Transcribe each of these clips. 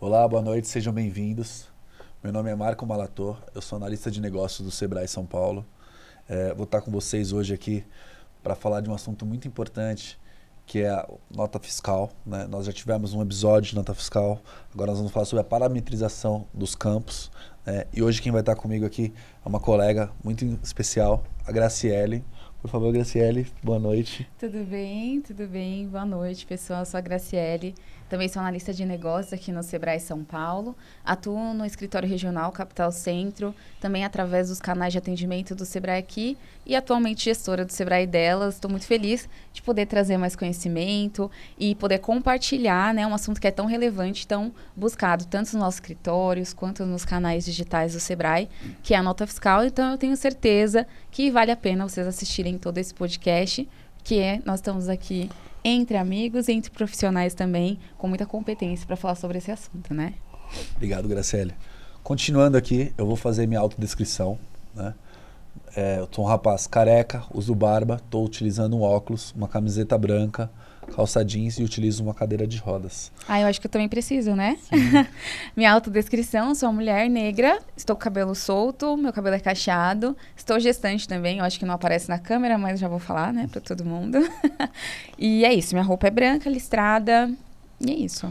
Olá, boa noite, sejam bem-vindos. Meu nome é Marco Malator, eu sou analista de negócios do Sebrae São Paulo. É, vou estar com vocês hoje aqui para falar de um assunto muito importante que é a nota fiscal. Né? Nós já tivemos um episódio de nota fiscal, agora nós vamos falar sobre a parametrização dos campos. Né? E hoje quem vai estar comigo aqui é uma colega muito especial, a Graciele. Por favor, Graciele, boa noite. Tudo bem, tudo bem. Boa noite, pessoal. Eu sou a Graciele. Também sou analista de negócios aqui no Sebrae São Paulo. Atuo no escritório regional Capital Centro, também através dos canais de atendimento do Sebrae aqui e atualmente gestora do Sebrae delas. Estou muito feliz de poder trazer mais conhecimento e poder compartilhar né, um assunto que é tão relevante, tão buscado, tanto nos nossos escritórios quanto nos canais digitais do Sebrae, que é a nota fiscal. Então, eu tenho certeza que vale a pena vocês assistirem todo esse podcast que é nós estamos aqui entre amigos e entre profissionais também, com muita competência para falar sobre esse assunto, né? Obrigado, Graciele. Continuando aqui, eu vou fazer minha autodescrição, né? É, eu sou um rapaz careca, uso barba, estou utilizando um óculos, uma camiseta branca, calça jeans e utilizo uma cadeira de rodas. Ah, eu acho que eu também preciso, né? Minha autodescrição, sou uma mulher negra, estou com cabelo solto, meu cabelo é cacheado, estou gestante também, eu acho que não aparece na câmera, mas já vou falar, né, para todo mundo. e é isso, minha roupa é branca, listrada, e é isso.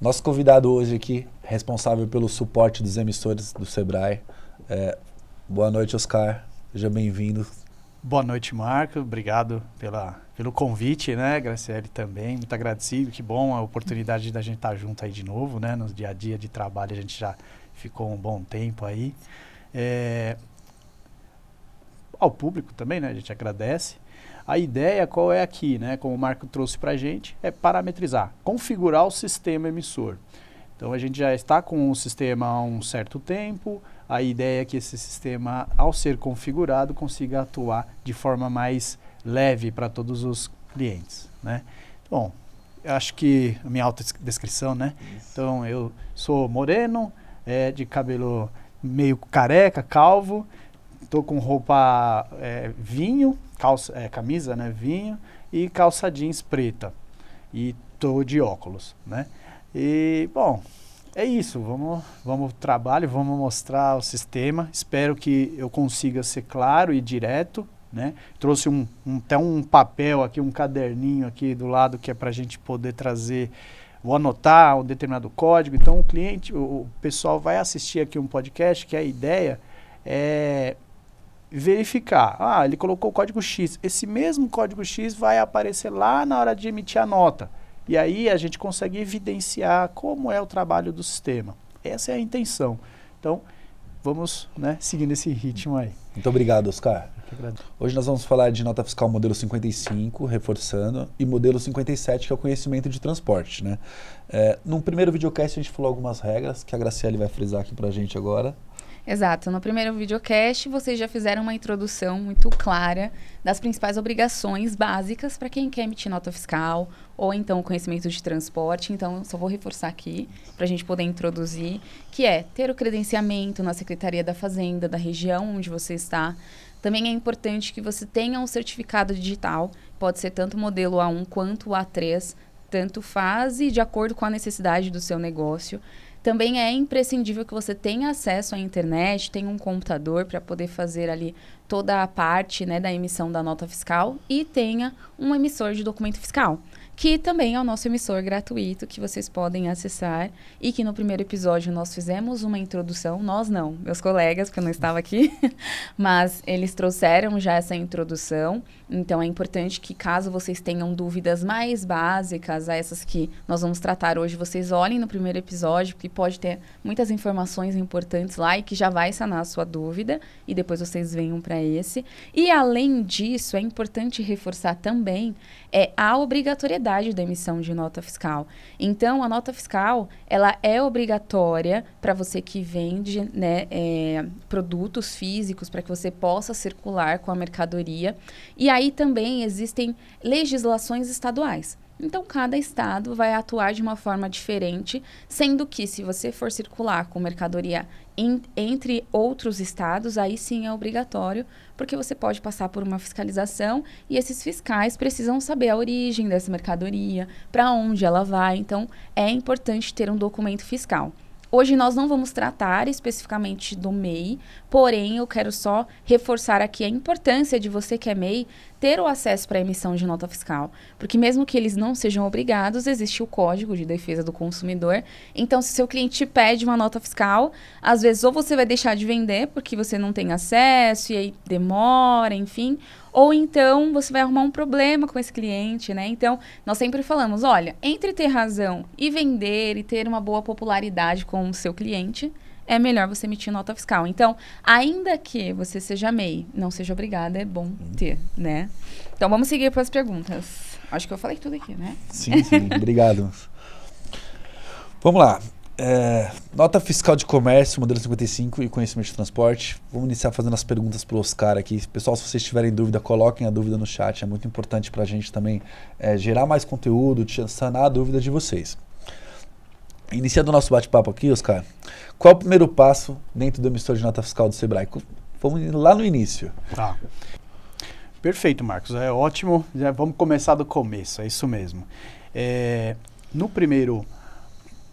Nosso convidado hoje aqui, responsável pelo suporte dos emissores do Sebrae. É, boa noite, Oscar. Seja bem-vindo. Boa noite, Marco. Obrigado pela pelo convite, né, Graciele também. Muito agradecido, que bom a oportunidade da gente estar junto aí de novo, né? No dia a dia de trabalho a gente já ficou um bom tempo aí. É, ao público também, né? A gente agradece. A ideia qual é aqui, né? Como o Marco trouxe para a gente, é parametrizar, configurar o sistema emissor. Então a gente já está com o sistema há um certo tempo. A ideia é que esse sistema, ao ser configurado, consiga atuar de forma mais leve para todos os clientes, né? Bom, acho que a minha autodescrição, né? Isso. Então, eu sou moreno, é, de cabelo meio careca, calvo, tô com roupa é, vinho, calça, é, camisa, né, vinho e calça jeans preta e tô de óculos, né? E bom, é isso. Vamos, vamos trabalho, vamos mostrar o sistema. Espero que eu consiga ser claro e direto né? Trouxe um, um, até um papel aqui, um caderninho aqui do lado que é para a gente poder trazer, vou anotar um determinado código. Então o cliente, o, o pessoal vai assistir aqui um podcast que a ideia é verificar. Ah, ele colocou o código X. Esse mesmo código X vai aparecer lá na hora de emitir a nota. E aí a gente consegue evidenciar como é o trabalho do sistema. Essa é a intenção. Então, vamos né, seguir nesse ritmo aí. Muito obrigado, Oscar. Hoje nós vamos falar de nota fiscal modelo 55, reforçando, e modelo 57, que é o conhecimento de transporte. Né? É, num primeiro videocast a gente falou algumas regras, que a Graciele vai frisar aqui para a gente agora. Exato. No primeiro videocast, vocês já fizeram uma introdução muito clara das principais obrigações básicas para quem quer emitir nota fiscal ou então conhecimento de transporte. Então, só vou reforçar aqui para a gente poder introduzir, que é ter o credenciamento na Secretaria da Fazenda da região onde você está, também é importante que você tenha um certificado digital, pode ser tanto modelo A1 quanto A3, tanto faz e de acordo com a necessidade do seu negócio. Também é imprescindível que você tenha acesso à internet, tenha um computador para poder fazer ali toda a parte né, da emissão da nota fiscal e tenha um emissor de documento fiscal que também é o nosso emissor gratuito que vocês podem acessar e que no primeiro episódio nós fizemos uma introdução, nós não, meus colegas, porque eu não estava aqui, mas eles trouxeram já essa introdução. Então é importante que caso vocês tenham dúvidas mais básicas a essas que nós vamos tratar hoje, vocês olhem no primeiro episódio, porque pode ter muitas informações importantes lá e que já vai sanar a sua dúvida e depois vocês venham para esse. E além disso, é importante reforçar também é a obrigatoriedade da emissão de nota fiscal. Então, a nota fiscal ela é obrigatória para você que vende né, é, produtos físicos para que você possa circular com a mercadoria. E aí também existem legislações estaduais. Então, cada estado vai atuar de uma forma diferente, sendo que se você for circular com mercadoria em, entre outros estados, aí sim é obrigatório, porque você pode passar por uma fiscalização e esses fiscais precisam saber a origem dessa mercadoria, para onde ela vai. Então, é importante ter um documento fiscal. Hoje nós não vamos tratar especificamente do MEI, porém eu quero só reforçar aqui a importância de você que é MEI ter o acesso para a emissão de nota fiscal. Porque mesmo que eles não sejam obrigados, existe o Código de Defesa do Consumidor. Então, se seu cliente pede uma nota fiscal, às vezes ou você vai deixar de vender porque você não tem acesso e aí demora, enfim, ou então você vai arrumar um problema com esse cliente, né? Então, nós sempre falamos, olha, entre ter razão e vender e ter uma boa popularidade com o seu cliente, é melhor você emitir nota fiscal. Então, ainda que você seja MEI, não seja obrigada, é bom uhum. ter, né? Então, vamos seguir para as perguntas. Acho que eu falei tudo aqui, né? Sim, sim. obrigado. Vamos lá. É, nota fiscal de comércio, modelo 55 e conhecimento de transporte. Vamos iniciar fazendo as perguntas para o Oscar aqui. Pessoal, se vocês tiverem dúvida, coloquem a dúvida no chat. É muito importante para a gente também é, gerar mais conteúdo, sanar a dúvida de vocês. Iniciando o nosso bate-papo aqui, Oscar, qual é o primeiro passo dentro do emissor de nota fiscal do Sebrae? Vamos lá no início. Tá. Perfeito, Marcos. É ótimo. Já vamos começar do começo, é isso mesmo. É, no primeiro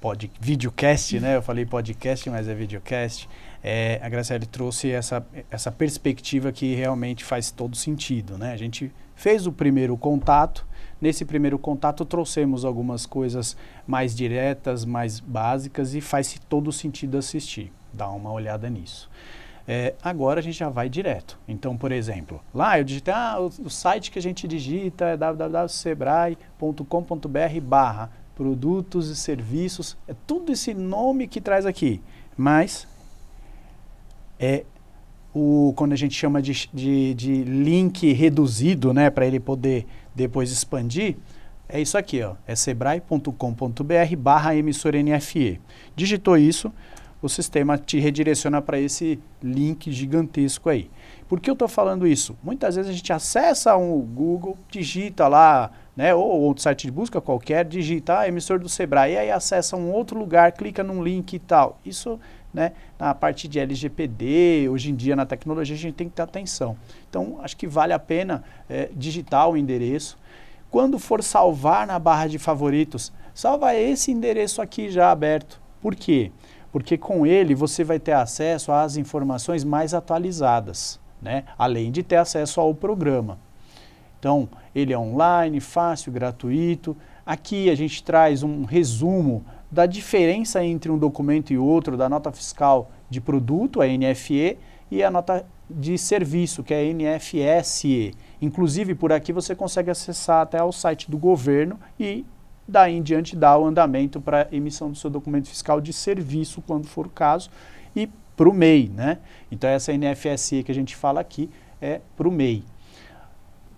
pod, videocast, né? Eu falei podcast, mas é videocast. É, a Graciele trouxe essa, essa perspectiva que realmente faz todo sentido, né? A gente fez o primeiro contato, Nesse primeiro contato, trouxemos algumas coisas mais diretas, mais básicas e faz todo sentido assistir. Dá uma olhada nisso. É, agora a gente já vai direto. Então, por exemplo, lá eu digitei, ah, o, o site que a gente digita é www.sebrae.com.br barra produtos e serviços, é tudo esse nome que traz aqui. Mas é o quando a gente chama de, de, de link reduzido, né, para ele poder depois expandir, é isso aqui, ó, é sebrae.com.br barra emissora NFE. Digitou isso, o sistema te redireciona para esse link gigantesco aí. Por que eu estou falando isso? Muitas vezes a gente acessa um Google, digita lá, né, ou outro site de busca qualquer, digita ah, emissor do Sebrae, e aí acessa um outro lugar, clica num link e tal. Isso né, na parte de LGPD, hoje em dia na tecnologia a gente tem que ter atenção. Então, acho que vale a pena é, digitar o endereço. Quando for salvar na barra de favoritos, salva esse endereço aqui já aberto. Por quê? Porque com ele você vai ter acesso às informações mais atualizadas, né? além de ter acesso ao programa. Então, ele é online, fácil, gratuito. Aqui a gente traz um resumo da diferença entre um documento e outro, da nota fiscal de produto, a NFE, e a nota de serviço, que é a NFSE. Inclusive, por aqui você consegue acessar até o site do governo e daí em diante dá o andamento para emissão do seu documento fiscal de serviço, quando for o caso, e para o MEI, né? Então essa NFSE que a gente fala aqui é para o MEI.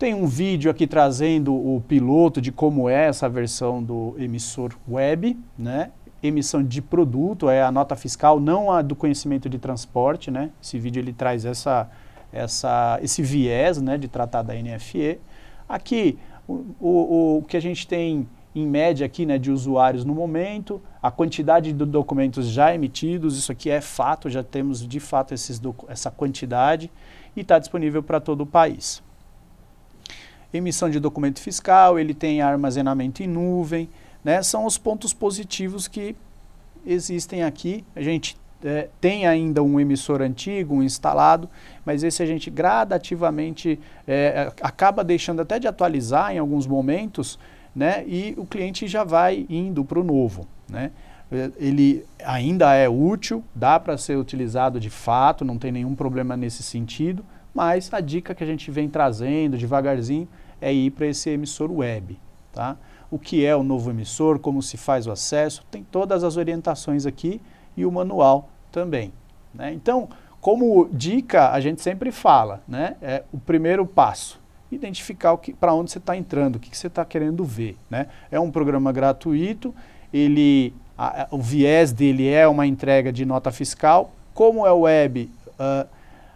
Tem um vídeo aqui trazendo o piloto de como é essa versão do emissor web, né? Emissão de produto é a nota fiscal, não a do conhecimento de transporte, né? Esse vídeo ele traz essa, essa, esse viés, né, de tratar da NFE. Aqui o, o, o que a gente tem em média aqui né, de usuários no momento, a quantidade de documentos já emitidos, isso aqui é fato, já temos de fato esses essa quantidade e está disponível para todo o país emissão de documento fiscal, ele tem armazenamento em nuvem, né? São os pontos positivos que existem aqui. A gente é, tem ainda um emissor antigo, um instalado, mas esse a gente gradativamente é, acaba deixando até de atualizar em alguns momentos, né? E o cliente já vai indo para o novo, né? É, ele ainda é útil, dá para ser utilizado de fato, não tem nenhum problema nesse sentido, mas a dica que a gente vem trazendo devagarzinho é ir para esse emissor web. Tá? O que é o novo emissor, como se faz o acesso, tem todas as orientações aqui e o manual também. Né? Então, como dica, a gente sempre fala, né? é o primeiro passo, identificar para onde você está entrando, o que, que você está querendo ver. Né? É um programa gratuito, ele, a, o viés dele é uma entrega de nota fiscal. Como é web, uh,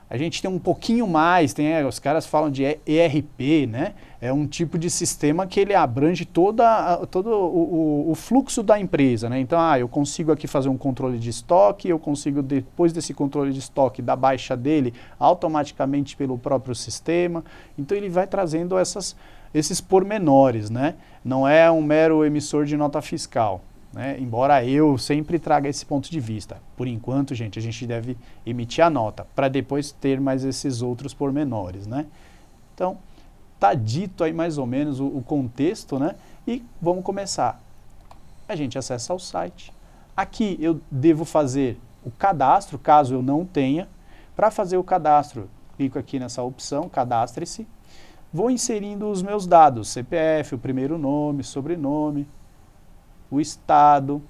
a gente tem um pouquinho mais, tem, é, os caras falam de ERP, né? é um tipo de sistema que ele abrange toda, todo o, o, o, fluxo da empresa. Né? Então, ah, eu consigo aqui fazer um controle de estoque, eu consigo, depois desse controle de estoque, da baixa dele, automaticamente pelo próprio sistema. Então, ele vai trazendo essas, esses pormenores. Né? Não é um mero emissor de nota fiscal. Né? Embora eu sempre traga esse ponto de vista. Por enquanto, gente, a gente deve emitir a nota, para depois ter mais esses outros pormenores. Né? Então tá dito aí mais ou menos o, o contexto, né? E vamos começar. A gente acessa o site. Aqui eu devo fazer o cadastro, caso eu não tenha. Para fazer o cadastro, clico aqui nessa opção, cadastre-se. Vou inserindo os meus dados, CPF, o primeiro nome, sobrenome, o estado.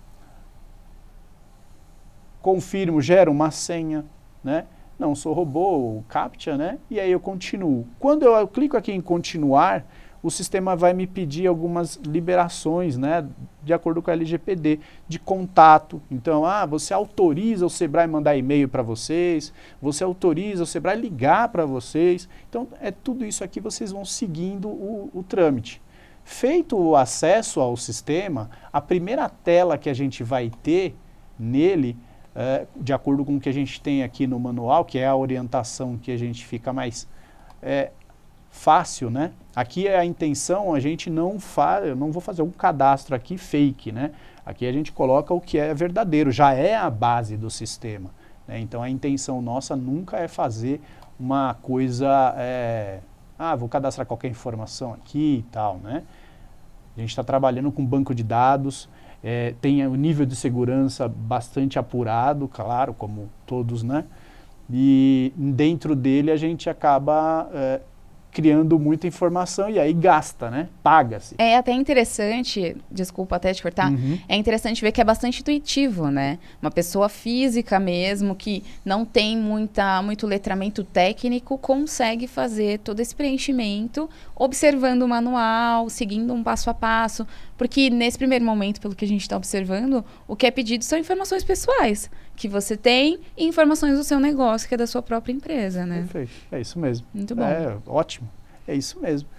Confirmo, gero uma senha, né? não sou robô, ou CAPTCHA, né? E aí eu continuo. Quando eu, clico aqui em continuar, o sistema vai me pedir algumas liberações, né, de acordo com a LGPD, de contato. Então, ah, você autoriza o Sebrae mandar e-mail para vocês, você autoriza o Sebrae ligar para vocês. Então, é tudo isso aqui, vocês vão seguindo o, o trâmite. Feito o acesso ao sistema, a primeira tela que a gente vai ter nele é, de acordo com o que a gente tem aqui no manual, que é a orientação que a gente fica mais é, fácil, né? Aqui é a intenção, a gente não faz, eu não vou fazer um cadastro aqui fake, né? Aqui a gente coloca o que é verdadeiro, já é a base do sistema. Né? Então a intenção nossa nunca é fazer uma coisa, é, ah, vou cadastrar qualquer informação aqui e tal, né? A gente está trabalhando com banco de dados, é, o um nível de segurança bastante apurado, claro, como todos, né? E dentro dele a gente acaba é, criando muita informação e aí gasta, né? Paga-se. É até interessante, desculpa até te cortar, uhum. é interessante ver que é bastante intuitivo, né? Uma pessoa física mesmo, que não tem muita, muito letramento técnico, consegue fazer todo esse preenchimento observando o manual, seguindo um passo a passo, porque nesse primeiro momento, pelo que a gente está observando, o que é pedido são informações pessoais que você tem e informações do seu negócio, que é da sua própria empresa, né? Perfeito. É isso mesmo. Muito bom. É, ótimo. É isso mesmo.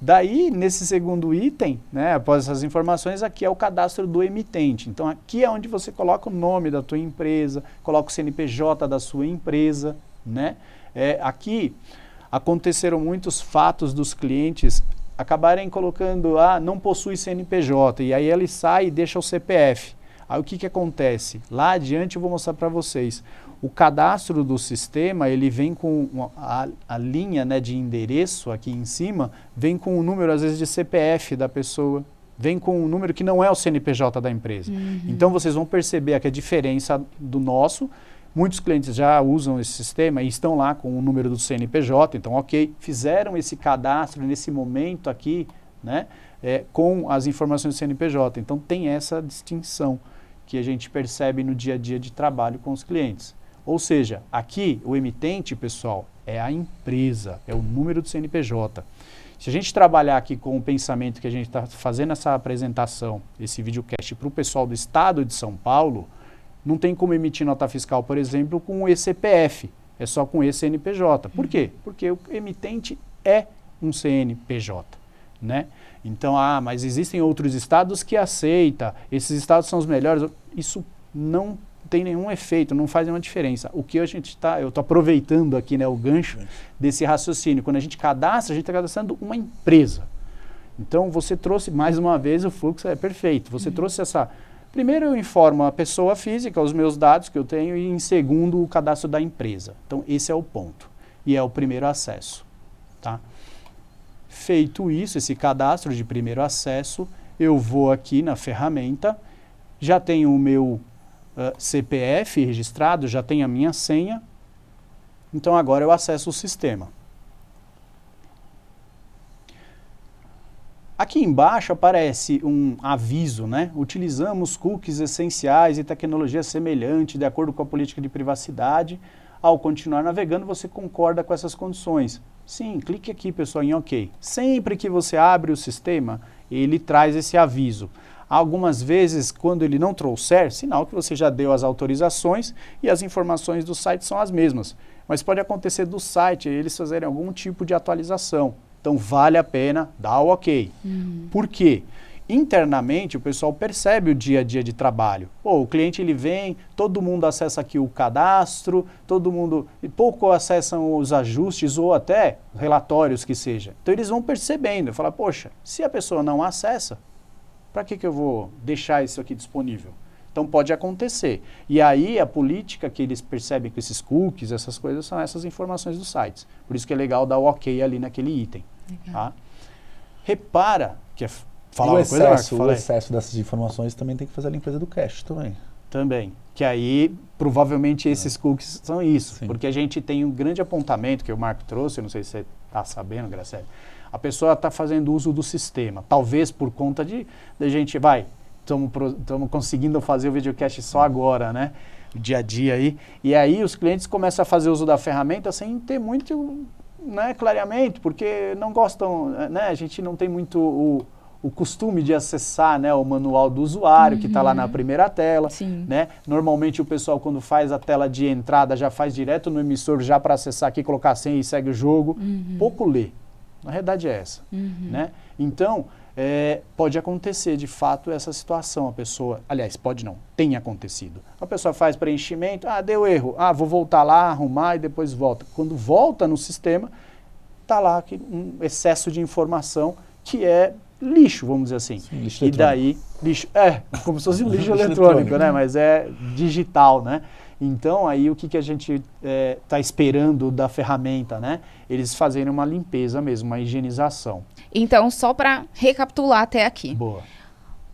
Daí, nesse segundo item, né, após essas informações, aqui é o cadastro do emitente. Então, aqui é onde você coloca o nome da tua empresa, coloca o CNPJ da sua empresa, né? É, aqui aconteceram muitos fatos dos clientes acabarem colocando, ah, não possui CNPJ, e aí ele sai e deixa o CPF. Aí o que, que acontece? Lá adiante eu vou mostrar para vocês. O cadastro do sistema, ele vem com uma, a, a, linha né, de endereço aqui em cima, vem com o número, às vezes, de CPF da pessoa, vem com um número que não é o CNPJ da empresa. Uhum. Então vocês vão perceber aqui a diferença do nosso. Muitos clientes já usam esse sistema e estão lá com o número do CNPJ, então ok, fizeram esse cadastro nesse momento aqui, né, é, com as informações do CNPJ. Então tem essa distinção que a gente percebe no dia a dia de trabalho com os clientes. Ou seja, aqui o emitente, pessoal, é a empresa, é o número do CNPJ. Se a gente trabalhar aqui com o pensamento que a gente está fazendo essa apresentação, esse videocast para o pessoal do estado de São Paulo, não tem como emitir nota fiscal, por exemplo, com o ECPF, é só com o ECNPJ. Por quê? Uhum. Porque o emitente é um CNPJ, né? Então, ah, mas existem outros estados que aceita, esses estados são os melhores. Isso não tem nenhum efeito, não faz nenhuma diferença. O que a gente está, eu estou aproveitando aqui né, o gancho desse raciocínio. Quando a gente cadastra, a gente está cadastrando uma empresa. Então você trouxe, mais uma vez, o fluxo é perfeito. Você uhum. trouxe essa. Primeiro eu informo a pessoa física, os meus dados que eu tenho, e em segundo o cadastro da empresa. Então esse é o ponto. E é o primeiro acesso. Tá? Feito isso, esse cadastro de primeiro acesso, eu vou aqui na ferramenta, já tenho o meu uh, CPF registrado, já tenho a minha senha, então agora eu acesso o sistema. Aqui embaixo aparece um aviso, né? Utilizamos cookies essenciais e tecnologia semelhante de acordo com a política de privacidade. Ao continuar navegando, você concorda com essas condições. Sim, clique aqui, pessoal, em OK. Sempre que você abre o sistema, ele traz esse aviso. Algumas vezes, quando ele não trouxer, sinal que você já deu as autorizações e as informações do site são as mesmas. Mas pode acontecer do site eles fazerem algum tipo de atualização. Então vale a pena dar o ok. Uhum. Por quê? Porque internamente o pessoal percebe o dia a dia de trabalho. Pô, o cliente ele vem, todo mundo acessa aqui o cadastro, todo mundo e pouco acessam os ajustes ou até relatórios que seja. Então eles vão percebendo, fala poxa, se a pessoa não acessa, para que que eu vou deixar isso aqui disponível? Então pode acontecer. E aí a política que eles percebem com esses cookies, essas coisas, são essas informações dos sites. Por isso que é legal dar o ok ali naquele item. Tá? Repara que é falar o excesso, coisa, o excesso dessas informações também tem que fazer a limpeza do cache também. Também. Que aí, provavelmente, é. esses é. cookies são isso. Sim. Porque a gente tem um grande apontamento que o Marco trouxe, não sei se você está sabendo, Graciela. A pessoa está fazendo uso do sistema. Talvez por conta de, a gente, vai, estamos conseguindo fazer o videocast só agora, né? Dia a dia aí. E aí os clientes começam a fazer uso da ferramenta sem ter muito né, clareamento, porque não gostam, né? A gente não tem muito o, o costume de acessar né, o manual do usuário, uhum. que está lá na uhum. primeira tela. Sim. Né? Normalmente o pessoal, quando faz a tela de entrada, já faz direto no emissor, já para acessar aqui, colocar a senha e segue o jogo. Uhum. Pouco lê. Na realidade é essa. Uhum. Né? Então, é, pode acontecer de fato essa situação. A pessoa, aliás, pode não, tem acontecido. A pessoa faz preenchimento, ah, deu erro, ah, vou voltar lá, arrumar e depois volta. Quando volta no sistema, está lá um excesso de informação que é lixo, vamos dizer assim. Sim, lixo e daí, lixo, é, como se fosse um lixo, lixo eletrônico, eletrônico, né? Mas é digital, né? Então, aí o que, que a gente está é, tá esperando da ferramenta, né? Eles fazerem uma limpeza mesmo, uma higienização. Então, só para recapitular até aqui. Boa.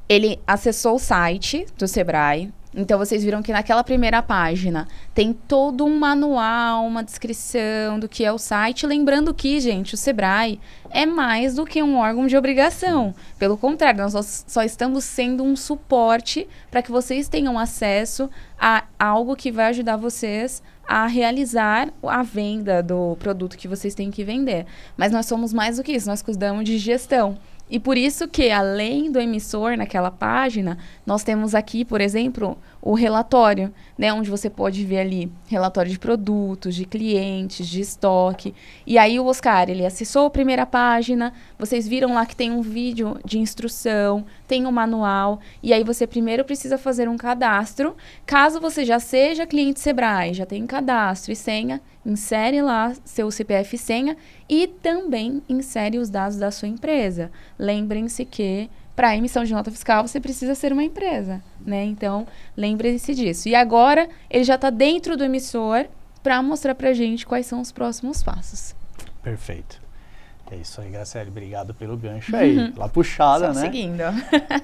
Ele acessou o site do Sebrae, então vocês viram que naquela primeira página tem todo um manual, uma descrição do que é o site. Lembrando que, gente, o Sebrae é mais do que um órgão de obrigação. Pelo contrário, nós só, estamos sendo um suporte para que vocês tenham acesso a algo que vai ajudar vocês a realizar a venda do produto que vocês têm que vender. Mas nós somos mais do que isso, nós cuidamos de gestão. E por isso que, além do emissor naquela página, nós temos aqui, por exemplo, o relatório, né, onde você pode ver ali relatório de produtos, de clientes, de estoque. E aí o Oscar, ele acessou a primeira página, vocês viram lá que tem um vídeo de instrução, tem um manual, e aí você primeiro precisa fazer um cadastro. Caso você já seja cliente Sebrae, já tem cadastro e senha, insere lá seu CPF e senha e também insere os dados da sua empresa. Lembrem-se que para emissão de nota fiscal você precisa ser uma empresa, né? Então, lembre-se disso. E agora ele já está dentro do emissor para mostrar para gente quais são os próximos passos. Perfeito. É isso aí, Graciele. Obrigado pelo gancho uhum. aí. Lá puxada, Só né? Seguindo.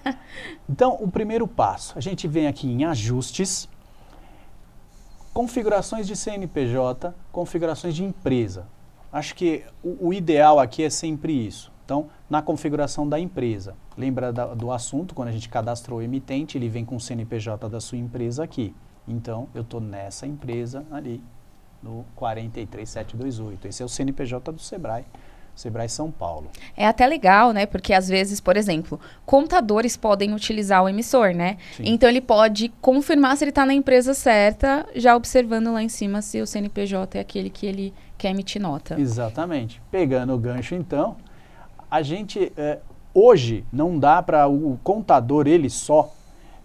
então, o primeiro passo. A gente vem aqui em ajustes, configurações de CNPJ, configurações de empresa. Acho que o, o ideal aqui é sempre isso. Então, na configuração da empresa, lembra da, do assunto, quando a gente cadastrou o emitente, ele vem com o CNPJ da sua empresa aqui. Então, eu estou nessa empresa ali, no 43728. Esse é o CNPJ do Sebrae. Sebrae São Paulo. É até legal, né? Porque às vezes, por exemplo, contadores podem utilizar o emissor, né? Sim. Então ele pode confirmar se ele está na empresa certa, já observando lá em cima se o CNPJ é aquele que ele quer emitir nota. Exatamente. Pegando o gancho, então, a gente é, hoje não dá para o contador ele só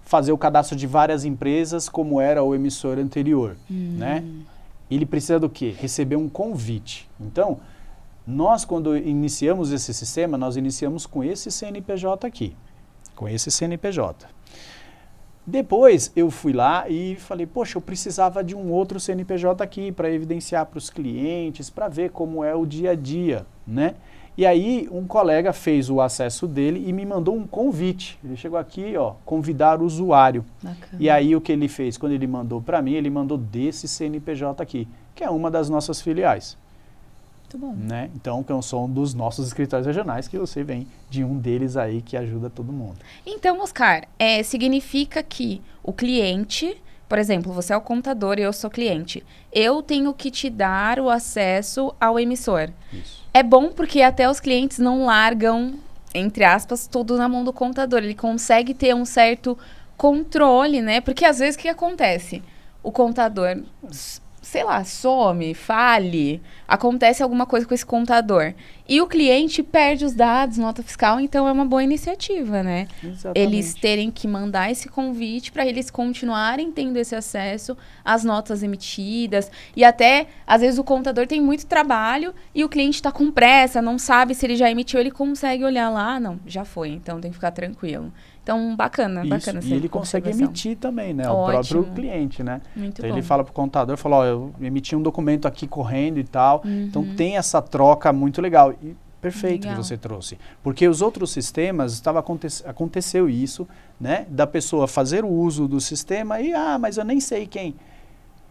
fazer o cadastro de várias empresas como era o emissor anterior, hum. né? Ele precisa do quê? Receber um convite. Então, nós quando iniciamos esse sistema, nós iniciamos com esse CNPJ aqui, com esse CNPJ. Depois eu fui lá e falei, poxa, eu precisava de um outro CNPJ aqui para evidenciar para os clientes, para ver como é o dia a dia, né? E aí um colega fez o acesso dele e me mandou um convite. Ele chegou aqui, ó, convidar o usuário. Bacana. E aí o que ele fez? Quando ele mandou para mim, ele mandou desse CNPJ aqui, que é uma das nossas filiais. Muito bom. Né? Então, que são um dos nossos escritórios regionais, que você vem de um deles aí que ajuda todo mundo. Então, Oscar, é, significa que o cliente, por exemplo, você é o contador e eu sou cliente, eu tenho que te dar o acesso ao emissor. Isso. É bom porque até os clientes não largam, entre aspas, tudo na mão do contador. Ele consegue ter um certo controle, né? Porque às vezes o que acontece? O contador sei lá, some, fale, acontece alguma coisa com esse contador. E o cliente perde os dados, nota fiscal, então é uma boa iniciativa, né? Exatamente. Eles terem que mandar esse convite para eles continuarem tendo esse acesso às notas emitidas. E até, às vezes, o contador tem muito trabalho e o cliente está com pressa, não sabe se ele já emitiu, ele consegue olhar lá, ah, não, já foi, então tem que ficar tranquilo. Então, bacana, Isso. bacana. E ele consegue emitir também, né? Ótimo. O próprio cliente, né? Muito então, bom. ele fala pro contador, fala, ó, eu emiti um documento aqui correndo e tal. Então, uhum. Então, tem essa troca muito legal. E Perfeito Legal. que você trouxe. Porque os outros sistemas, estava aconte aconteceu isso, né? Da pessoa fazer o uso do sistema e, ah, mas eu nem sei quem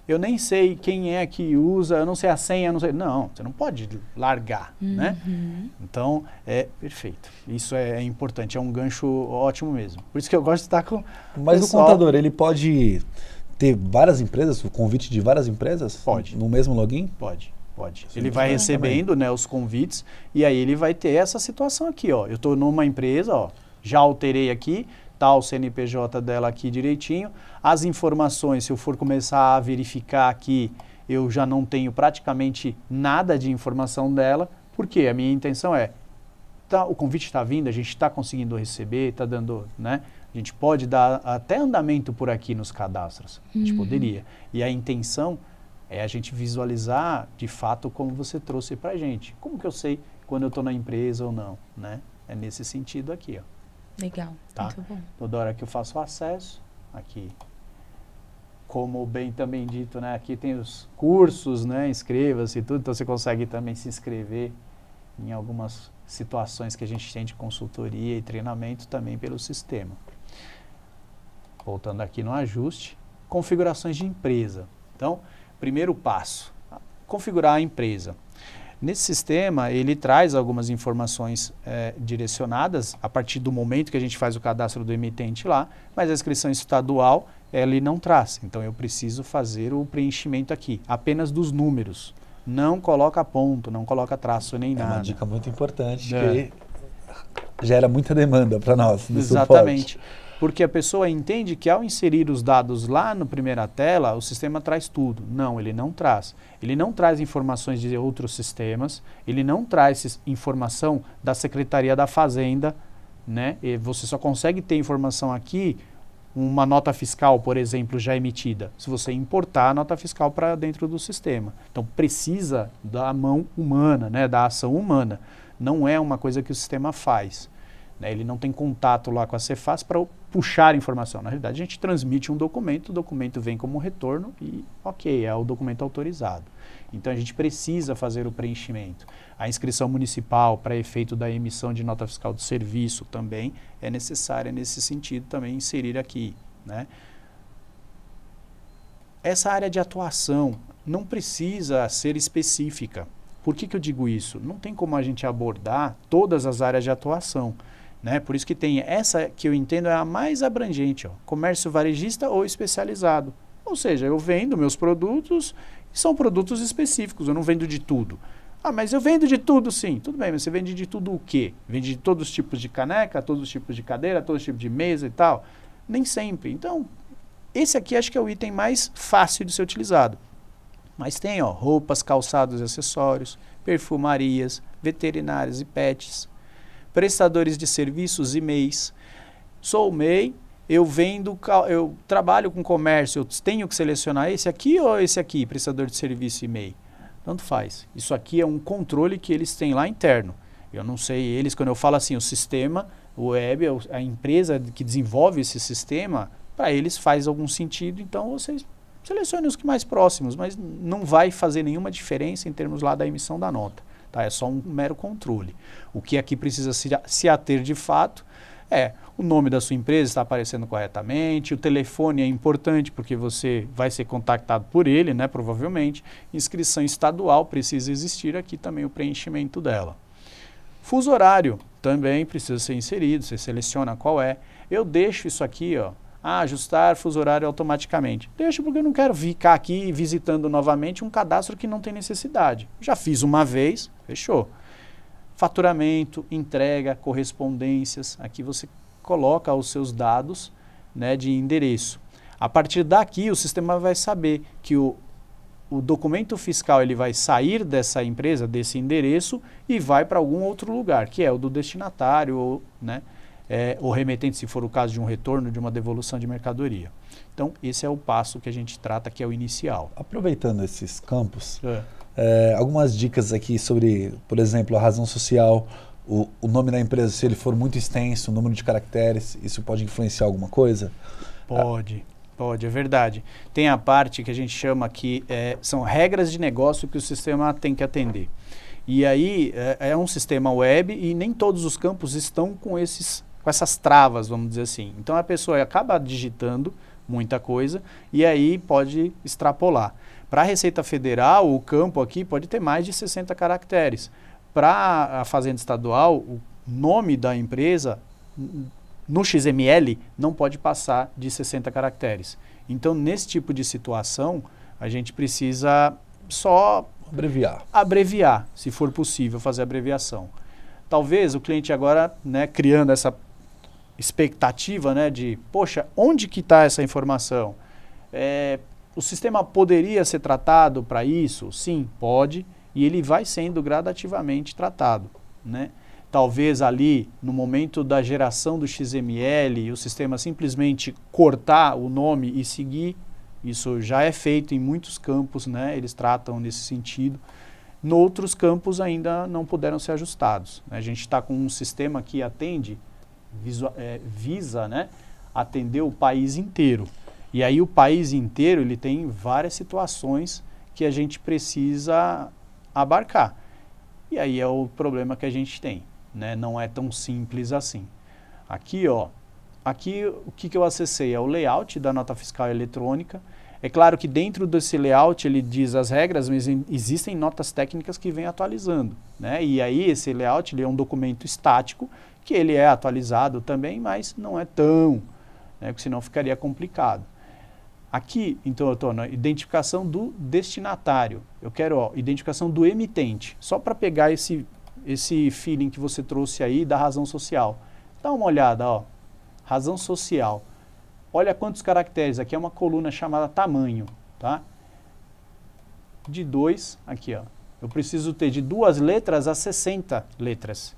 eu nem sei quem é que usa, eu não sei a senha, não sei. Não, você não pode largar, né? uhum. né? Então, é perfeito. Isso é, é, importante, é um gancho ótimo mesmo. Por isso que eu gosto de estar com. Mas pessoal. o contador, ele pode ter várias empresas, o convite de várias empresas? Pode. No mesmo login? Pode. Pode. Ele vai uhum. recebendo né, os convites e aí ele vai ter essa situação aqui, ó. Eu estou numa empresa, ó, já alterei aqui, tá o CNPJ dela aqui direitinho. As informações, se eu for começar a verificar aqui, eu já não tenho praticamente nada de informação dela, porque a minha intenção é, tá, o convite está vindo, a gente está conseguindo receber, está dando, né? A gente pode dar até andamento por aqui nos cadastros, a gente uhum. poderia. E a intenção é a gente visualizar, de fato, como você trouxe para a gente. Como que eu sei quando eu estou na empresa ou não, né? É nesse sentido aqui, ó. Legal, tá? muito bom. Toda hora que eu faço acesso, aqui como bem também dito, né, aqui tem os cursos, né, inscreva-se e tudo, então você consegue também se inscrever em algumas situações que a gente tem de consultoria e treinamento também pelo sistema. Voltando aqui no ajuste, configurações de empresa. Então, primeiro passo, configurar a empresa. Nesse sistema, ele traz algumas informações é, direcionadas a partir do momento que a gente faz o cadastro do emitente lá, mas a inscrição estadual ele não traz. Então, eu preciso fazer o preenchimento aqui, apenas dos números. Não coloca ponto, não coloca traço nem é nada. É uma dica muito importante é. que gera muita demanda para nós. Exatamente. Suporte porque a pessoa entende que ao inserir os dados lá na primeira tela, o sistema traz tudo. Não, ele não traz. Ele não traz informações de outros sistemas, ele não traz informação da Secretaria da Fazenda, né? E você só consegue ter informação aqui uma nota fiscal, por exemplo, já emitida, se você importar a nota fiscal para dentro do sistema. Então precisa da mão humana, né, da ação humana. Não é uma coisa que o sistema faz. Né? Ele não tem contato lá com a Cefaz para puxar informação. Na realidade, a gente transmite um documento, o documento vem como retorno e, ok, é o documento autorizado. Então, a gente precisa fazer o preenchimento. A inscrição municipal para efeito da emissão de nota fiscal de serviço também é necessária nesse sentido também inserir aqui. Né? Essa área de atuação não precisa ser específica. Por que, que eu digo isso? Não tem como a gente abordar todas as áreas de atuação. Né? Por isso que tem essa que eu entendo é a mais abrangente, ó, comércio varejista ou especializado. Ou seja, eu vendo meus produtos, são produtos específicos, eu não vendo de tudo. Ah, mas eu vendo de tudo, sim. Tudo bem, mas você vende de tudo o quê? Vende de todos os tipos de caneca, todos os tipos de cadeira, todos os tipos de mesa e tal? Nem sempre. Então, esse aqui acho que é o item mais fácil de ser utilizado. Mas tem ó, roupas, calçados e acessórios, perfumarias, veterinárias e pets, prestadores de serviços e MEIs. Sou MEI, eu vendo, eu trabalho com comércio, eu tenho que selecionar esse aqui ou esse aqui, prestador de serviço e MEI. Tanto faz. Isso aqui é um controle que eles têm lá interno. Eu não sei, eles, quando eu falo assim, o sistema, o web, a empresa que desenvolve esse sistema, para eles faz algum sentido, então vocês selecionem os que mais próximos, mas não vai fazer nenhuma diferença em termos lá da emissão da nota. Tá? É só um mero controle. O que aqui precisa se, se ater de fato é o nome da sua empresa está aparecendo corretamente, o telefone é importante porque você vai ser contactado por ele, né, provavelmente. Inscrição estadual precisa existir aqui também o preenchimento dela. Fuso horário também precisa ser inserido, você seleciona qual é. Eu deixo isso aqui, ó, ajustar fuso horário automaticamente. Deixa porque eu não quero ficar aqui visitando novamente um cadastro que não tem necessidade. Já fiz uma vez, fechou. Faturamento, entrega, correspondências, aqui você coloca os seus dados né, de endereço. A partir daqui o sistema vai saber que o, o documento fiscal ele vai sair dessa empresa, desse endereço e vai para algum outro lugar, que é o do destinatário, ou, né? é, ou remetente, se for o caso de um retorno, de uma devolução de mercadoria. Então, esse é o passo que a gente trata, que é o inicial. Aproveitando esses campos, é. É, algumas dicas aqui sobre, por exemplo, a razão social, o, o, nome da empresa, se ele for muito extenso, o número de caracteres, isso pode influenciar alguma coisa? Pode, pode, é verdade. Tem a parte que a gente chama que é, são regras de negócio que o sistema tem que atender. E aí é, é, um sistema web e nem todos os campos estão com esses com essas travas, vamos dizer assim. Então a pessoa acaba digitando muita coisa e aí pode extrapolar. Para a Receita Federal, o campo aqui pode ter mais de 60 caracteres. Para a Fazenda Estadual, o nome da empresa no XML não pode passar de 60 caracteres. Então, nesse tipo de situação, a gente precisa só abreviar. Abreviar, se for possível, fazer abreviação. Talvez o cliente agora, né, criando essa expectativa, né, de, poxa, onde que está essa informação? É, o sistema poderia ser tratado para isso? Sim, pode, e ele vai sendo gradativamente tratado, né? Talvez ali no momento da geração do XML, o sistema simplesmente cortar o nome e seguir, isso já é feito em muitos campos, né? Eles tratam nesse sentido. Noutros campos ainda não puderam ser ajustados. Né? A gente está com um sistema que atende visual, é, visa né, atender o país inteiro. E aí o país inteiro ele tem várias situações que a gente precisa abarcar. E aí é o problema que a gente tem, né? Não é tão simples assim. Aqui, ó, aqui o que, que eu acessei é o layout da nota fiscal eletrônica. É claro que dentro desse layout ele diz as regras, mas existem notas técnicas que vêm atualizando, né? E aí esse layout ele é um documento estático que ele é atualizado também, mas não é tão, né, porque senão ficaria complicado. Aqui, então, eu estou na identificação do destinatário. Eu quero ó, identificação do emitente, só para pegar esse, esse feeling que você trouxe aí da razão social. Dá uma olhada, ó. razão social. Olha quantos caracteres, aqui é uma coluna chamada tamanho, tá? De dois aqui ó, eu preciso ter de duas letras a 60 letras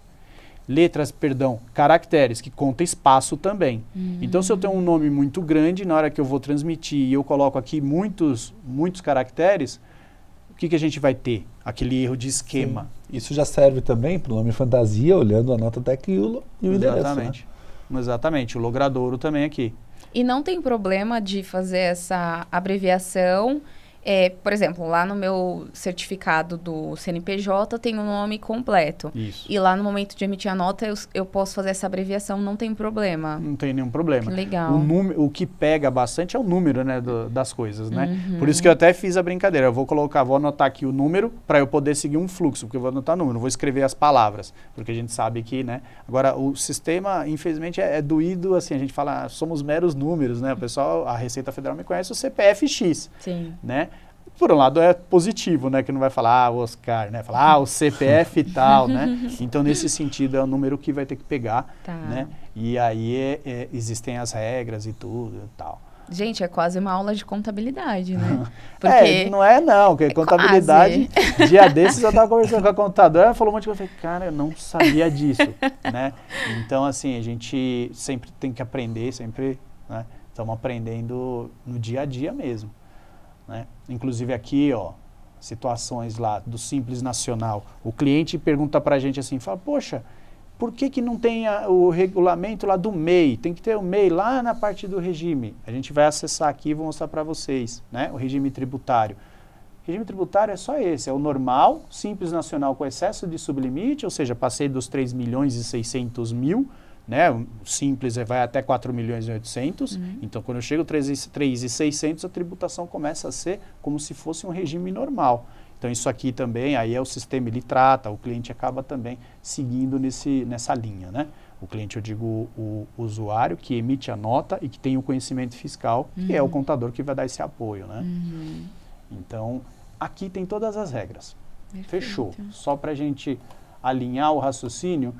letras, perdão, caracteres, que conta espaço também. Uhum. Então, se eu tenho um nome muito grande, na hora que eu vou transmitir e eu coloco aqui muitos, muitos caracteres, o que, que a gente vai ter? Aquele erro de esquema. Sim. Isso já serve também para o nome fantasia, olhando a nota tech e o, endereço. Né? Exatamente. Né? Exatamente, o logradouro também aqui. E não tem problema de fazer essa abreviação é, por exemplo, lá no meu certificado do CNPJ tem o um nome completo. Isso. E lá no momento de emitir a nota eu, eu posso fazer essa abreviação, não tem problema. Não tem nenhum problema. Que legal. O, número, o que pega bastante é o número né, do, das coisas, né? Uhum. Por isso que eu até fiz a brincadeira. Eu vou colocar, vou anotar aqui o número para eu poder seguir um fluxo, porque eu vou anotar o número, vou escrever as palavras, porque a gente sabe que, né? Agora, o sistema, infelizmente, é, é doído, assim, a gente fala, ah, somos meros números, né? O pessoal, a Receita Federal me conhece o CPFX, Sim. né? por um lado é positivo, né, que não vai falar ah, o Oscar, né, falar ah, o CPF e tal, né. Então nesse sentido é o número que vai ter que pegar, tá. né. E aí é, é, existem as regras e tudo e tal. Gente, é quase uma aula de contabilidade, né? É, porque é, não é não, porque é contabilidade, quase. dia desses eu estava conversando com a contadora, ela falou um monte de coisa, eu falei, cara, eu não sabia disso, né? Então, assim, a gente sempre tem que aprender, sempre, né? Estamos aprendendo no dia a dia mesmo. Né? Inclusive aqui, ó, situações lá do Simples Nacional. O cliente pergunta para a gente assim, fala, poxa, por que, que não tem a, o regulamento lá do MEI? Tem que ter o MEI lá na parte do regime. A gente vai acessar aqui e vou mostrar para vocês né? o regime tributário. O regime tributário é só esse, é o normal, Simples Nacional com excesso de sublimite, ou seja, passei dos 3 milhões e 600 mil, né? O simples é, vai até 4 milhões e 800. Uhum. Então, quando eu chego 3,600, a tributação começa a ser como se fosse um regime normal. Então, isso aqui também, aí é o sistema, ele trata, o cliente acaba também seguindo nesse, nessa linha, né? O cliente, eu digo o, o usuário que emite a nota e que tem o conhecimento fiscal, uhum. que é o uhum. contador que vai dar esse apoio, né? Uhum. Então, aqui tem todas as regras. Perfeito. Fechou. Só para a gente alinhar o raciocínio,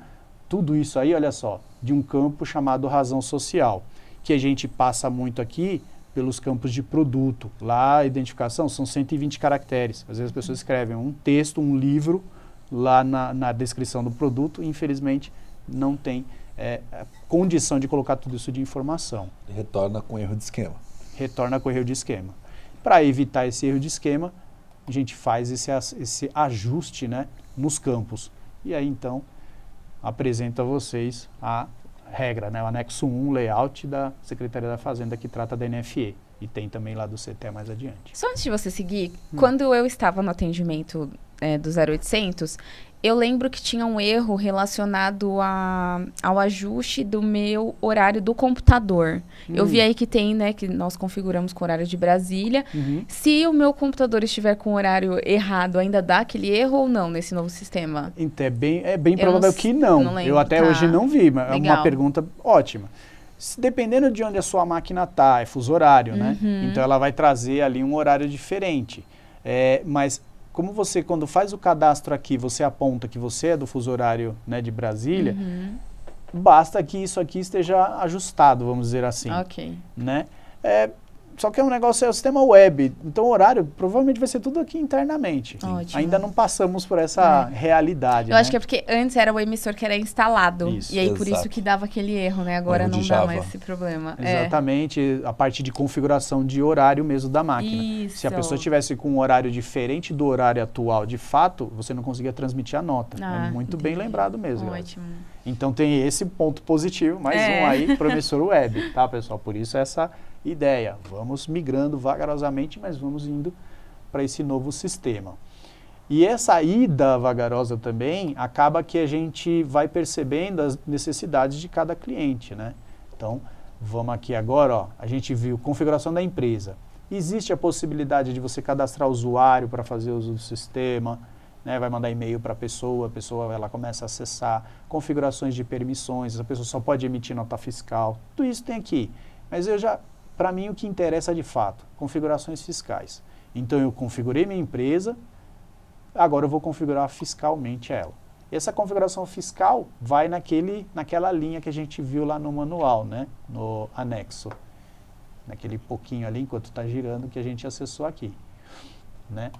tudo isso aí, olha só, de um campo chamado razão social, que a gente passa muito aqui pelos campos de produto. Lá, a identificação são 120 caracteres. Às vezes as pessoas escrevem um texto, um livro, lá na, na descrição do produto, e infelizmente não tem é, condição de colocar tudo isso de informação. Retorna com erro de esquema. Retorna com erro de esquema. Para evitar esse erro de esquema, a gente faz esse, esse ajuste né, nos campos. E aí então apresento a vocês a regra, né, o anexo 1, layout da Secretaria da Fazenda que trata da NFE. E tem também lá do CT mais adiante. Só antes de você seguir, hum. quando eu estava no atendimento é, do 0800, eu lembro que tinha um erro relacionado a, ao ajuste do meu horário do computador. Hum. Eu vi hum. aí que tem, né, que nós configuramos com horário de Brasília. Uhum. Se o meu computador estiver com horário errado, ainda dá aquele erro ou não nesse novo sistema? Então, é bem, é bem provável não, que não. não eu até tá. hoje não vi, mas Legal. é uma pergunta ótima. Se, dependendo de onde a sua máquina está, é fuso horário, né? uhum. né? Então ela vai trazer ali um horário diferente. É, mas como você, quando faz o cadastro aqui, você aponta que você é do fuso horário né, de Brasília, uhum. basta que isso aqui esteja ajustado, vamos dizer assim. Ok. Né? É, só que é um negócio, é o sistema web. Então, o horário provavelmente vai ser tudo aqui internamente. Ótimo. Ainda não passamos por essa é. realidade. Eu né? acho que é porque antes era o emissor que era instalado. Isso, e aí, exato. por isso que dava aquele erro, né? Agora não dá mais esse problema. É. Exatamente. É. A parte de configuração de horário mesmo da máquina. Isso. Se a pessoa tivesse com um horário diferente do horário atual, de fato, você não conseguia transmitir a nota. É ah, é muito entendi. bem lembrado mesmo. Ótimo. Galera. Então, tem esse ponto positivo, mais um é. aí, promissor web, tá, pessoal? Por isso, essa ideia. Vamos migrando vagarosamente, mas vamos indo para esse novo sistema. E essa ida vagarosa também acaba que a gente vai percebendo as necessidades de cada cliente, né? Então, vamos aqui agora, ó, a gente viu configuração da empresa. Existe a possibilidade de você cadastrar usuário para fazer uso do sistema, né, vai mandar e-mail para a pessoa, a pessoa ela começa a acessar configurações de permissões, a pessoa só pode emitir nota fiscal. Tudo isso tem aqui. Mas eu já para mim, o que interessa de fato, configurações fiscais. Então, eu configurei minha empresa, agora eu vou configurar fiscalmente ela. Essa configuração fiscal vai naquele, naquela linha que a gente viu lá no manual, né? no anexo. Naquele pouquinho ali, enquanto está girando, que a gente acessou aqui. Né?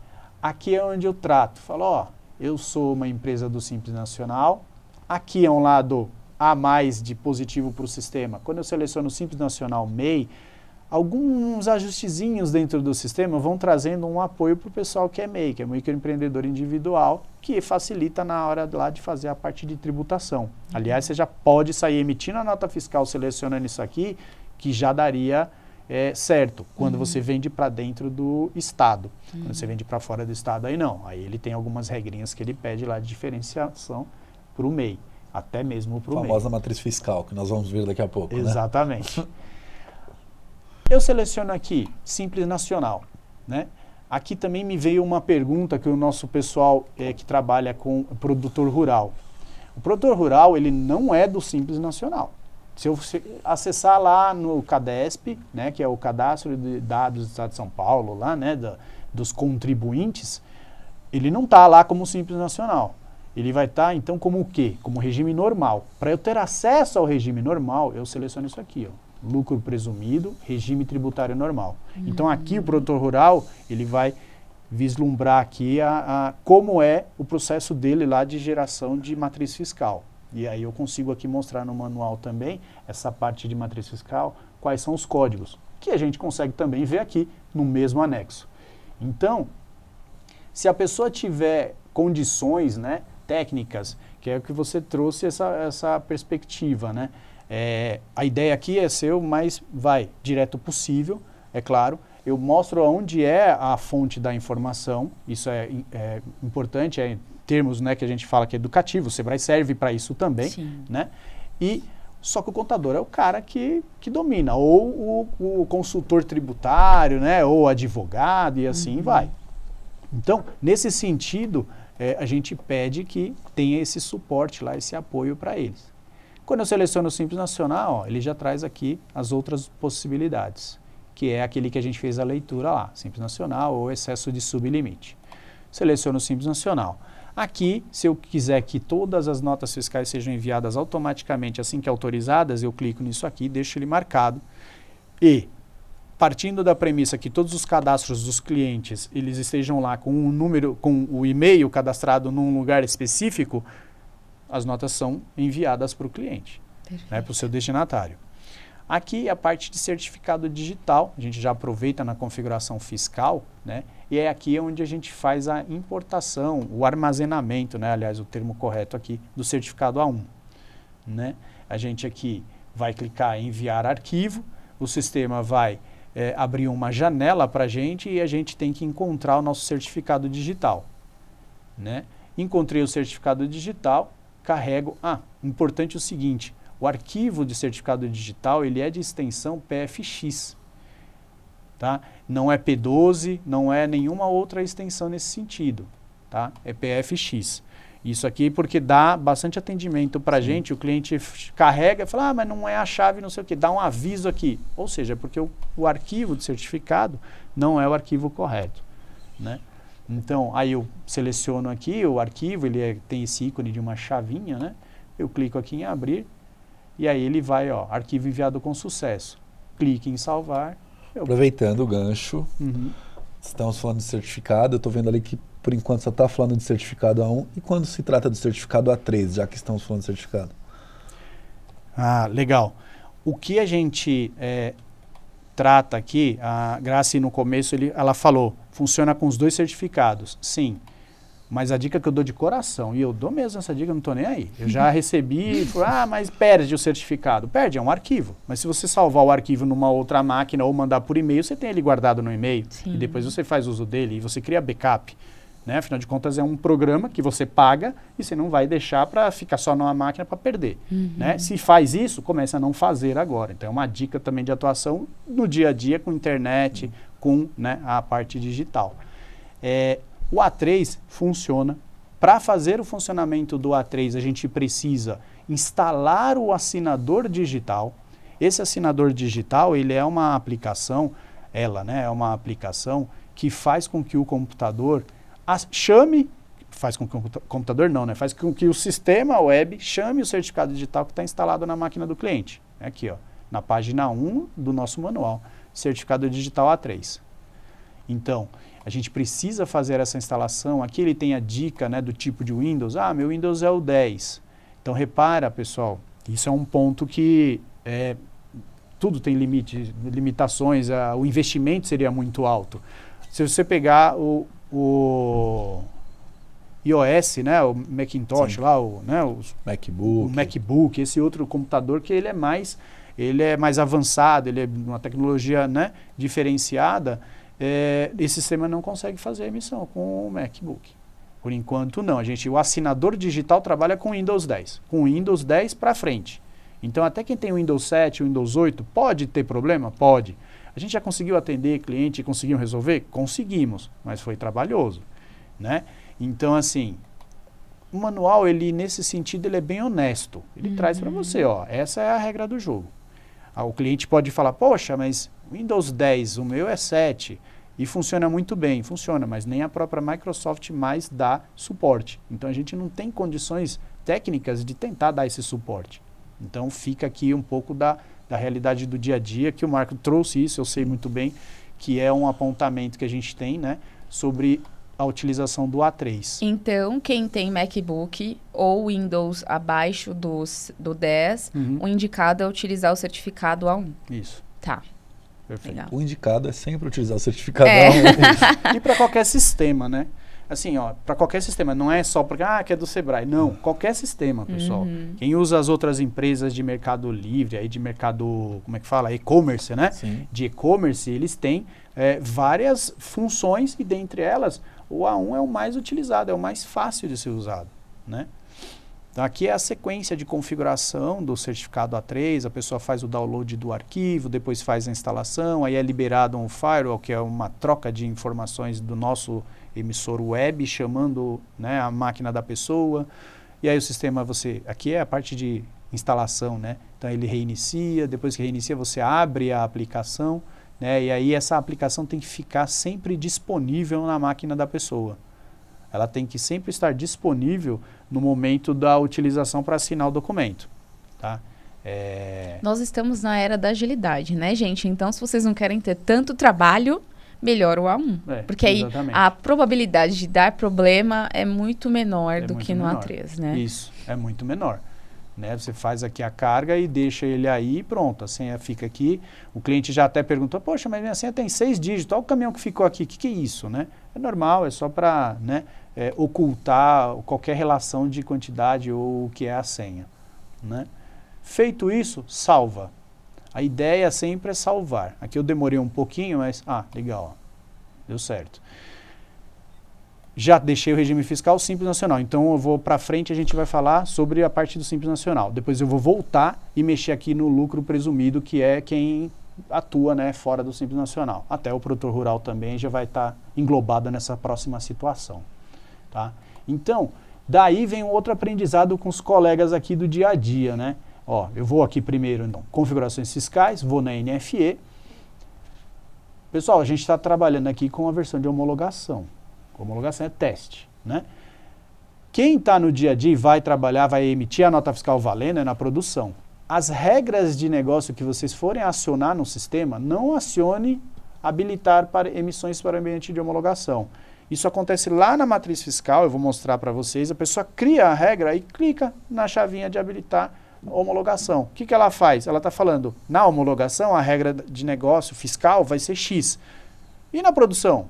Aqui é onde eu trato. Falo, ó, eu sou uma empresa do Simples Nacional. Aqui é um lado a mais de positivo para o sistema. Quando eu seleciono Simples Nacional MEI, alguns ajustezinhos dentro do sistema vão trazendo um apoio para o pessoal que é MEI, que é microempreendedor individual, que facilita na hora lá de fazer a parte de tributação. Uhum. Aliás, você já pode sair emitindo a nota fiscal selecionando isso aqui, que já daria é, certo quando uhum. você vende para dentro do estado. Uhum. Quando você vende para fora do estado, aí não. Aí ele tem algumas regrinhas que ele pede lá de diferenciação para o MEI. Até mesmo para o MEI. A famosa matriz fiscal, que nós vamos ver daqui a pouco. Né? Exatamente. Né? Eu seleciono aqui Simples Nacional, né? Aqui também me veio uma pergunta que o nosso pessoal é, que trabalha com produtor rural. O produtor rural, ele não é do Simples Nacional. Se eu acessar lá no CADESP, né, que é o Cadastro de Dados do Estado de São Paulo, lá, né, dos contribuintes, ele não está lá como Simples Nacional. Ele vai estar, tá, então, como o quê? Como regime normal. Para eu ter acesso ao regime normal, eu seleciono isso aqui, ó lucro presumido, regime tributário normal. Uhum. Então aqui o produtor rural ele vai vislumbrar aqui a, a, como é o processo dele lá de geração de matriz fiscal. E aí eu consigo aqui mostrar no manual também essa parte de matriz fiscal, quais são os códigos, que a gente consegue também ver aqui no mesmo anexo. Então, se a pessoa tiver condições né, técnicas, que é o que você trouxe essa, essa perspectiva, né? É, a ideia aqui é seu, mas vai direto possível, é claro. Eu mostro onde é a fonte da informação, isso é, é importante, é termos né, que a gente fala que é educativo, o Sebrae serve para isso também, né? E só que o contador é o cara que, que domina, ou o, o consultor tributário, né, ou advogado e assim uhum. vai. Então, nesse sentido, é, a gente pede que tenha esse suporte lá, esse apoio para eles. Quando eu seleciono o Simples Nacional, ó, ele já traz aqui as outras possibilidades, que é aquele que a gente fez a leitura lá, Simples Nacional ou excesso de sublimite. Seleciono o Simples Nacional. Aqui, se eu quiser que todas as notas fiscais sejam enviadas automaticamente assim que autorizadas, eu clico nisso aqui, deixo ele marcado. E, partindo da premissa que todos os cadastros dos clientes eles estejam lá com um número, com o e-mail cadastrado num lugar específico, as notas são enviadas para o cliente, né, para o seu destinatário. Aqui a parte de certificado digital, a gente já aproveita na configuração fiscal, né? E é aqui onde a gente faz a importação, o armazenamento, né? Aliás, o termo correto aqui do certificado A1, né? A gente aqui vai clicar em enviar arquivo, o sistema vai é, abrir uma janela para a gente e a gente tem que encontrar o nosso certificado digital, né? Encontrei o certificado digital, carrego. Ah, importante o seguinte: o arquivo de certificado digital ele é de extensão PFX. Tá? Não é P12, não é nenhuma outra extensão nesse sentido. Tá? É PFX. Isso aqui porque dá bastante atendimento para a gente, o cliente carrega e fala, ah, mas não é a chave, não sei o que, dá um aviso aqui. Ou seja, é porque o, o arquivo de certificado não é o arquivo correto. Né? Então, aí eu seleciono aqui o arquivo, ele é, tem esse ícone de uma chavinha, né? Eu clico aqui em abrir e aí ele vai, ó, arquivo enviado com sucesso. Clique em salvar. Eu... Aproveitando o gancho, uhum. estamos falando de certificado, eu estou vendo ali que por enquanto só está falando de certificado A1. E quando se trata do certificado A3, já que estamos falando de certificado? Ah, legal. O que a gente é, trata aqui, a Grace no começo ele, ela falou, Funciona com os dois certificados, sim. Mas a dica que eu dou de coração, e eu dou mesmo essa dica, não estou nem aí. Eu já recebi, ah, mas perde o certificado. Perde, é um arquivo. Mas se você salvar o arquivo numa outra máquina ou mandar por e-mail, você tem ele guardado no e-mail. E depois você faz uso dele e você cria backup. Né? Afinal de contas, é um programa que você paga e você não vai deixar para ficar só numa máquina para perder. Uhum. Né? Se faz isso, começa a não fazer agora. Então, é uma dica também de atuação no dia a dia com internet, uhum com né, a parte digital. É, o A3 funciona. Para fazer o funcionamento do A3, a gente precisa instalar o assinador digital. Esse assinador digital, ele é uma aplicação, ela né, é uma aplicação que faz com que o computador chame, faz com que o computador não, né, faz com que o sistema web chame o certificado digital que está instalado na máquina do cliente. aqui, ó, na página 1 do nosso manual certificado digital A3. Então, a gente precisa fazer essa instalação. Aqui ele tem a dica né, do tipo de Windows. Ah, meu Windows é o 10. Então, repara, pessoal, isso é um ponto que é, tudo tem limite, limitações, a, o investimento seria muito alto. Se você pegar o, o iOS, né, o Macintosh lá, o, né, MacBook. o MacBook, esse outro computador que ele é mais ele é mais avançado, ele é uma tecnologia né, diferenciada, é, esse sistema não consegue fazer a emissão com o MacBook. Por enquanto, não. A gente, o assinador digital trabalha com Windows 10, com Windows 10 para frente. Então, até quem tem o Windows 7, o Windows 8, pode ter problema? Pode. A gente já conseguiu atender cliente, e conseguiu resolver? Conseguimos, mas foi trabalhoso, né? Então, assim, o manual, ele nesse sentido, ele é bem honesto. Ele uhum. traz para você, ó, essa é a regra do jogo. Ah, o cliente pode falar, poxa, mas Windows 10, o meu é 7 e funciona muito bem, funciona, mas nem a própria Microsoft mais dá suporte. Então a gente não tem condições técnicas de tentar dar esse suporte. Então fica aqui um pouco da, da realidade do dia a dia, que o Marco trouxe isso, eu sei muito bem, que é um apontamento que a gente tem né, sobre a utilização do A3. Então, quem tem MacBook ou Windows abaixo dos, do 10, uhum. o indicado é utilizar o certificado A1. Isso. Tá. Perfeito. Legal. O indicado é sempre utilizar o certificado é. é A1. e para qualquer sistema, né? Assim, ó, para qualquer sistema, não é só porque ah, que é do Sebrae. Não, hum. qualquer sistema, pessoal. Uhum. Quem usa as outras empresas de mercado livre, aí de mercado, como é que fala? E-commerce, né? Sim. De e-commerce, eles têm é, várias funções e dentre elas o A1 é o mais utilizado, é o mais fácil de ser usado, né? Então, aqui é a sequência de configuração do certificado A3, a pessoa faz o download do arquivo, depois faz a instalação, aí é liberado um firewall, que é uma troca de informações do nosso emissor web, chamando né, a máquina da pessoa, e aí o sistema você... Aqui é a parte de instalação, né? Então, ele reinicia, depois que reinicia, você abre a aplicação, né? E aí essa aplicação tem que ficar sempre disponível na máquina da pessoa. Ela tem que sempre estar disponível no momento da utilização para assinar o documento. Tá? É... Nós estamos na era da agilidade, né, gente? Então, se vocês não querem ter tanto trabalho, melhor o A1. É, porque aí a probabilidade de dar problema é muito menor é do muito que no menor. A3, né? Isso, é muito menor. Né? Você faz aqui a carga e deixa ele aí e pronto, a senha fica aqui. O cliente já até perguntou, poxa, mas minha senha tem seis dígitos, olha o caminhão que ficou aqui, o que, que é isso? Né? É normal, é só para né, é, ocultar qualquer relação de quantidade ou o que é a senha. Né? Feito isso, salva. A ideia sempre é salvar. Aqui eu demorei um pouquinho, mas, ah, legal, deu certo já deixei o regime fiscal simples nacional. Então eu vou para frente a gente vai falar sobre a parte do simples nacional. Depois eu vou voltar e mexer aqui no lucro presumido, que é quem atua, né, fora do simples nacional. Até o produtor rural também já vai estar tá englobado nessa próxima situação, tá? Então, daí vem outro aprendizado com os colegas aqui do dia a dia, né? Ó, eu vou aqui primeiro, então, configurações fiscais, vou na NFE. Pessoal, a gente está trabalhando aqui com a versão de homologação. Homologação é teste, né? Quem está no dia a dia e vai trabalhar, vai emitir a nota fiscal valendo é na produção. As regras de negócio que vocês forem acionar no sistema, não acione habilitar para emissões para ambiente de homologação. Isso acontece lá na matriz fiscal, eu vou mostrar para vocês. A pessoa cria a regra e clica na chavinha de habilitar homologação. O que, que ela faz? Ela está falando, na homologação, a regra de negócio fiscal vai ser X. E na produção?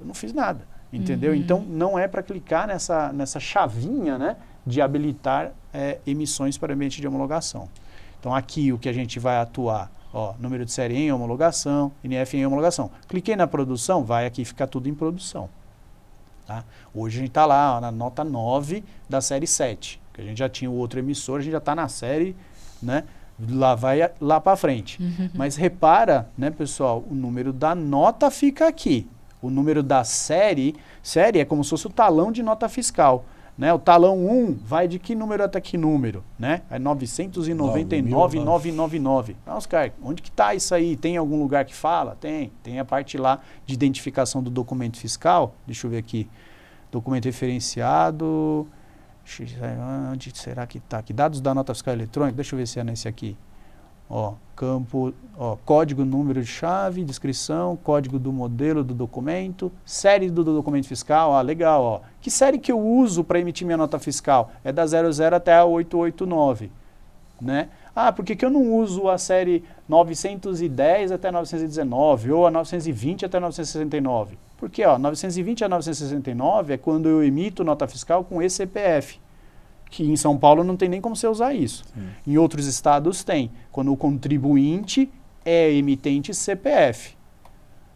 Eu não fiz nada. Entendeu? Uhum. Então, não é para clicar nessa, nessa chavinha né, de habilitar é, emissões para ambiente de homologação. Então, aqui o que a gente vai atuar, ó, número de série em homologação, NF em homologação. Cliquei na produção, vai aqui ficar tudo em produção. Tá? Hoje a gente está lá ó, na nota 9 da série 7, que a gente já tinha o outro emissor, a gente já está na série, né? Lá vai lá para frente. Uhum. Mas repara, né, pessoal, o número da nota fica aqui. O número da série, série é como se fosse o talão de nota fiscal. Né? O talão 1 vai de que número até que número? Né? É 999,999. Ah, Oscar, onde que está isso aí? Tem algum lugar que fala? Tem. Tem a parte lá de identificação do documento fiscal. Deixa eu ver aqui. Documento referenciado. Onde será que está Dados da nota fiscal eletrônica. Deixa eu ver se é nesse aqui. Ó, campo, ó, código, número de chave, descrição, código do modelo do documento, série do, do documento fiscal, ah, legal, ó. Que série que eu uso para emitir minha nota fiscal? É da 00 até a 889, né? Ah, por que, que eu não uso a série 910 até 919 ou a 920 até 969? Porque, ó, 920 a 969 é quando eu emito nota fiscal com ECPF que em São Paulo não tem nem como você usar isso. Sim. Em outros estados tem, quando o contribuinte é emitente CPF.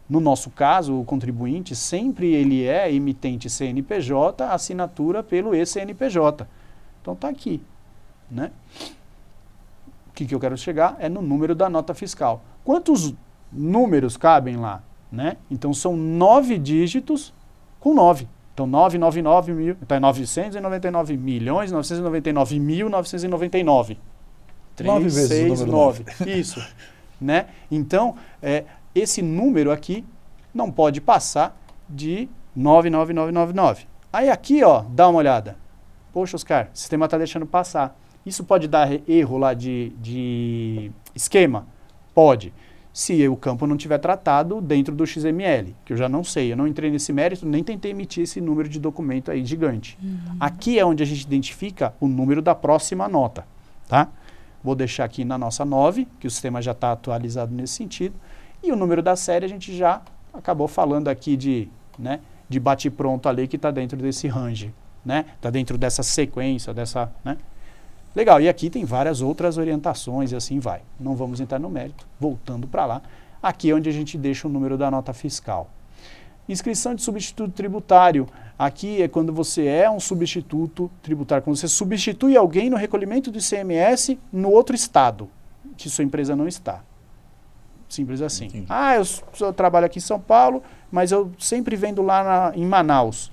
No nosso caso, o contribuinte sempre ele é emitente CNPJ, assinatura pelo ECNPJ. Então está aqui, né? O que, que eu quero chegar é no número da nota fiscal. Quantos números cabem lá, né? Então são nove dígitos com nove. Então, 999 mil, então é 999 milhões, 999 mil, Isso. né? Então, é, esse número aqui não pode passar de 99999. Aí aqui, ó, dá uma olhada. Poxa, Oscar, o sistema está deixando passar. Isso pode dar erro lá de, de esquema? Pode se o campo não tiver tratado dentro do XML, que eu já não sei, eu não entrei nesse mérito, nem tentei emitir esse número de documento aí gigante. Uhum. Aqui é onde a gente identifica o número da próxima nota, tá? Vou deixar aqui na nossa 9, que o sistema já está atualizado nesse sentido, e o número da série a gente já acabou falando aqui de, né, de bate-pronto ali que está dentro desse range, né? Está dentro dessa sequência, dessa, né? Legal, e aqui tem várias outras orientações e assim vai. Não vamos entrar no mérito, voltando para lá. Aqui é onde a gente deixa o número da nota fiscal. Inscrição de substituto tributário. Aqui é quando você é um substituto tributário, quando você substitui alguém no recolhimento do ICMS no outro estado, que sua empresa não está. Simples assim. Entendi. Ah, eu, eu, trabalho aqui em São Paulo, mas eu sempre vendo lá na, em Manaus.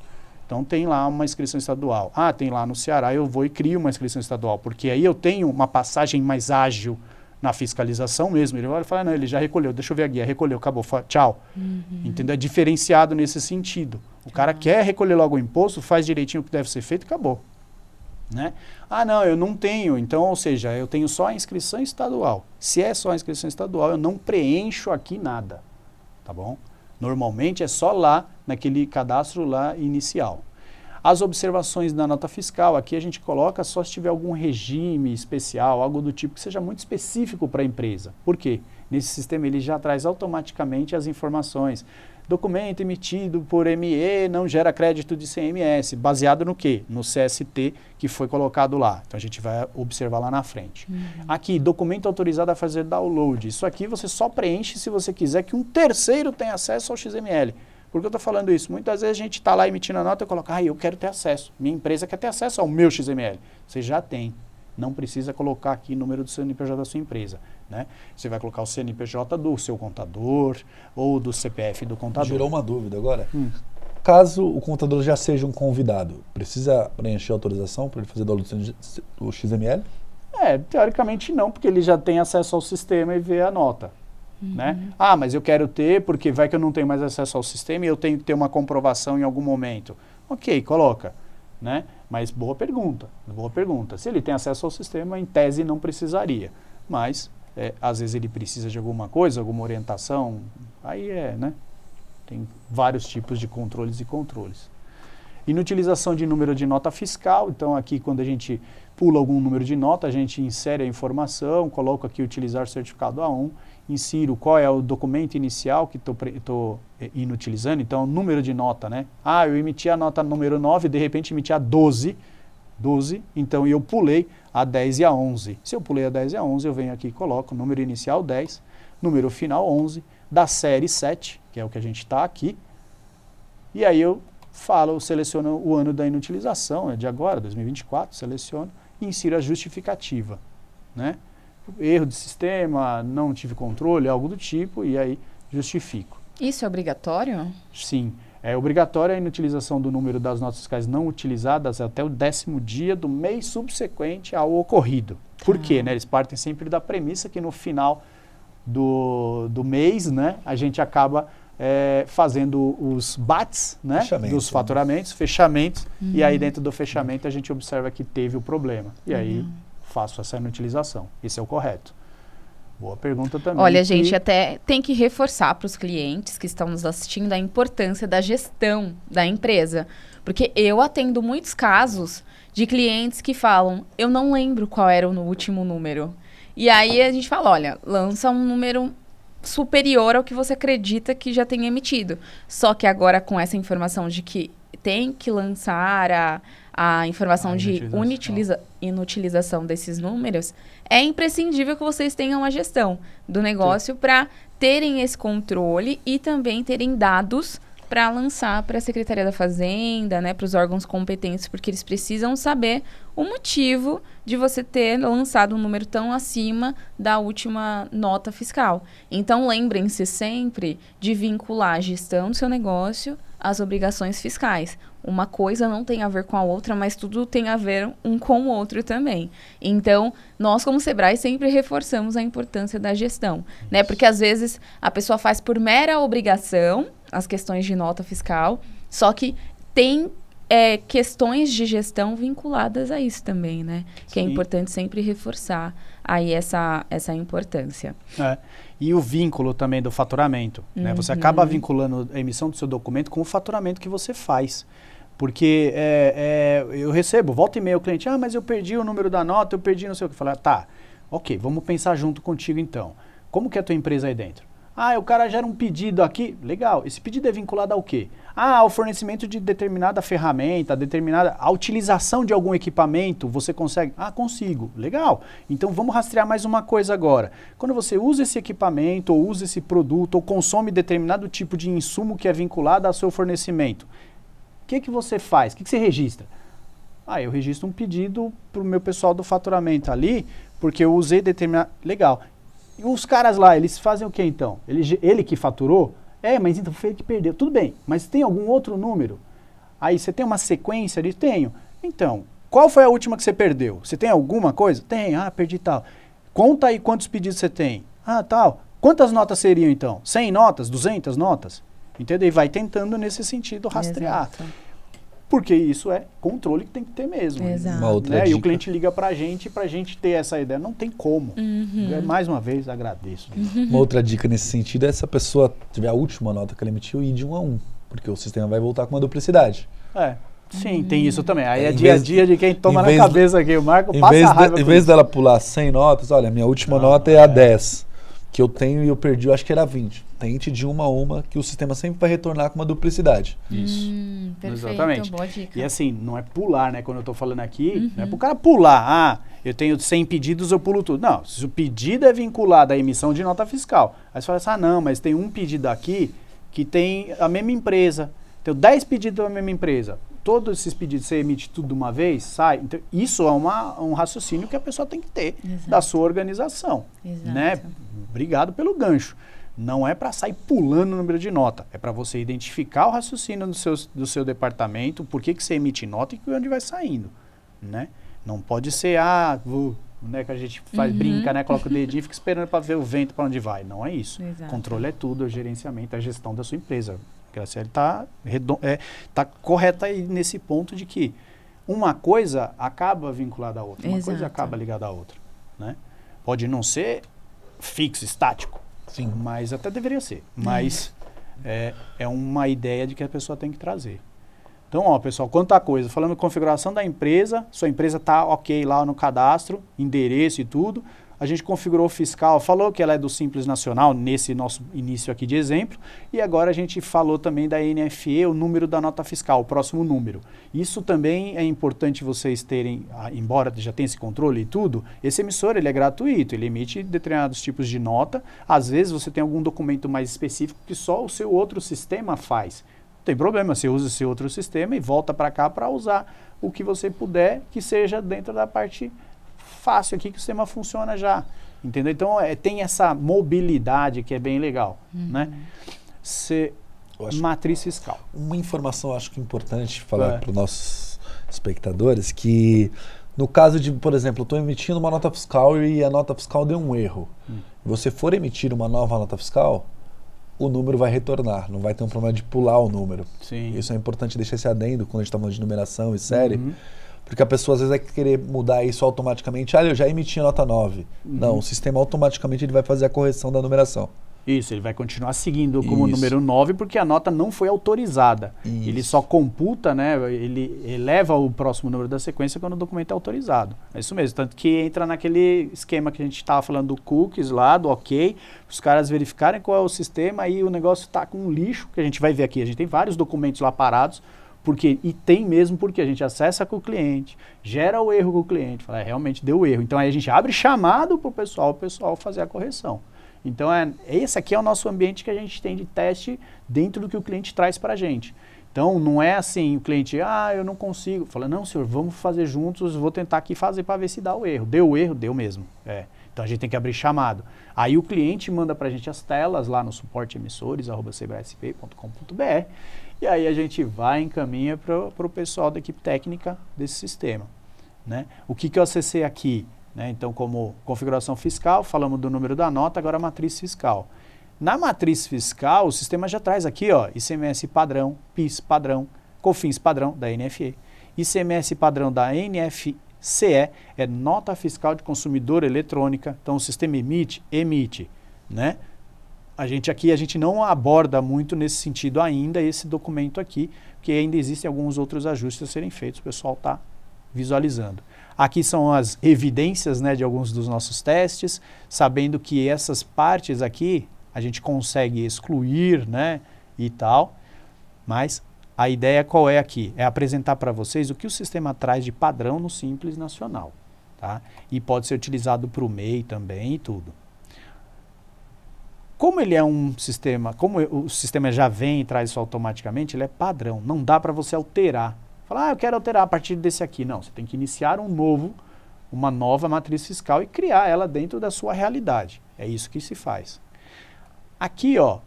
Então tem lá uma inscrição estadual. Ah, tem lá no Ceará, eu vou e crio uma inscrição estadual, porque aí eu tenho uma passagem mais ágil na fiscalização mesmo. Ele vai falar, ah, não, ele já recolheu, deixa eu ver a guia, é, recolheu, acabou, tchau. Uhum. Entendeu? É diferenciado nesse sentido. O cara uhum. quer recolher logo o imposto, faz direitinho o que deve ser feito, acabou. Né? Ah, não, eu não tenho. Então, ou seja, eu tenho só a inscrição estadual. Se é só a inscrição estadual, eu não preencho aqui nada. Tá bom? Normalmente é só lá, naquele cadastro lá inicial. As observações da nota fiscal, aqui a gente coloca só se tiver algum regime especial, algo do tipo que seja muito específico para a empresa. Por quê? Nesse sistema ele já traz automaticamente as informações documento emitido por ME não gera crédito de CMS, baseado no quê? No CST que foi colocado lá. Então a gente vai observar lá na frente. Uhum. Aqui, documento autorizado a fazer download. Isso aqui você só preenche se você quiser que um terceiro tenha acesso ao XML. Por que eu estou falando isso? Muitas vezes a gente está lá emitindo a nota e coloca, ah, eu quero ter acesso. Minha empresa quer ter acesso ao meu XML. Você já tem. Não precisa colocar aqui o número do CNPJ da sua empresa. Né? Você vai colocar o CNPJ do seu contador ou do CPF do contador. Gerou uma dúvida agora. Hum. Caso o contador já seja um convidado, precisa preencher a autorização para ele fazer o XML? É, teoricamente não, porque ele já tem acesso ao sistema e vê a nota. Uhum. Né? Ah, mas eu quero ter, porque vai que eu não tenho mais acesso ao sistema e eu tenho que ter uma comprovação em algum momento. Ok, coloca. Né? Mas boa pergunta, boa pergunta. Se ele tem acesso ao sistema, em tese não precisaria. Mas é, às vezes ele precisa de alguma coisa, alguma orientação. Aí é, né? Tem vários tipos de controles e controles. Inutilização de número de nota fiscal. Então, aqui, quando a gente pula algum número de nota, a gente insere a informação, coloca aqui utilizar certificado A1, insiro qual é o documento inicial que estou é, inutilizando. Então, número de nota, né? Ah, eu emiti a nota número 9, de repente emiti a 12 12, então eu pulei a 10 e a 11. Se eu pulei a 10 e a 11, eu venho aqui e coloco número inicial 10, número final 11, da série 7, que é o que a gente está aqui, e aí eu falo, seleciono o ano da inutilização, é de agora, 2024, seleciono e insiro a justificativa, né? Erro de sistema, não tive controle, algo do tipo, e aí justifico. Isso é obrigatório? Sim. Sim. É obrigatória a inutilização do número das notas fiscais não utilizadas até o décimo dia do mês subsequente ao ocorrido. Tá. Por quê? Né? Eles partem sempre da premissa que no final do, do mês né, a gente acaba é, fazendo os bates né, dos né? faturamentos, fechamentos, e aí uhum. dentro do fechamento a gente observa que teve o problema. E aí uhum. faço essa inutilização. Esse é o correto. Boa pergunta também. Olha, gente, até tem que reforçar para os clientes que estão nos assistindo a importância da gestão da empresa. Porque eu atendo muitos casos de clientes que falam: eu não lembro qual era o último número. E aí a gente fala: olha, lança um número superior ao que você acredita que já tenha emitido. Só que agora, com essa informação de que tem que lançar a, a informação a de inutiliza, inutilização desses números é imprescindível que vocês tenham a gestão do negócio para terem esse controle e também terem dados para lançar para a Secretaria da Fazenda, né, para os órgãos competentes, porque eles precisam saber o motivo de você ter lançado um número tão acima da última nota fiscal. Então, lembrem-se sempre de vincular a gestão do seu negócio às obrigações fiscais. Uma coisa não tem a ver com a outra, mas tudo tem a ver um com o outro também. Então, nós como Sebrae sempre reforçamos a importância da gestão, né? Porque às vezes a pessoa faz por mera obrigação, as questões de nota fiscal, só que tem é, questões de gestão vinculadas a isso também, né? Sim. Que é importante sempre reforçar aí essa, essa importância. É. E o vínculo também do faturamento, uhum. né? Você acaba uhum. vinculando a emissão do seu documento com o faturamento que você faz. Porque é, é, eu recebo, volta e meia o cliente, ah, mas eu perdi o número da nota, eu perdi não sei o que. Falar, ah, tá, ok, vamos pensar junto contigo então. Como que é a tua empresa aí é dentro? Ah, o cara gera um pedido aqui. Legal. Esse pedido é vinculado ao quê? Ah, ao fornecimento de determinada ferramenta, determinada. A utilização de algum equipamento, você consegue? Ah, consigo. Legal. Então vamos rastrear mais uma coisa agora. Quando você usa esse equipamento, ou usa esse produto, ou consome determinado tipo de insumo que é vinculado ao seu fornecimento, o que, que você faz? O que, que você registra? Ah, eu registro um pedido para o meu pessoal do faturamento ali, porque eu usei determinado. Legal. E os caras lá, eles fazem o que então? Ele, ele que faturou? É, mas então foi ele que perdeu. Tudo bem, mas tem algum outro número? Aí você tem uma sequência ali? tenho. Então, qual foi a última que você perdeu? Você tem alguma coisa? Tem, ah, perdi tal. Conta aí quantos pedidos você tem. Ah, tal. Quantas notas seriam então? 100 notas? 200 notas? Entendeu? E vai tentando nesse sentido rastrear. Exato. Porque isso é controle que tem que ter mesmo. Exato. Uma outra né? Dica. E o cliente liga para a gente para a gente ter essa ideia. Não tem como. Uhum. Mais uma vez, agradeço. Uhum. Uma outra dica nesse sentido é se a pessoa tiver a última nota que ela emitiu e ir de um a um. Porque o sistema vai voltar com uma duplicidade. É. Sim, hum. tem isso também. Aí é, dia a dia de quem toma na cabeça de, aqui. O Marco passa a raiva. De, em vez isso. dela pular 100 notas, olha, minha última ah, nota é, é a 10 que eu tenho e eu perdi, eu acho que era 20. Tente de uma a uma, que o sistema sempre vai retornar com uma duplicidade. Isso. Hum, perfeito, Exatamente. Boa dica. E assim, não é pular, né? Quando eu estou falando aqui, uhum. não é uhum. para o cara pular. Ah, eu tenho 100 pedidos, eu pulo tudo. Não, se o pedido é vinculado à emissão de nota fiscal. Aí você fala assim, ah, não, mas tem um pedido aqui que tem a mesma empresa. Tenho 10 pedidos da mesma empresa todos esses pedidos você emite tudo de uma vez, sai. Então, isso é uma, um raciocínio que a pessoa tem que ter Exato. da sua organização. Exato. Né? Obrigado pelo gancho. Não é para sair pulando o número de nota, é para você identificar o raciocínio do seu, do seu departamento, por que, que você emite nota e onde vai saindo. Né? Não pode ser, ah, vou, né, que a gente faz, uhum. brinca, né, coloca o dedinho e fica esperando para ver o vento para onde vai. Não é isso. Exato. Controle é tudo, é o gerenciamento, é a gestão da sua empresa democracia. Ele está é, tá correta aí nesse ponto de que uma coisa acaba vinculada à outra, uma Exato. coisa acaba ligada à outra. Né? Pode não ser fixo, estático, Sim. mas até deveria ser. Mas hum. é, é uma ideia de que a pessoa tem que trazer. Então, ó, pessoal, quanta coisa. Falando de configuração da empresa, sua empresa está ok lá no cadastro, endereço e tudo a gente configurou o fiscal, falou que ela é do Simples Nacional, nesse nosso início aqui de exemplo, e agora a gente falou também da NFE, o número da nota fiscal, o próximo número. Isso também é importante vocês terem, ah, embora já tenha esse controle e tudo, esse emissor ele é gratuito, ele emite determinados tipos de nota, às vezes você tem algum documento mais específico que só o seu outro sistema faz tem problema, você usa esse outro sistema e volta para cá para usar o que você puder que seja dentro da parte fácil aqui que o sistema funciona já. Entendeu? Então é, tem essa mobilidade que é bem legal. Uhum. Né? Ser matriz fiscal. Uma informação acho que é importante falar é. para os nossos espectadores que no caso de, por exemplo, estou emitindo uma nota fiscal e a nota fiscal deu um erro. Hum. Você for emitir uma nova nota fiscal, o número vai retornar, não vai ter um problema de pular o número. Sim. Isso é importante deixar esse adendo quando a gente está falando de numeração e série. Uhum porque a pessoa às vezes vai querer mudar isso automaticamente. Ah, eu já emiti a nota 9. Uhum. Não, o sistema automaticamente ele vai fazer a correção da numeração. Isso, ele vai continuar seguindo como Isso. número 9 porque a nota não foi autorizada. Isso. Ele só computa, né? Ele eleva o próximo número da sequência quando o documento é autorizado. É isso mesmo. Tanto que entra naquele esquema que a gente estava falando do cookies lá, do ok, os caras verificarem qual é o sistema e o negócio está com um lixo, que a gente vai ver aqui. A gente tem vários documentos lá parados porque, e tem mesmo porque a gente acessa com o cliente, gera o erro com o cliente, fala, é, realmente deu erro. Então aí a gente abre chamado para o pessoal, o pessoal fazer a correção. Então é, esse aqui é o nosso ambiente que a gente tem de teste dentro do que o cliente traz para a gente. Então não é assim, o cliente, ah, eu não consigo. Fala, não, senhor, vamos fazer juntos, vou tentar aqui fazer para ver se dá o erro. Deu o erro, deu mesmo. É. Então a gente tem que abrir chamado. Aí o cliente manda para a gente as telas lá no suporte suporteemissores.cbsp.com.br e aí a gente vai encaminha para o pessoal da equipe técnica desse sistema. Né? O que, que eu acessei aqui? Né? Então, como configuração fiscal, falamos do número da nota, agora a matriz fiscal. Na matriz fiscal, o sistema já traz aqui ó, ICMS padrão, PIS padrão, COFINS padrão da NFE, ICMS padrão da NFCE é nota fiscal de consumidor eletrônica. Então o sistema emite, emite, né? A gente aqui, a gente não aborda muito nesse sentido ainda esse documento aqui, porque ainda existem alguns outros ajustes a serem feitos, o pessoal está visualizando. Aqui são as evidências né, de alguns dos nossos testes, sabendo que essas partes aqui a gente consegue excluir né, e tal, mas a ideia qual é aqui? É apresentar para vocês o que o sistema traz de padrão no Simples Nacional. Tá? E pode ser utilizado para o MEI também e tudo. Como ele é um sistema, como o sistema já vem e traz isso automaticamente, ele é padrão. Não dá para você alterar. Falar, ah, eu quero alterar a partir desse aqui. Não, você tem que iniciar um novo, uma nova matriz fiscal e criar ela dentro da sua realidade. É isso que se faz. Aqui, ó,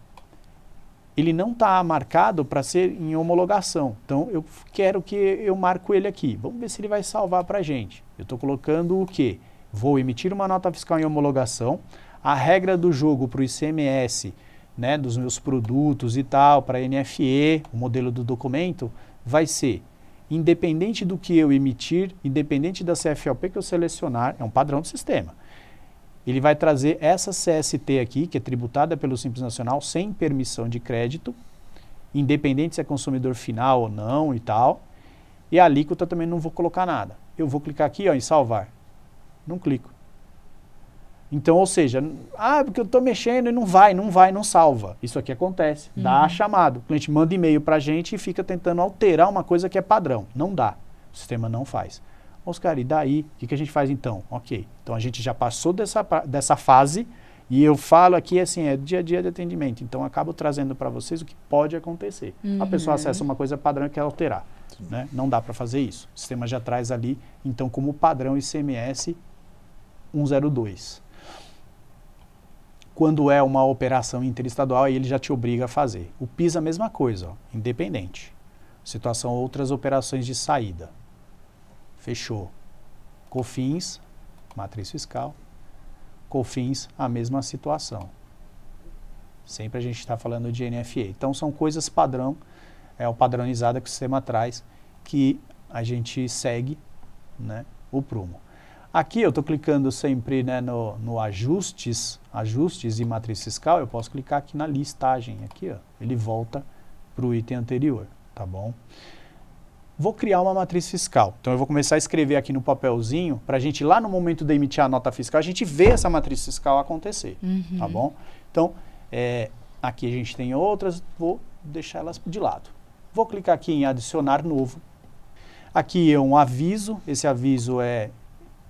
ele não está marcado para ser em homologação. Então, eu quero que eu marco ele aqui. Vamos ver se ele vai salvar para a gente. Eu estou colocando o quê? Vou emitir uma nota fiscal em homologação a regra do jogo para o ICMS, né, dos meus produtos e tal, para a NFE, o modelo do documento, vai ser independente do que eu emitir, independente da CFLP que eu selecionar, é um padrão do sistema. Ele vai trazer essa CST aqui, que é tributada pelo Simples Nacional, sem permissão de crédito, independente se é consumidor final ou não e tal. E a alíquota também não vou colocar nada. Eu vou clicar aqui ó, em salvar. Não clico. Então, ou seja, ah, porque eu estou mexendo e não vai, não vai, não salva. Isso aqui acontece, uhum. dá chamado. O cliente manda e-mail para a gente e fica tentando alterar uma coisa que é padrão. Não dá, o sistema não faz. Oscar, e daí? O que, que a gente faz então? Ok, então a gente já passou dessa, dessa fase e eu falo aqui assim, é dia a dia de atendimento. Então, acabo trazendo para vocês o que pode acontecer. Uhum. A pessoa uhum. acessa uma coisa padrão e quer alterar. Né? Não dá para fazer isso. O sistema já traz ali, então, como padrão ICMS 102 quando é uma operação interestadual, aí ele já te obriga a fazer. O PIS a mesma coisa, ó, independente. Situação outras operações de saída. Fechou. COFINS, matriz fiscal. COFINS, a mesma situação. Sempre a gente está falando de NFE. Então são coisas padrão, é o padronizado que o sistema traz, que a gente segue né, o prumo. Aqui eu estou clicando sempre né, no, no, ajustes, ajustes e matriz fiscal, eu posso clicar aqui na listagem, aqui, ó, ele volta para o item anterior, tá bom? Vou criar uma matriz fiscal. Então eu vou começar a escrever aqui no papelzinho para a gente lá no momento de emitir a nota fiscal, a gente ver essa matriz fiscal acontecer, tá uhum. tá bom? Então é, aqui a gente tem outras, vou deixar elas de lado. Vou clicar aqui em adicionar novo. Aqui é um aviso, esse aviso é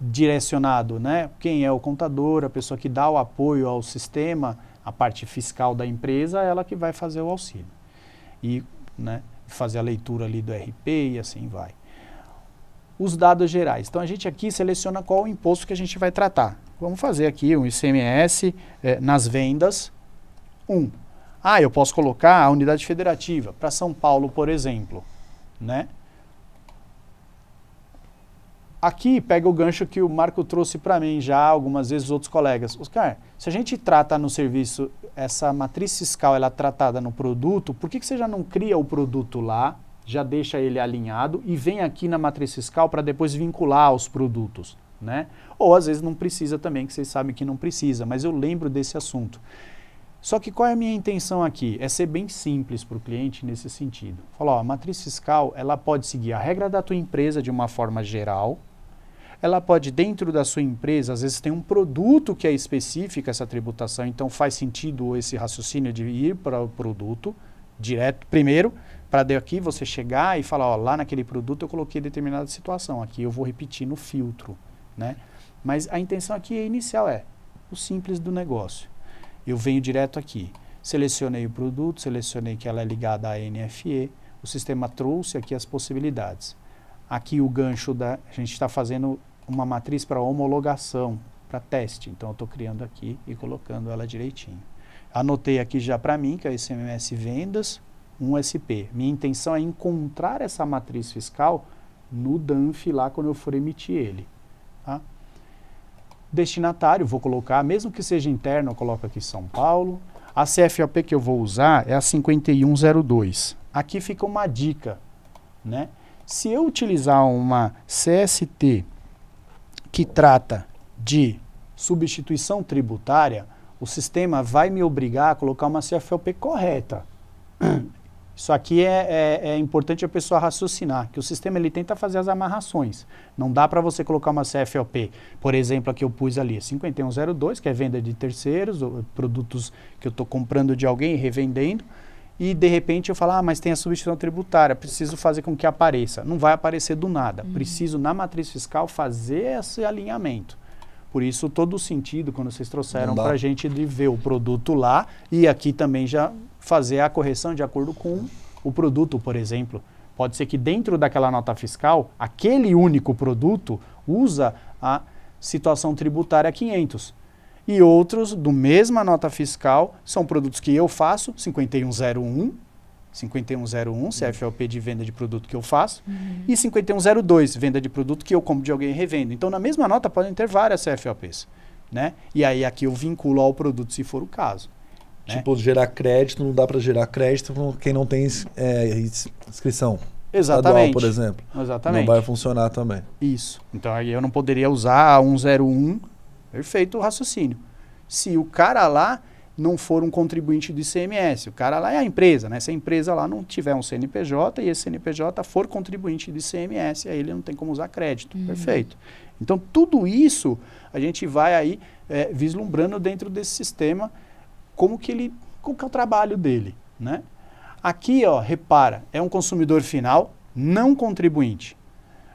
direcionado, né? Quem é o contador, a pessoa que dá o apoio ao sistema, a parte fiscal da empresa, é ela que vai fazer o auxílio. E, né, fazer a leitura ali do RP e assim vai. Os dados gerais. Então a gente aqui seleciona qual o imposto que a gente vai tratar. Vamos fazer aqui um ICMS eh, nas vendas 1. Um. Ah, eu posso colocar a unidade federativa para São Paulo, por exemplo, né? aqui pega o gancho que o Marco trouxe para mim já algumas vezes outros colegas. Oscar, se a gente trata no serviço essa matriz fiscal ela é tratada no produto, por que, que você já não cria o produto lá, já deixa ele alinhado e vem aqui na matriz fiscal para depois vincular aos produtos, né? Ou às vezes não precisa também, que vocês sabem que não precisa, mas eu lembro desse assunto. Só que qual é a minha intenção aqui? É ser bem simples para o cliente nesse sentido. Falar, ó, a matriz fiscal ela pode seguir a regra da tua empresa de uma forma geral, ela pode, dentro da sua empresa, às vezes tem um produto que é específico essa tributação, então faz sentido esse raciocínio de ir para o produto direto primeiro, para daqui você chegar e falar, ó, lá naquele produto eu coloquei determinada situação, aqui eu vou repetir no filtro, né? Mas a intenção aqui inicial é o simples do negócio. Eu venho direto aqui, selecionei o produto, selecionei que ela é ligada à NFE, o sistema trouxe aqui as possibilidades. Aqui o gancho da. A gente está fazendo uma matriz para homologação, para teste. Então, eu estou criando aqui e colocando ela direitinho. Anotei aqui já para mim, que é o SMS Vendas, um SP. Minha intenção é encontrar essa matriz fiscal no DANF lá quando eu for emitir ele. Tá? Destinatário, vou colocar, mesmo que seja interno, eu coloco aqui São Paulo. A CFOP que eu vou usar é a 5102. Aqui fica uma dica, né? Se eu utilizar uma CST que trata de substituição tributária, o sistema vai me obrigar a colocar uma CFLP correta. Isso aqui é, é, é, importante a pessoa raciocinar, que o sistema ele tenta fazer as amarrações. Não dá para você colocar uma CFLP, por exemplo, a que eu pus ali, 5102, que é venda de terceiros, produtos que eu estou comprando de alguém e revendendo, e de repente eu falar, ah, mas tem a substituição tributária, preciso fazer com que apareça. Não vai aparecer do nada. Uhum. Preciso, na matriz fiscal, fazer esse alinhamento. Por isso, todo o sentido, quando vocês trouxeram para a gente de ver o produto lá e aqui também já fazer a correção de acordo com o produto, por exemplo. Pode ser que dentro daquela nota fiscal, aquele único produto usa a situação tributária 500 e outros do mesma nota fiscal são produtos que eu faço, 5101, 5101, CFLP de venda de produto que eu faço, uhum. e 5102, venda de produto que eu compro de alguém e revendo. Então, na mesma nota podem ter várias CFOPs né? E aí aqui eu vinculo ao produto se for o caso. Né? Tipo, gerar crédito, não dá para gerar crédito quem não tem é, inscrição. Exatamente. Estadual, por exemplo. Exatamente. Não vai funcionar também. Isso. Então aí eu não poderia usar a 101 Perfeito o raciocínio. Se o cara lá não for um contribuinte do ICMS, o cara lá é a empresa, né? Se a empresa lá não tiver um CNPJ e esse CNPJ for contribuinte do ICMS, aí ele não tem como usar crédito. Uhum. Perfeito. Então, tudo isso a gente vai aí é, vislumbrando dentro desse sistema como que ele, como que é o trabalho dele, né? Aqui, ó, repara, é um consumidor final não contribuinte.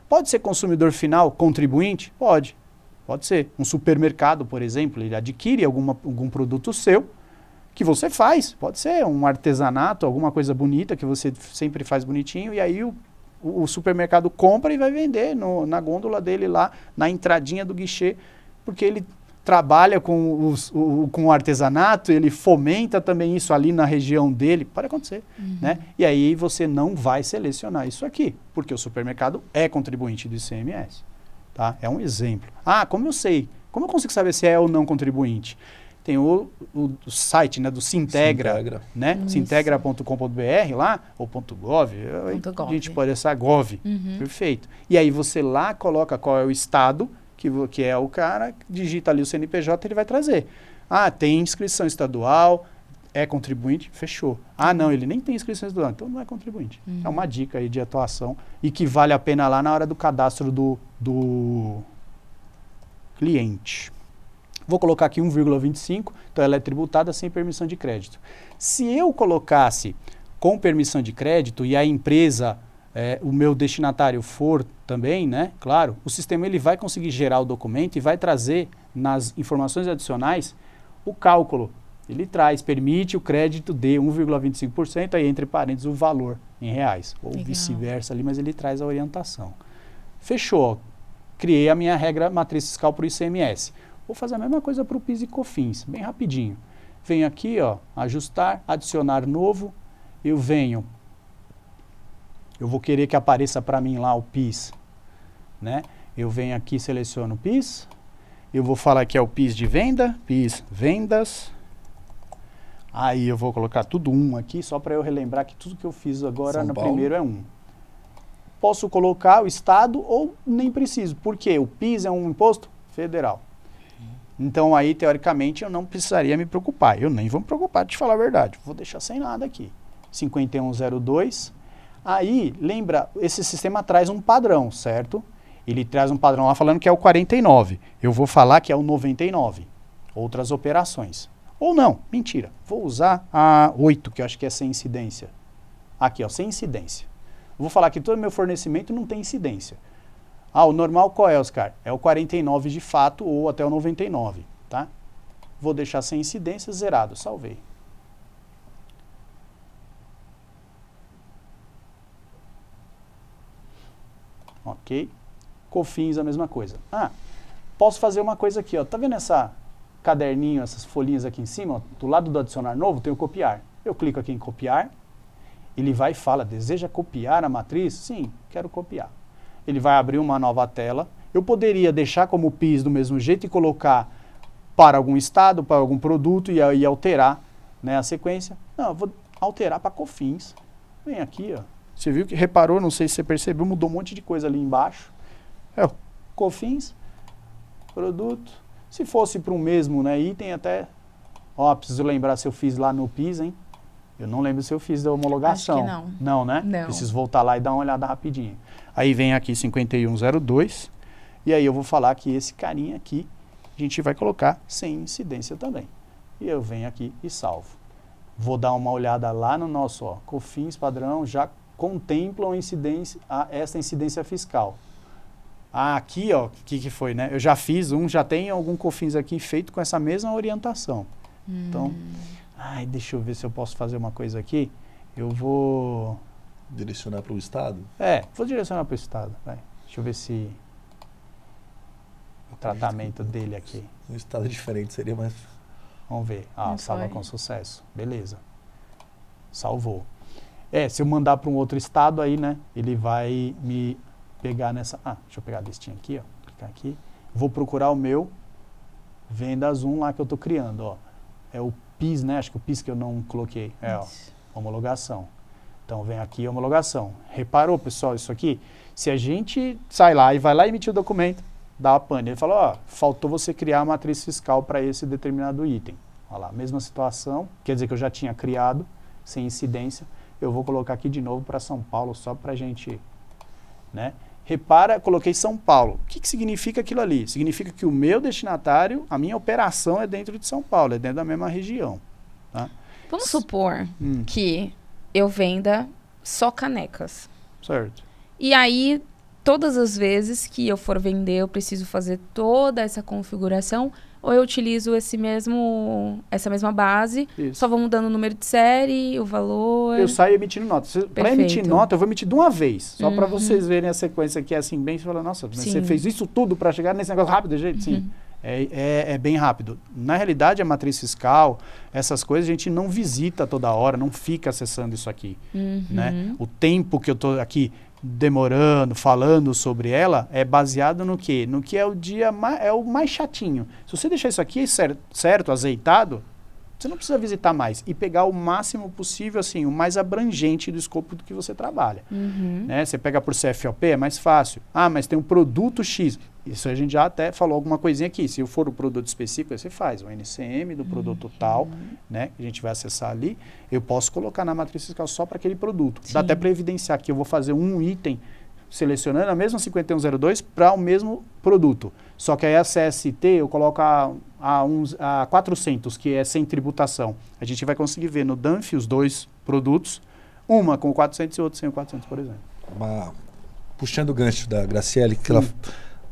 Pode ser consumidor final contribuinte? Pode. Pode ser. Um supermercado, por exemplo, ele adquire alguma, algum produto seu que você faz. Pode ser um artesanato, alguma coisa bonita que você sempre faz bonitinho, e aí o, o, supermercado compra e vai vender no, na gôndola dele lá, na entradinha do guichê, porque ele trabalha com, os, o, com o artesanato, ele fomenta também isso ali na região dele, pode acontecer, uhum. né? E aí você não vai selecionar isso aqui, porque o supermercado é contribuinte do ICMS. Tá? É um exemplo. Ah, como eu sei? Como eu consigo saber se é ou não contribuinte? Tem o, o, o site né, do Sintegra, Sintegra. né? Sintegra.com.br lá, ou .gov, A gente pode essa gov. Uhum. Perfeito. E aí você lá coloca qual é o estado, que, que é o cara, digita ali o CNPJ, ele vai trazer. Ah, tem inscrição estadual, é contribuinte, fechou. Ah, não, ele nem tem inscrições do ano, então não é contribuinte. Uhum. É uma dica aí de atuação e que vale a pena lá na hora do cadastro do, do cliente. Vou colocar aqui 1,25, então ela é tributada sem permissão de crédito. Se eu colocasse com permissão de crédito e a empresa, é, o meu destinatário for também, né? Claro, o sistema ele vai conseguir gerar o documento e vai trazer nas informações adicionais o cálculo ele traz, permite o crédito de 1,25%, aí entre parênteses o valor em reais, ou vice-versa ali, mas ele traz a orientação. Fechou, criei a minha regra matriz fiscal para o ICMS. Vou fazer a mesma coisa para o PIS e COFINS, bem rapidinho. Venho aqui, ó, ajustar, adicionar novo, eu venho, eu vou querer que apareça para mim lá o PIS, né? Eu venho aqui, seleciono o PIS, eu vou falar que é o PIS de venda, PIS vendas, Aí eu vou colocar tudo um aqui, só para eu relembrar que tudo que eu fiz agora São no Paulo. primeiro é um. Posso colocar o Estado ou nem preciso, porque o PIS é um imposto federal. Então aí, teoricamente, eu não precisaria me preocupar. Eu nem vou me preocupar de falar a verdade. Vou deixar sem nada aqui. 5102. Aí, lembra, esse sistema traz um padrão, certo? Ele traz um padrão lá falando que é o 49. Eu vou falar que é o 99. Outras operações. Ou não, mentira, vou usar a 8, que eu acho que é sem incidência. Aqui, ó, sem incidência. Vou falar que todo meu fornecimento não tem incidência. Ah, o normal qual é, Oscar? É o 49 de fato ou até o 99, tá? Vou deixar sem incidência, zerado, salvei. Ok. Cofins, a mesma coisa. Ah, posso fazer uma coisa aqui, ó. Tá vendo essa caderninho, essas folhinhas aqui em cima, ó, do lado do adicionar novo, tem o copiar. Eu clico aqui em copiar, ele vai e fala, deseja copiar a matriz? Sim, quero copiar. Ele vai abrir uma nova tela. Eu poderia deixar como PIS do mesmo jeito e colocar para algum estado, para algum produto e, e alterar né, a sequência. Não, eu vou alterar para COFINS. Vem aqui, ó. Você viu que reparou, não sei se você percebeu, mudou um monte de coisa ali embaixo. É, COFINS, produto, se fosse para o mesmo né, item, até. Ó, preciso lembrar se eu fiz lá no PIS, hein? Eu não lembro se eu fiz da homologação. Acho que não. Não, né? Não. Preciso voltar lá e dar uma olhada rapidinho. Aí vem aqui 5102. E aí eu vou falar que esse carinha aqui a gente vai colocar sem incidência também. E eu venho aqui e salvo. Vou dar uma olhada lá no nosso ó, COFINS padrão, já contemplam incidência, a, esta incidência fiscal. Ah, aqui, ó, o que, que foi, né? Eu já fiz um, já tem algum cofins aqui feito com essa mesma orientação. Então, hum. Então, ai, deixa eu ver se eu posso fazer uma coisa aqui. Eu vou. Direcionar para o Estado? É, vou direcionar para o Estado. Vai. Deixa eu ver se. O tratamento dele aqui. Um Estado diferente seria mais. Vamos ver. Ah, salva com sucesso. Beleza. Salvou. É, se eu mandar para um outro estado aí, né? Ele vai me pegar nessa. Ah, deixa eu pegar a listinha aqui, ó. Clicar aqui. Vou procurar o meu vendas 1 lá que eu estou criando, ó. É o PIS, né? Acho que o PIS que eu não coloquei. É, ó, homologação. Então vem aqui homologação. Reparou, pessoal, isso aqui? Se a gente sai lá e vai lá emitir o documento, dá uma pane. Ele falou ó, faltou você criar a matriz fiscal para esse determinado item. Olha lá, mesma situação, quer dizer que eu já tinha criado, sem incidência. Eu vou colocar aqui de novo para São Paulo, só para a gente, né? Repara, coloquei São Paulo. O que, que significa aquilo ali? Significa que o meu destinatário, a minha operação é dentro de São Paulo, é dentro da mesma região. Tá? Vamos supor hum. que eu venda só canecas. Certo. E aí, todas as vezes que eu for vender, eu preciso fazer toda essa configuração ou eu utilizo esse mesmo, essa mesma base, Isso. só vou mudando o número de série, o valor. Eu saio emitindo nota. Para emitir nota, eu vou emitir de uma vez, só uhum. para vocês verem a sequência que é assim bem, você fala, nossa, você fez isso tudo para chegar nesse negócio rápido, gente? Sim. Uhum. É, é, é, bem rápido. Na realidade, a matriz fiscal, essas coisas, a gente não visita toda hora, não fica acessando isso aqui. Uhum. Né? O tempo que eu estou aqui demorando, falando sobre ela, é baseado no que? No que é o dia mais, é o mais chatinho. Se você deixar isso aqui certo, certo, azeitado, você não precisa visitar mais e pegar o máximo possível, assim, o mais abrangente do escopo do que você trabalha. Uhum. Né? Você pega por CFOP, é mais fácil. Ah, mas tem um produto X. Isso a gente já até falou alguma coisinha aqui. Se for o produto específico, você faz o NCM do produto uhum. tal, né? Que a gente vai acessar ali. Eu posso colocar na matriz fiscal só para aquele produto. Sim. Dá até para evidenciar que eu vou fazer um item selecionando a mesma 5102 para o mesmo produto. Só que aí a CST eu coloco a, a, uns, a 400, que é sem tributação. A gente vai conseguir ver no DANF os dois produtos, uma com 400 e outra sem 400, por exemplo. Uma, puxando o gancho da Graciele, que Sim. ela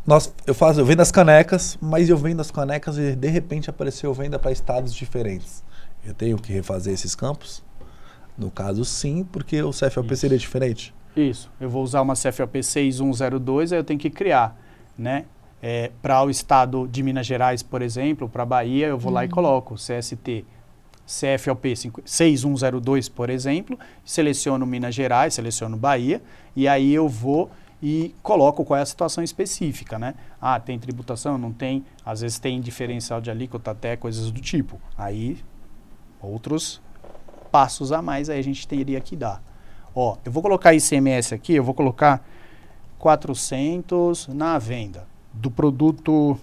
nós, eu, faço, eu vendo as canecas, mas eu vendo as canecas e de repente apareceu venda para estados diferentes. Eu tenho que refazer esses campos? No caso, sim, porque o CFOP Isso. seria diferente. Isso. Eu vou usar uma CFOP 6102, aí eu tenho que criar, né? É, para o estado de Minas Gerais, por exemplo, para a Bahia, eu vou lá e uhum. coloco CST CFOP 6102, por exemplo, seleciono Minas Gerais, seleciono Bahia, e aí eu vou e coloco qual é a situação específica, né? Ah, tem tributação, não tem, às vezes tem diferencial de alíquota até coisas do tipo. Aí outros passos a mais aí a gente teria que dar. Ó, eu vou colocar ICMS aqui, eu vou colocar 400 na venda do produto,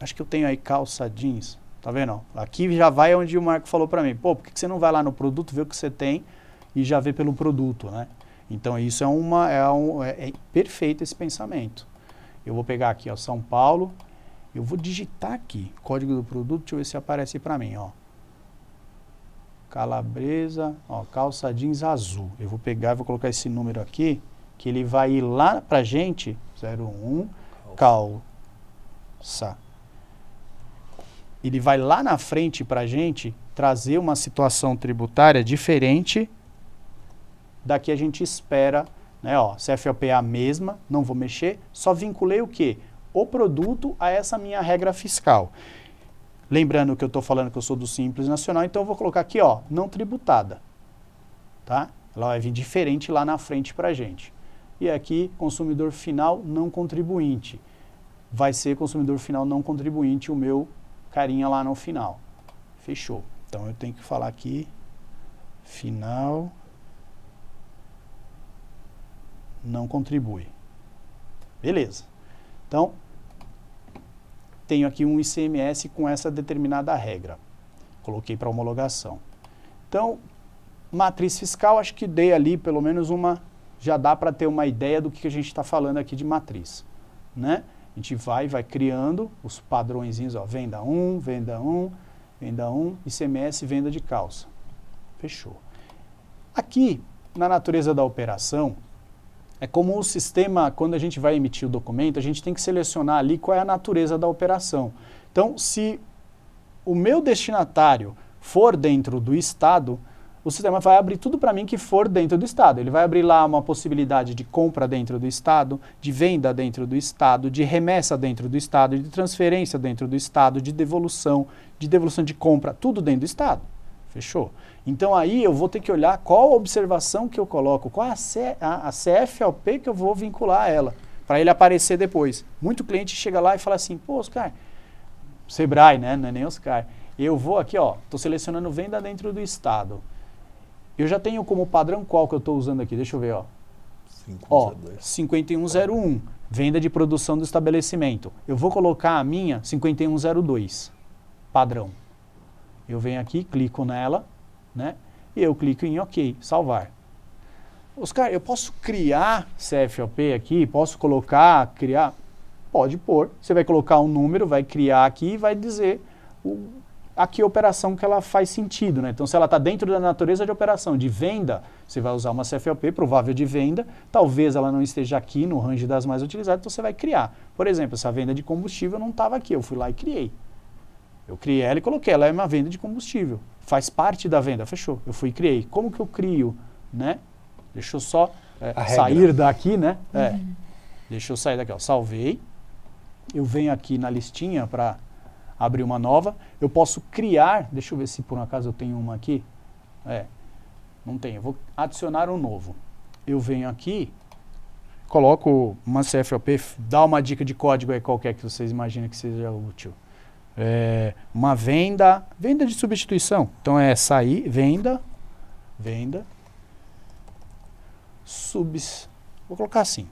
acho que eu tenho aí calça jeans, tá vendo? Aqui já vai onde o Marco falou para mim, pô, por que, que você não vai lá no produto, ver o que você tem e já vê pelo produto, né? Então isso é uma é, um, é, é perfeito esse pensamento. Eu vou pegar aqui, ó, São Paulo, eu vou digitar aqui código do produto, deixa eu ver se aparece para mim, ó. Calabresa, ó, calça jeans azul. Eu vou pegar, vou colocar esse número aqui, que ele vai ir lá pra gente, 01 calça. Ele vai lá na frente pra gente trazer uma situação tributária diferente Daqui a gente espera, né, ó, CFOP é a mesma, não vou mexer, só vinculei o quê? O produto a essa minha regra fiscal. Lembrando que eu estou falando que eu sou do Simples Nacional, então eu vou colocar aqui, ó, não tributada, tá? Ela vai vir diferente lá na frente para a gente. E aqui, consumidor final não contribuinte. Vai ser consumidor final não contribuinte o meu carinha lá no final. Fechou. Então eu tenho que falar aqui, final não contribui. Beleza. Então, tenho aqui um ICMS com essa determinada regra. Coloquei para homologação. Então, matriz fiscal, acho que dei ali pelo menos uma... Já dá para ter uma ideia do que a gente está falando aqui de matriz. Né? A gente vai, vai criando os padrõezinhos, ó, venda 1, venda 1, venda 1, ICMS, venda de calça. Fechou. Aqui, na natureza da operação, é como o sistema, quando a gente vai emitir o documento, a gente tem que selecionar ali qual é a natureza da operação. Então, se o meu destinatário for dentro do Estado, o sistema vai abrir tudo para mim que for dentro do Estado. Ele vai abrir lá uma possibilidade de compra dentro do Estado, de venda dentro do Estado, de remessa dentro do Estado, de transferência dentro do Estado, de devolução, de devolução de compra, tudo dentro do Estado. Fechou. Então aí eu vou ter que olhar qual a observação que eu coloco, qual a, C, a, a CFLP que eu vou vincular a ela, para ele aparecer depois. Muito cliente chega lá e fala assim, pô, Oscar, Sebrae, né? Não é nem Oscar. Eu vou aqui, ó, estou selecionando venda dentro do estado. Eu já tenho como padrão qual que eu estou usando aqui, deixa eu ver, ó. 5102. Ó, 5101, venda de produção do estabelecimento. Eu vou colocar a minha 5102, padrão. Eu venho aqui, clico nela, né? E eu clico em OK, salvar. Oscar, eu posso criar CFOP aqui? Posso colocar, criar? Pode pôr. Você vai colocar um número, vai criar aqui e vai dizer o, a que operação que ela faz sentido. Né? Então, se ela está dentro da natureza de operação de venda, você vai usar uma CFOP provável de venda. Talvez ela não esteja aqui no range das mais utilizadas, então você vai criar. Por exemplo, essa venda de combustível não estava aqui, eu fui lá e criei. Eu criei ela e coloquei, ela é uma venda de combustível. Faz parte da venda, fechou. Eu fui e criei. Como que eu crio, né? Deixa eu só é, sair daqui, né? É. Uhum. É. Deixa eu sair daqui, ó. Salvei. Eu venho aqui na listinha para abrir uma nova. Eu posso criar, deixa eu ver se por um acaso eu tenho uma aqui. É, não tenho. Eu vou adicionar um novo. Eu venho aqui, coloco uma CFOP, dá uma dica de código aí qualquer que vocês imaginem que seja útil é, uma venda, venda de substituição. Então é sair, venda, venda, subs, vou colocar assim.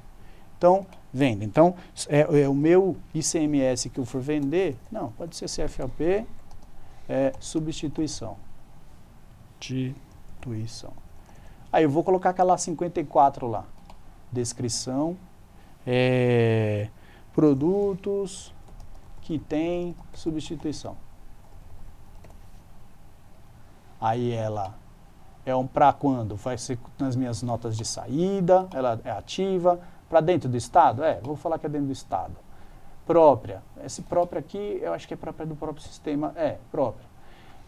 Então, venda. Então, é, é o meu ICMS que eu for vender, não, pode ser CFAP, é substituição. Substituição. Aí eu vou colocar aquela 54 lá. Descrição, é, produtos, que tem substituição. Aí ela é um para quando vai ser nas minhas notas de saída, ela é ativa. Para dentro do estado? É, vou falar que é dentro do estado. Própria. Esse próprio aqui, eu acho que é própria do próprio sistema. É, própria.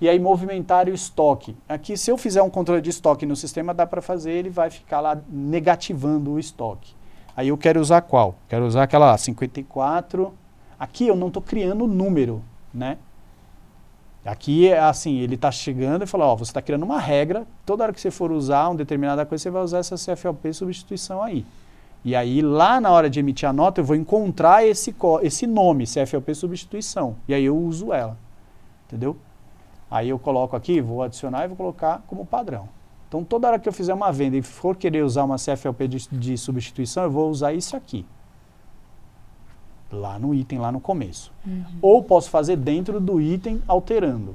E aí movimentar o estoque. Aqui, se eu fizer um controle de estoque no sistema, dá para fazer, ele vai ficar lá negativando o estoque. Aí eu quero usar qual? Quero usar aquela 54 Aqui eu não estou criando número, né? Aqui é assim, ele está chegando e fala, ó, você está criando uma regra, toda hora que você for usar uma determinada coisa, você vai usar essa CFLP substituição aí. E aí, lá na hora de emitir a nota, eu vou encontrar esse, esse nome, CFLP substituição, e aí eu uso ela, entendeu? Aí eu coloco aqui, vou adicionar e vou colocar como padrão. Então, toda hora que eu fizer uma venda e for querer usar uma CFLP de, de substituição, eu vou usar isso aqui lá no item, lá no começo. Uhum. Ou posso fazer dentro do item, alterando.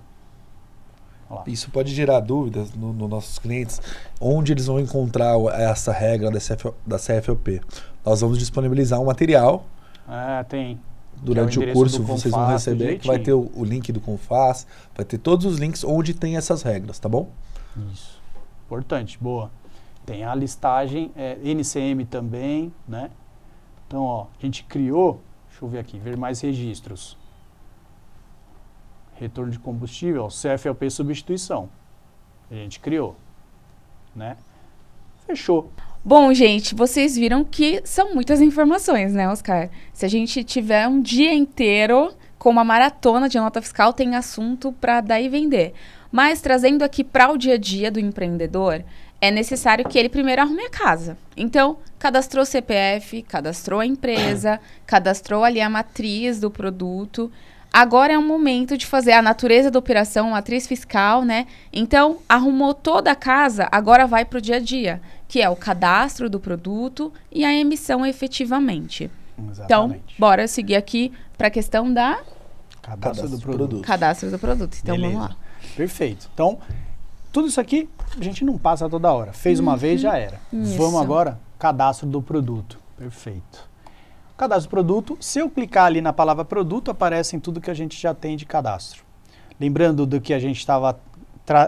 Isso pode gerar dúvidas nos no nossos clientes, onde eles vão encontrar essa regra da, CF, da CFOP. Nós vamos disponibilizar um material. Ah, tem. Durante é o, o, curso vocês vão receber, vai ter o, o, link do Confaz, vai ter todos os links onde tem essas regras, tá bom? Isso. Importante, boa. Tem a listagem, é, NCM também, né? Então, ó, a gente criou Deixa eu ver aqui, ver mais registros. Retorno de combustível, CFLP substituição. A gente criou, né? Fechou. Bom, gente, vocês viram que são muitas informações, né, Oscar? Se a gente tiver um dia inteiro com uma maratona de nota fiscal, tem assunto para dar e vender. Mas trazendo aqui para o dia a dia do empreendedor, é necessário que ele primeiro arrume a casa. Então, cadastrou o CPF, cadastrou a empresa, cadastrou ali a matriz do produto. Agora é o momento de fazer a natureza da operação, matriz fiscal, né? Então, arrumou toda a casa, agora vai para o dia a dia, que é o cadastro do produto e a emissão efetivamente. Então, Exatamente. Então, bora seguir aqui para a questão da... Cadastro, cadastro do produto. Cadastro do produto. Então, Beleza. vamos lá. Perfeito. Então, tudo isso aqui a gente não passa toda hora. Fez uma vez, já uhum. era. Isso. Vamos agora, cadastro do produto. Perfeito. Cadastro do produto, se eu clicar ali na palavra produto, aparecem tudo que a gente já tem de cadastro. Lembrando do que a gente estava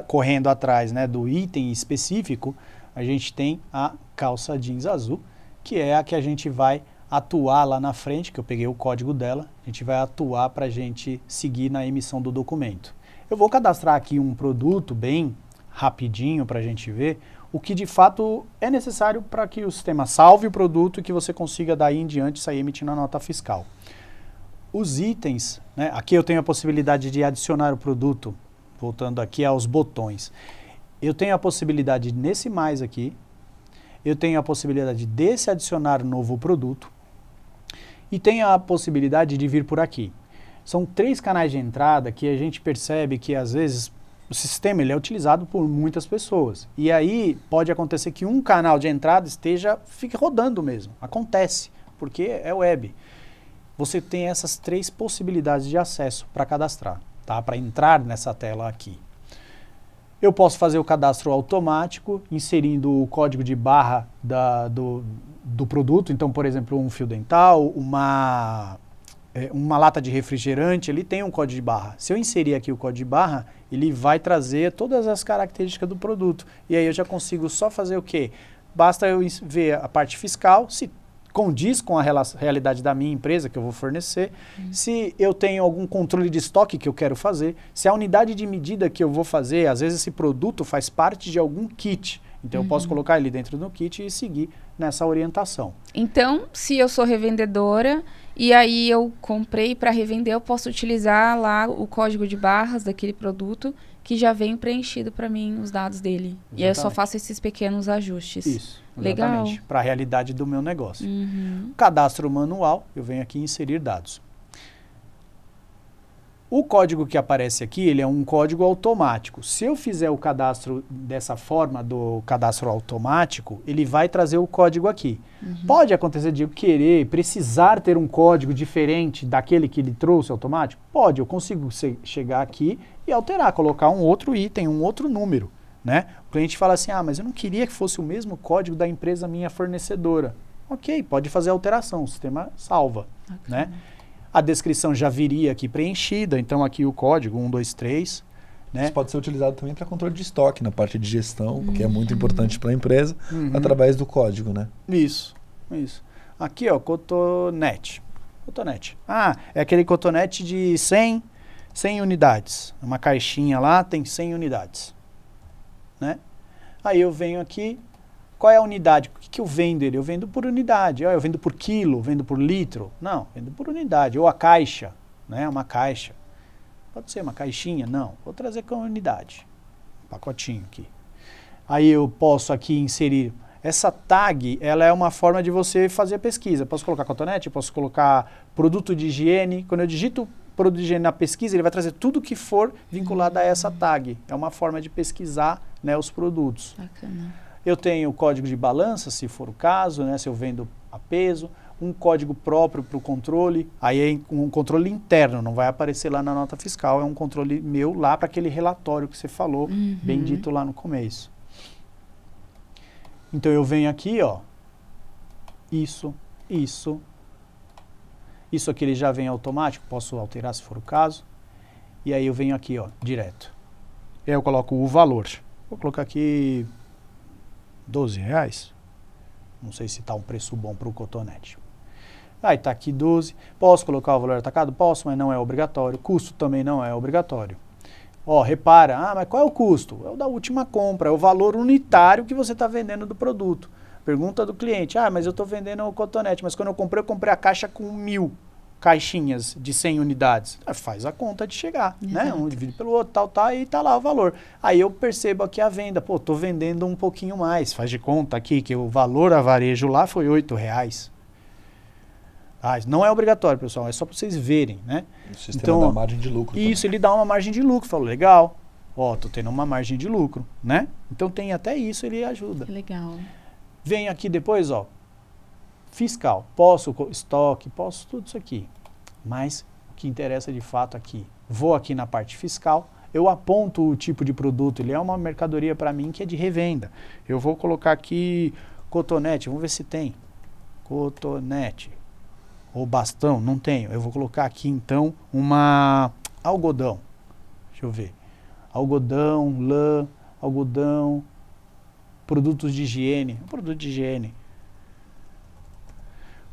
correndo atrás, né, do item específico, a gente tem a calça jeans azul, que é a que a gente vai atuar lá na frente, que eu peguei o código dela, a gente vai atuar para a gente seguir na emissão do documento. Eu vou cadastrar aqui um produto bem rapidinho para a gente ver o que de fato é necessário para que o sistema salve o produto e que você consiga daí em diante sair emitindo a nota fiscal. Os itens, né, aqui eu tenho a possibilidade de adicionar o produto, voltando aqui aos botões. Eu tenho a possibilidade nesse mais aqui, eu tenho a possibilidade desse adicionar novo produto e tenho a possibilidade de vir por aqui. São três canais de entrada que a gente percebe que às vezes o sistema ele é utilizado por muitas pessoas. E aí pode acontecer que um canal de entrada esteja fique rodando mesmo. Acontece, porque é web. Você tem essas três possibilidades de acesso para cadastrar, tá? Para entrar nessa tela aqui. Eu posso fazer o cadastro automático, inserindo o código de barra da, do, do produto. Então, por exemplo, um fio dental, uma é, uma lata de refrigerante, ele tem um código de barra. Se eu inserir aqui o código de barra, ele vai trazer todas as características do produto. E aí eu já consigo só fazer o quê? Basta eu ver a parte fiscal, se condiz com a realidade da minha empresa que eu vou fornecer, uhum. se eu tenho algum controle de estoque que eu quero fazer, se a unidade de medida que eu vou fazer, às vezes esse produto faz parte de algum kit. Então uhum. eu posso uhum. colocar ele dentro do kit e seguir nessa orientação. Então, se eu sou revendedora e aí eu comprei para revender, eu posso utilizar lá o código de barras daquele produto que já vem preenchido para mim os dados dele. Exatamente. E aí eu só faço esses pequenos ajustes. Isso. Exatamente. Legal. Para a realidade do meu negócio. Uhum. Cadastro manual, eu venho aqui inserir dados. O código que aparece aqui, ele é um código automático. Se eu fizer o cadastro dessa forma, do cadastro automático, ele vai trazer o código aqui. Uhum. Pode acontecer de eu querer, precisar ter um código diferente daquele que ele trouxe automático? Pode, eu consigo chegar aqui e alterar, colocar um outro item, um outro número. Né? O cliente fala assim, ah, mas eu não queria que fosse o mesmo código da empresa minha fornecedora. Ok, pode fazer alteração, o sistema salva. Okay. Né? A descrição já viria aqui preenchida, então aqui o código 123. Né? Isso pode ser utilizado também para controle de estoque na parte de gestão, é uhum. que é muito importante para a empresa, uhum. através do código, né? Isso, isso. Aqui, ó, cotonete. Cotonete. Ah, é aquele cotonete de 100, 100 unidades. Uma caixinha lá tem 100 unidades, né? Aí eu venho aqui, qual é a unidade? O que, que eu vendo ele? Eu vendo por unidade. Ah, eu vendo por quilo, vendo por litro. Não, vendo por unidade. Ou a caixa, né? Uma caixa. Pode ser uma caixinha? Não. Vou trazer com unidade. Um pacotinho aqui. Aí eu posso aqui inserir essa tag ela é uma forma de você fazer pesquisa. Posso colocar cotonete, posso colocar produto de higiene. Quando eu digito produto de higiene na pesquisa, ele vai trazer tudo que for vinculado a essa tag. É uma forma de pesquisar né, os produtos. Bacana. Eu tenho o código de balança, se for o caso, né, se eu vendo a peso, um código próprio para o controle, aí é um controle interno, não vai aparecer lá na nota fiscal, é um controle meu lá para aquele relatório que você falou, uhum. bem dito lá no começo. Então eu venho aqui, ó, isso, isso, isso aqui ele já vem automático, posso alterar se for o caso, e aí eu venho aqui, ó, direto. E aí eu coloco o valor. Vou colocar aqui 12 reais. Não sei se está um preço bom para o cotonete. Aí está aqui 12. Posso colocar o valor atacado? Posso, mas não é obrigatório. Custo também não é obrigatório. Ó, repara, ah, mas qual é o custo? É o da última compra, é o valor unitário que você está vendendo do produto. Pergunta do cliente, ah, mas eu estou vendendo o cotonete, mas quando eu comprei, eu comprei a caixa com mil caixinhas de 100 unidades? Ah, faz a conta de chegar, Exato. né? Um divide pelo outro, tal, tal, e tá lá o valor. Aí eu percebo aqui a venda, pô, tô vendendo um pouquinho mais. Faz de conta aqui que o valor a varejo lá foi R$ reais. Ah, não é obrigatório, pessoal, é só para vocês verem, né? O sistema então, dá margem de lucro. Isso, também. ele dá uma margem de lucro. Falou, legal, ó, tô tendo uma margem de lucro, né? Então tem até isso, ele ajuda. legal. Vem aqui depois, ó, fiscal. Posso estoque, posso tudo isso aqui. Mas o que interessa de fato aqui, vou aqui na parte fiscal, eu aponto o tipo de produto, ele é uma mercadoria para mim que é de revenda. Eu vou colocar aqui cotonete, vamos ver se tem. Cotonete ou bastão, não tenho. Eu vou colocar aqui então uma algodão. Deixa eu ver. Algodão, lã, algodão, produtos de higiene, é produto de higiene.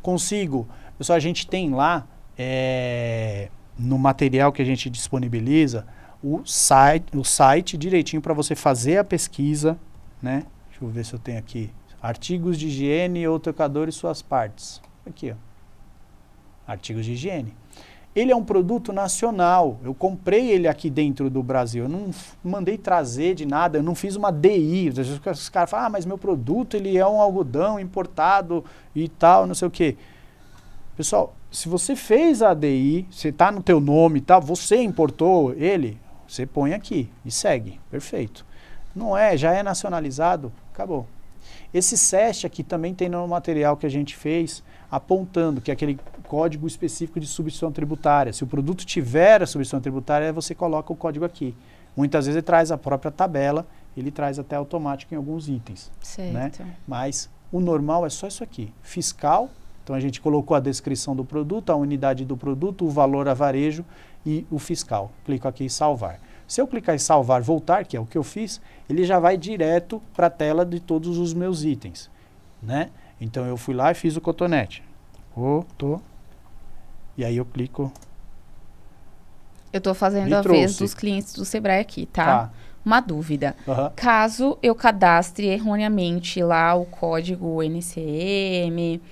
Consigo. Pessoal, a gente tem lá é, no material que a gente disponibiliza o site, o site direitinho para você fazer a pesquisa, né? Deixa eu ver se eu tenho aqui. Artigos de higiene ou trocadores suas partes. Aqui, ó. Artigos de higiene ele é um produto nacional. Eu comprei ele aqui dentro do Brasil. Eu não mandei trazer de nada, eu não fiz uma DI. Os caras falam, ah, mas meu produto ele é um algodão importado e tal, não sei o quê. Pessoal, se você fez a DI, você está no teu nome e tá, tal, você importou ele, você põe aqui e segue. Perfeito. Não é, já é nacionalizado, acabou. Esse teste aqui também tem no material que a gente fez apontando que aquele código específico de substituição tributária, se o produto tiver a substituição tributária, você coloca o código aqui. Muitas vezes ele traz a própria tabela, ele traz até automático em alguns itens. Né? Certo. Né? Mas o normal é só isso aqui: fiscal. Então a gente colocou a descrição do produto, a unidade do produto, o valor a varejo e o fiscal. Clico aqui em salvar. Se eu clicar em salvar, voltar, que é o que eu fiz, ele já vai direto para a tela de todos os meus itens, né? Então eu fui lá e fiz o cotonete. Roto. E aí eu clico. Eu estou fazendo a vez dos clientes do Sebrae aqui, tá? tá. Uma dúvida. Uhum. Caso eu cadastre erroneamente lá o código NCM,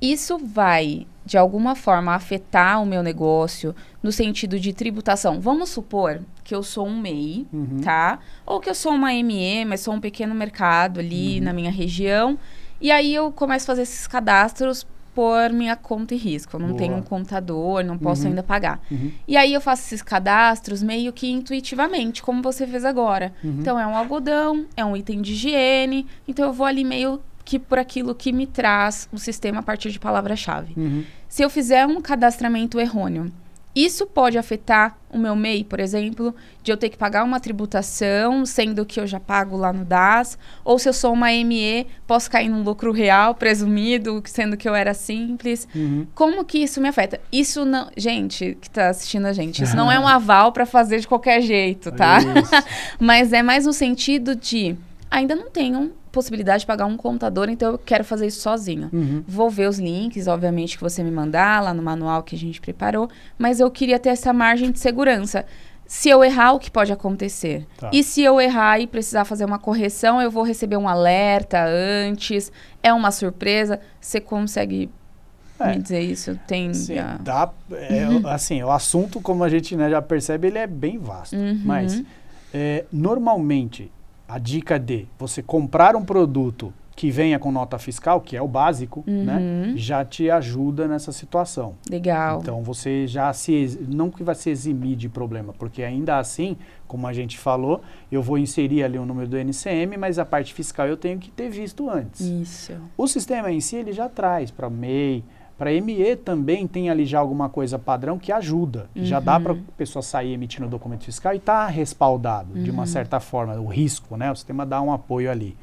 isso vai de alguma forma afetar o meu negócio no sentido de tributação. Vamos supor que eu sou um MEI, uhum. tá? Ou que eu sou uma ME, mas sou um pequeno mercado ali uhum. na minha região. E aí eu começo a fazer esses cadastros por minha conta em risco. Eu não Boa. tenho um contador, não posso uhum. ainda pagar. Uhum. E aí eu faço esses cadastros meio que intuitivamente, como você fez agora. Uhum. Então é um algodão, é um item de higiene, então eu vou ali meio que por aquilo que me traz o sistema a partir de palavra-chave. Uhum. Se eu fizer um cadastramento errôneo, isso pode afetar o meu MEI, por exemplo, de eu ter que pagar uma tributação, sendo que eu já pago lá no DAS, ou se eu sou uma ME, posso cair num lucro real presumido, sendo que eu era simples. Uhum. Como que isso me afeta? Isso não, gente, que está assistindo a gente, isso não é um aval para fazer de qualquer jeito, tá? Mas é mais no sentido de ainda não tenho possibilidade de pagar um computador, então eu quero fazer isso sozinho. Uhum. Vou ver os links, obviamente, que você me mandar lá no manual que a gente preparou, mas eu queria ter essa margem de segurança. Se eu errar, o que pode acontecer? Tá. E se eu errar e precisar fazer uma correção, eu vou receber um alerta antes, é uma surpresa. Você consegue é. me dizer isso? Tem. Sim, a... dá, é, uhum. Assim, o assunto, como a gente né, já percebe, ele é bem vasto. Uhum. Mas é, normalmente a dica de você comprar um produto que venha com nota fiscal, que é o básico, né, uhum. né, já te ajuda nessa situação. Legal. Então você já se não que vai se eximir de problema, porque ainda assim, como a gente falou, eu vou inserir ali o número do NCM, mas a parte fiscal eu tenho que ter visto antes. Isso. O sistema em si ele já traz para MEI, para ME também tem ali já alguma coisa padrão que ajuda. Uhum. Já dá para a uhum. pessoa sair emitindo o documento fiscal e está respaldado, uhum. de uma uhum. certa forma, o risco, né? O sistema dá um apoio ali.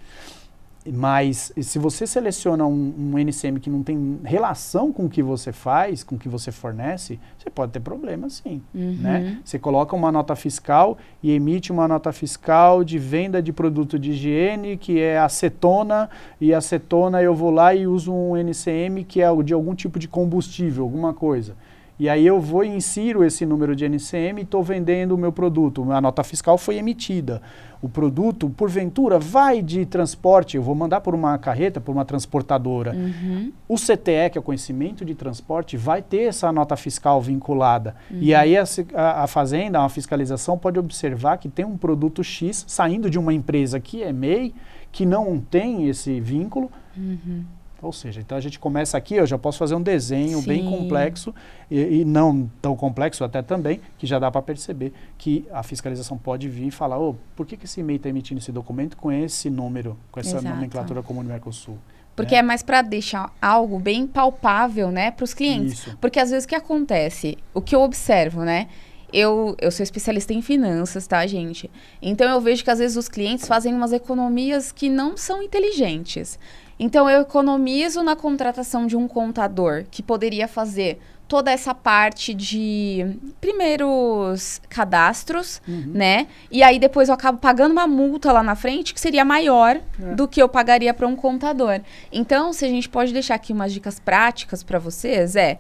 Mas se você seleciona um, um, NCM que não tem relação com o que você faz, com o que você fornece, você pode ter problema sim. Né? Uhum. Né? Você coloca uma nota fiscal e emite uma nota fiscal de venda de produto de higiene, que é acetona, e acetona eu vou lá e uso um NCM que é de algum tipo de combustível, alguma coisa. E aí eu vou e insiro esse número de NCM e estou vendendo o meu produto. A nota fiscal foi emitida. O produto, porventura, vai de transporte, eu vou mandar por uma carreta, por uma transportadora. Uhum. O CTE, que é o conhecimento de transporte, vai ter essa nota fiscal vinculada. Uhum. E aí a, a, a fazenda, a fiscalização, pode observar que tem um produto X saindo de uma empresa que é MEI, que não tem esse vínculo. Uhum ou seja, então a gente começa aqui, eu já posso fazer um desenho Sim. bem complexo e, e, não tão complexo até também, que já dá para perceber que a fiscalização pode vir e falar, oh, por que, que esse e-mail está emitindo esse documento com esse número, com essa Exato. nomenclatura comum do Mercosul? Porque é, é mais para deixar algo bem palpável, né, para os clientes. Isso. Porque às vezes o que acontece, o que eu observo, né, eu, eu sou especialista em finanças, tá, gente? Então eu vejo que às vezes os clientes fazem umas economias que não são inteligentes. Então eu economizo na contratação de um contador que poderia fazer toda essa parte de primeiros cadastros, uhum. né? E aí depois eu acabo pagando uma multa lá na frente que seria maior é. do que eu pagaria para um contador. Então, se a gente pode deixar aqui umas dicas práticas para vocês, é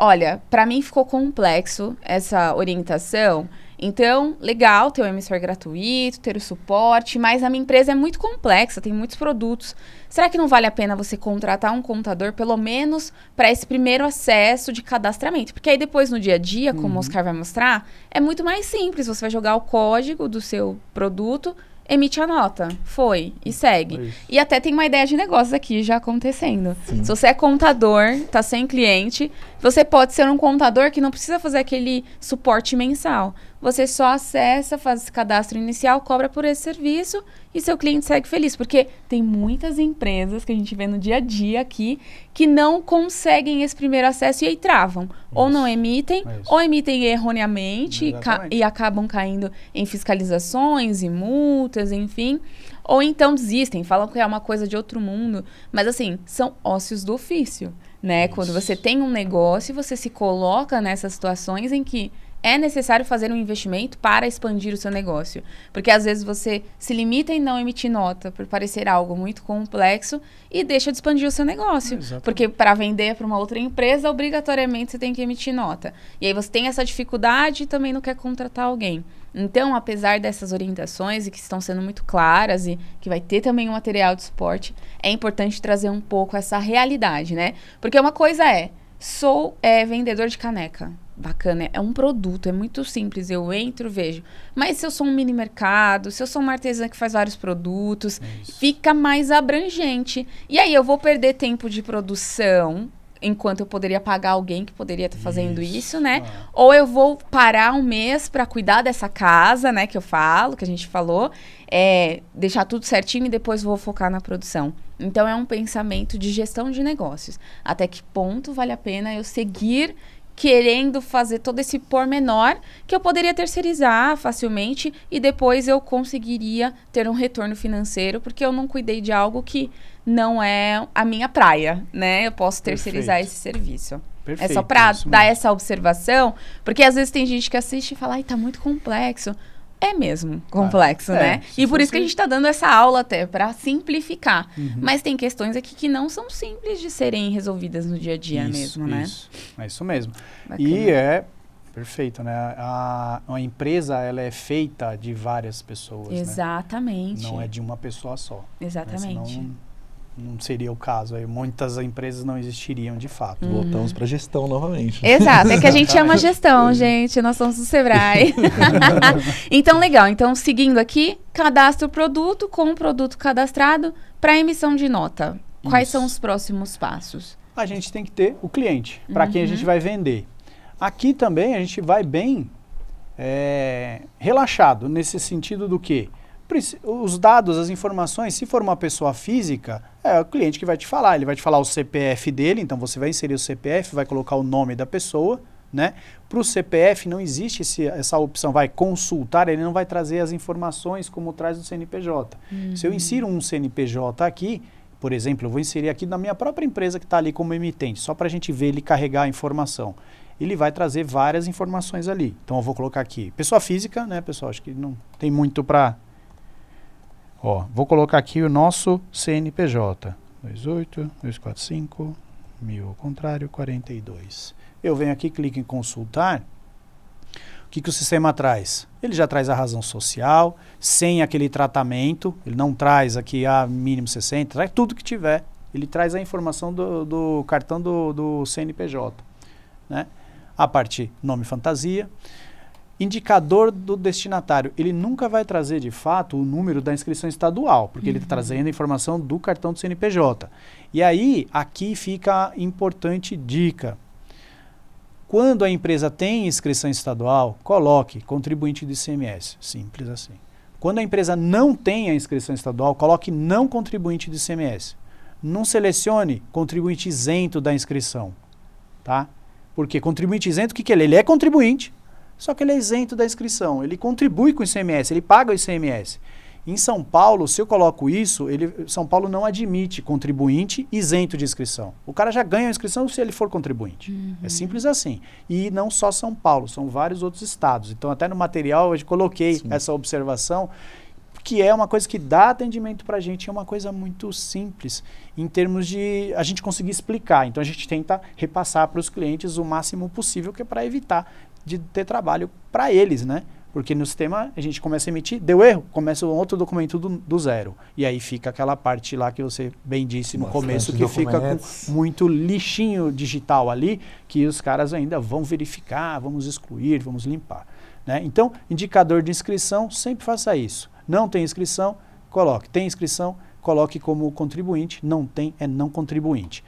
olha, para mim ficou complexo essa orientação. Então, legal ter o emissor gratuito, ter o suporte, mas a minha empresa é muito complexa, tem muitos produtos. Será que não vale a pena você contratar um contador, pelo menos para esse primeiro acesso de cadastramento? Porque aí depois no dia a dia, como uhum. o Oscar vai mostrar, é muito mais simples. Você vai jogar o código do seu produto emite a nota. Foi. E segue. E até tem uma ideia de negócios aqui já acontecendo. Sim. Se você é contador, tá sem cliente, você pode ser um contador que não precisa fazer aquele suporte mensal você só acessa, faz esse cadastro inicial, cobra por esse serviço e seu cliente segue feliz. Porque tem muitas empresas que a gente vê no dia a dia aqui que não conseguem esse primeiro acesso e aí travam. Isso. Ou não emitem, é Isso. ou emitem erroneamente e, e acabam caindo em fiscalizações e multas, enfim. Ou então desistem, falam que é uma coisa de outro mundo. Mas assim, são ócios do ofício, né? Quando você tem um negócio, você se coloca nessas situações em que é necessário fazer um investimento para expandir o seu negócio. Porque às vezes você se limita em não emitir nota por parecer algo muito complexo e deixa de expandir o seu negócio. Exatamente. Porque para vender para uma outra empresa, obrigatoriamente você tem que emitir nota. E aí você tem essa dificuldade e também não quer contratar alguém. Então, apesar dessas orientações e que estão sendo muito claras e que vai ter também um material de suporte, é importante trazer um pouco essa realidade, né? Porque uma coisa é, sou é, vendedor de caneca bacana, é um produto, é muito simples. Eu entro, vejo. Mas se eu sou um mini mercado, se eu sou uma artesã que faz vários produtos, é fica mais abrangente. E aí eu vou perder tempo de produção, enquanto eu poderia pagar alguém que poderia estar tá fazendo isso, isso né? Ah. Ou eu vou parar um mês para cuidar dessa casa, né? Que eu falo, que a gente falou, é, deixar tudo certinho e depois vou focar na produção. Então é um pensamento de gestão de negócios. Até que ponto vale a pena eu seguir querendo fazer todo esse pormenor que eu poderia terceirizar facilmente e depois eu conseguiria ter um retorno financeiro, porque eu não cuidei de algo que não é a minha praia, né? Eu posso terceirizar Perfeito. esse serviço. Perfeito, é só para dar essa observação, porque às vezes tem gente que assiste e fala, ai, tá muito complexo é mesmo tá. complexo, ah, é, né? e por isso que a gente está dando essa aula até, para simplificar. Uhum. Mas tem questões aqui que não são simples de serem resolvidas no dia a dia isso, mesmo, né? Isso, é isso mesmo. Bacana. E é perfeito, né? A, a, empresa, ela é feita de várias pessoas, né? Exatamente. Né? Não é de uma pessoa só. Né? Exatamente. Né? Senão, não seria o caso. Aí muitas empresas não existiriam de fato. Uhum. Voltamos para gestão novamente. Exato, é que a gente ama gestão, gente. Nós somos do Sebrae. então, legal. Então, seguindo aqui, cadastro o produto com o produto cadastrado para emissão de nota. Quais Isso. são os próximos passos? A gente tem que ter o cliente, para uhum. quem a gente uhum. vai vender. Aqui também a gente vai bem é, relaxado, nesse sentido do que? os dados, as informações, se for uma pessoa física, é o cliente que vai te falar. Ele vai te falar o CPF dele, então você vai inserir o CPF, vai colocar o nome da pessoa, né? Para o CPF não existe esse, essa opção, vai consultar, ele não vai trazer as informações como traz o CNPJ. Uhum. Se eu uhum. insiro um CNPJ aqui, por exemplo, eu vou inserir aqui na minha própria empresa que está ali como emitente, só para a gente ver ele carregar a informação. Ele vai trazer várias informações ali. Então eu vou colocar aqui, pessoa física, né, pessoal? Acho que não tem muito para Ó, vou colocar aqui o nosso CNPJ. 28.245, mil ao contrário, 42. Eu venho aqui, clico em consultar. O que, que o sistema traz? Ele já traz a razão social, sem aquele tratamento, ele não traz aqui a ah, mínimo 60, traz tudo que tiver. Ele traz a informação do, do cartão do, do CNPJ. Né? A parte nome fantasia indicador do destinatário. Ele nunca vai trazer, de fato, o número da inscrição estadual, porque tá uhum. ele está trazendo a informação do cartão do CNPJ. E aí, aqui fica a importante dica. Quando a empresa tem inscrição estadual, coloque contribuinte do ICMS. Simples assim. Quando a empresa não tem a inscrição estadual, coloque não contribuinte do ICMS. Não selecione contribuinte isento da inscrição, tá? Porque contribuinte isento, o que, que ele é? Ele é contribuinte, só que ele é isento da inscrição, ele contribui com o ICMS, ele paga o ICMS. Em São Paulo, se eu coloco isso, ele, São Paulo não admite contribuinte isento de inscrição. O cara já ganha a inscrição se ele for contribuinte. É uhum. É simples assim. E não só São Paulo, são vários outros estados. Então, até no material, eu coloquei Sim. essa observação, que é uma coisa que dá atendimento para a gente. É uma coisa muito simples em termos de a gente conseguir explicar. Então, a gente tenta repassar para os clientes o máximo possível, que é para evitar de ter trabalho para eles, né? Porque no sistema a gente começa a emitir, deu erro, começa um outro documento do, do zero. E aí fica aquela parte lá que você bem disse no Bastante começo, que fica com muito lixinho digital ali, que os caras ainda vão verificar, vamos excluir, vamos limpar. Né? Então, indicador de inscrição, sempre faça isso. Não tem inscrição, coloque. Tem inscrição, coloque como contribuinte. Não tem, é não contribuinte.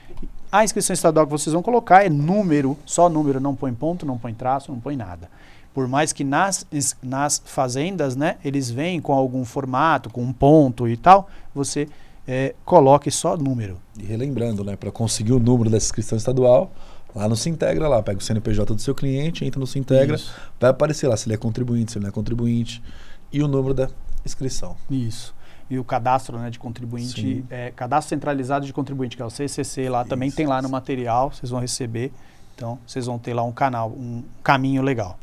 A inscrição estadual que vocês vão colocar é número, só número, não põe ponto, não põe traço, não põe nada. Por mais que nas, nas fazendas, né, eles vêm com algum formato, com um ponto e tal, você é, coloque só número. E relembrando, né, para conseguir o número dessa inscrição estadual, Lá no Sintegra, lá, pega o CNPJ do seu cliente, entra no Sintegra, Isso. vai aparecer lá se ele é contribuinte, se ele não é contribuinte e o número da inscrição. Isso e o cadastro né, de contribuinte, é, cadastro centralizado de contribuinte, que é o CCC lá, isso, também tem lá no material, vocês vão receber. Então, vocês vão ter lá um canal, um caminho legal.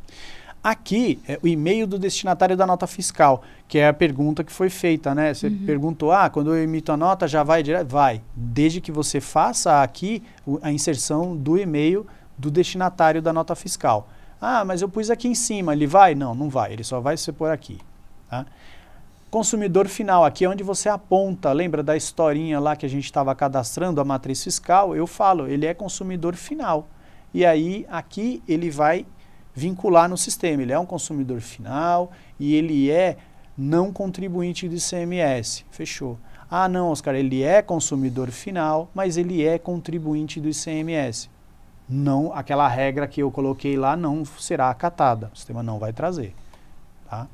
Aqui é o e-mail do destinatário da nota fiscal, que é a pergunta que foi feita, né? Você uhum. perguntou, ah, quando eu emito a nota já vai direto? Vai, desde que você faça aqui a inserção do e-mail do destinatário da nota fiscal. Ah, mas eu pus aqui em cima, ele vai? Não, não vai, ele só vai se pôr aqui. Tá? Consumidor final, aqui é onde você aponta, lembra da historinha lá que a gente estava cadastrando, a matriz fiscal? Eu falo, ele é consumidor final. E aí, aqui ele vai vincular no sistema. Ele é um consumidor final e ele é não contribuinte de ICMS Fechou. Ah, não, Oscar, ele é consumidor final, mas ele é contribuinte do ICMS. Não, aquela regra que eu coloquei lá não será acatada. O sistema não vai trazer. Tá?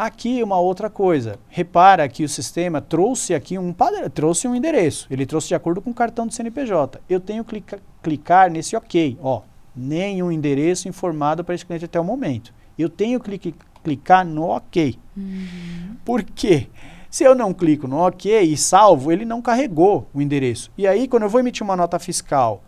Aqui uma outra coisa. Repara que o sistema trouxe aqui um padrão, trouxe um endereço. Ele trouxe de acordo com o cartão do CNPJ. Eu tenho que clica, clicar nesse OK. Ó, nenhum endereço informado para esse cliente até o momento. Eu tenho que clica, clicar no OK. Uhum. Por quê? Se eu não clico no OK e salvo, ele não carregou o endereço. E aí, quando eu vou emitir uma nota fiscal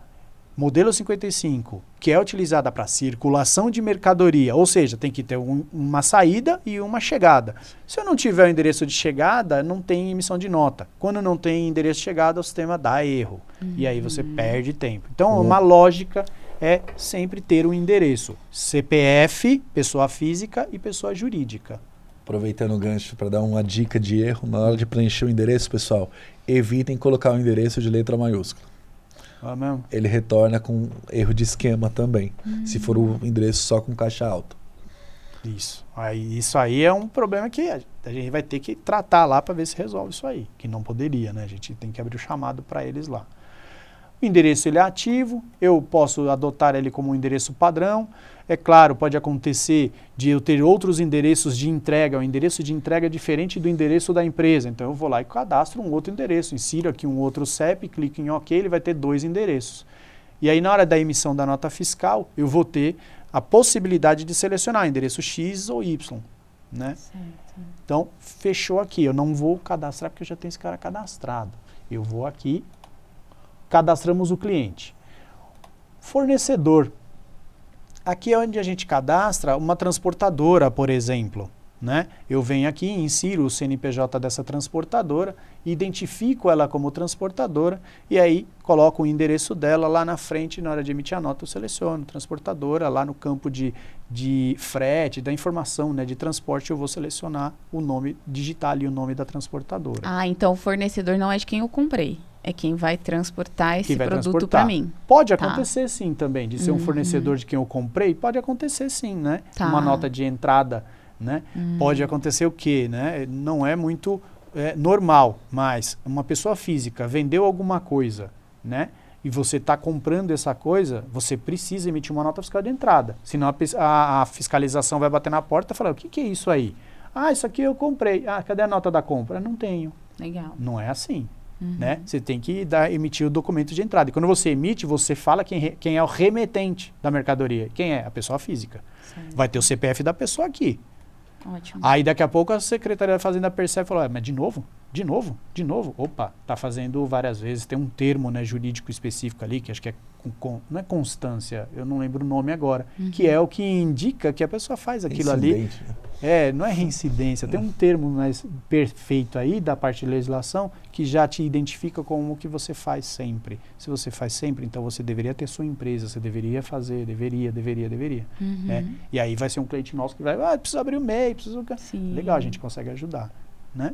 modelo 55, que é utilizada para circulação de mercadoria, ou seja, tem que ter um, uma saída e uma chegada. Se eu não tiver o endereço de chegada, não tem emissão de nota. Quando não tem endereço de chegada, o sistema dá erro. Uhum. E aí você uhum. perde tempo. Então, uhum. uma lógica é sempre ter um endereço: CPF, pessoa física e pessoa jurídica. Aproveitando o gancho para dar uma dica de erro, na hora de preencher o endereço, pessoal, evitem colocar o endereço de letra maiúscula. Ah, mesmo? Ele retorna com erro de esquema também. Hum. Se for o endereço só com caixa alta. Isso. Aí, isso aí é um problema que a, a gente vai ter que tratar lá para ver se resolve isso aí. Que não poderia, né? A gente tem que abrir o chamado para eles lá. O endereço ele é ativo, eu posso adotar ele como um endereço padrão. É claro, pode acontecer de eu ter outros endereços de entrega, um endereço de entrega é diferente do endereço da empresa. Então eu vou lá e cadastro um outro endereço, insiro aqui um outro CEP, clico em OK, ele vai ter dois endereços. E aí na hora da emissão da nota fiscal, eu vou ter a possibilidade de selecionar endereço X ou Y, né? Certo. Então, fechou aqui, eu não vou cadastrar porque eu já tenho esse cara cadastrado. Eu vou aqui, cadastramos o cliente. Fornecedor, Aqui é onde a gente cadastra uma transportadora, por exemplo. Né? Eu venho aqui, insiro o CNPJ dessa transportadora, identifico ela como transportadora e aí coloco o endereço dela lá na frente. Na hora de emitir a nota, eu seleciono transportadora. Lá no campo de, de frete, da informação né, de transporte, eu vou selecionar o nome, digitar ali o nome da transportadora. Ah, então o fornecedor não é de quem eu comprei é quem vai transportar esse vai produto para mim. Pode tá. acontecer sim também, de ser uhum. um fornecedor de quem eu comprei, pode acontecer sim, né? Tá. Uma nota de entrada, né? Uhum. Pode acontecer o quê, né? Não é muito é, normal, mas uma pessoa física vendeu alguma coisa, né? E você está comprando essa coisa, você precisa emitir uma nota fiscal de entrada. Senão a, a, a fiscalização vai bater na porta e falar, o que, que é isso aí? Ah, isso aqui eu comprei. Ah, cadê a nota da compra? Não tenho. Legal. Não é assim. Uhum. Né? Você tem que dar, emitir o documento de entrada. E quando você emite, você fala quem, re, quem é o remetente da mercadoria. Quem é? A pessoa física. Certo. Vai ter o CPF da pessoa aqui. Ótimo. Aí daqui a pouco a Secretaria da Fazenda percebe e fala, mas de novo? De novo? De novo? Opa, tá fazendo várias vezes, tem um termo né, jurídico específico ali, que acho que é com, não é constância, eu não lembro o nome agora, uhum. que é o que indica que a pessoa faz aquilo Incidente. ali. Né? É, não é reincidência. Tem um termo mais perfeito aí da parte de legislação que já te identifica como o que você faz sempre. Se você faz sempre, então você deveria ter sua empresa, você deveria fazer, deveria, deveria, deveria. Uhum. Né? e aí vai ser um cliente nosso que vai, ah, preciso abrir o MEI, preciso... Sim. Legal, a gente consegue ajudar, né?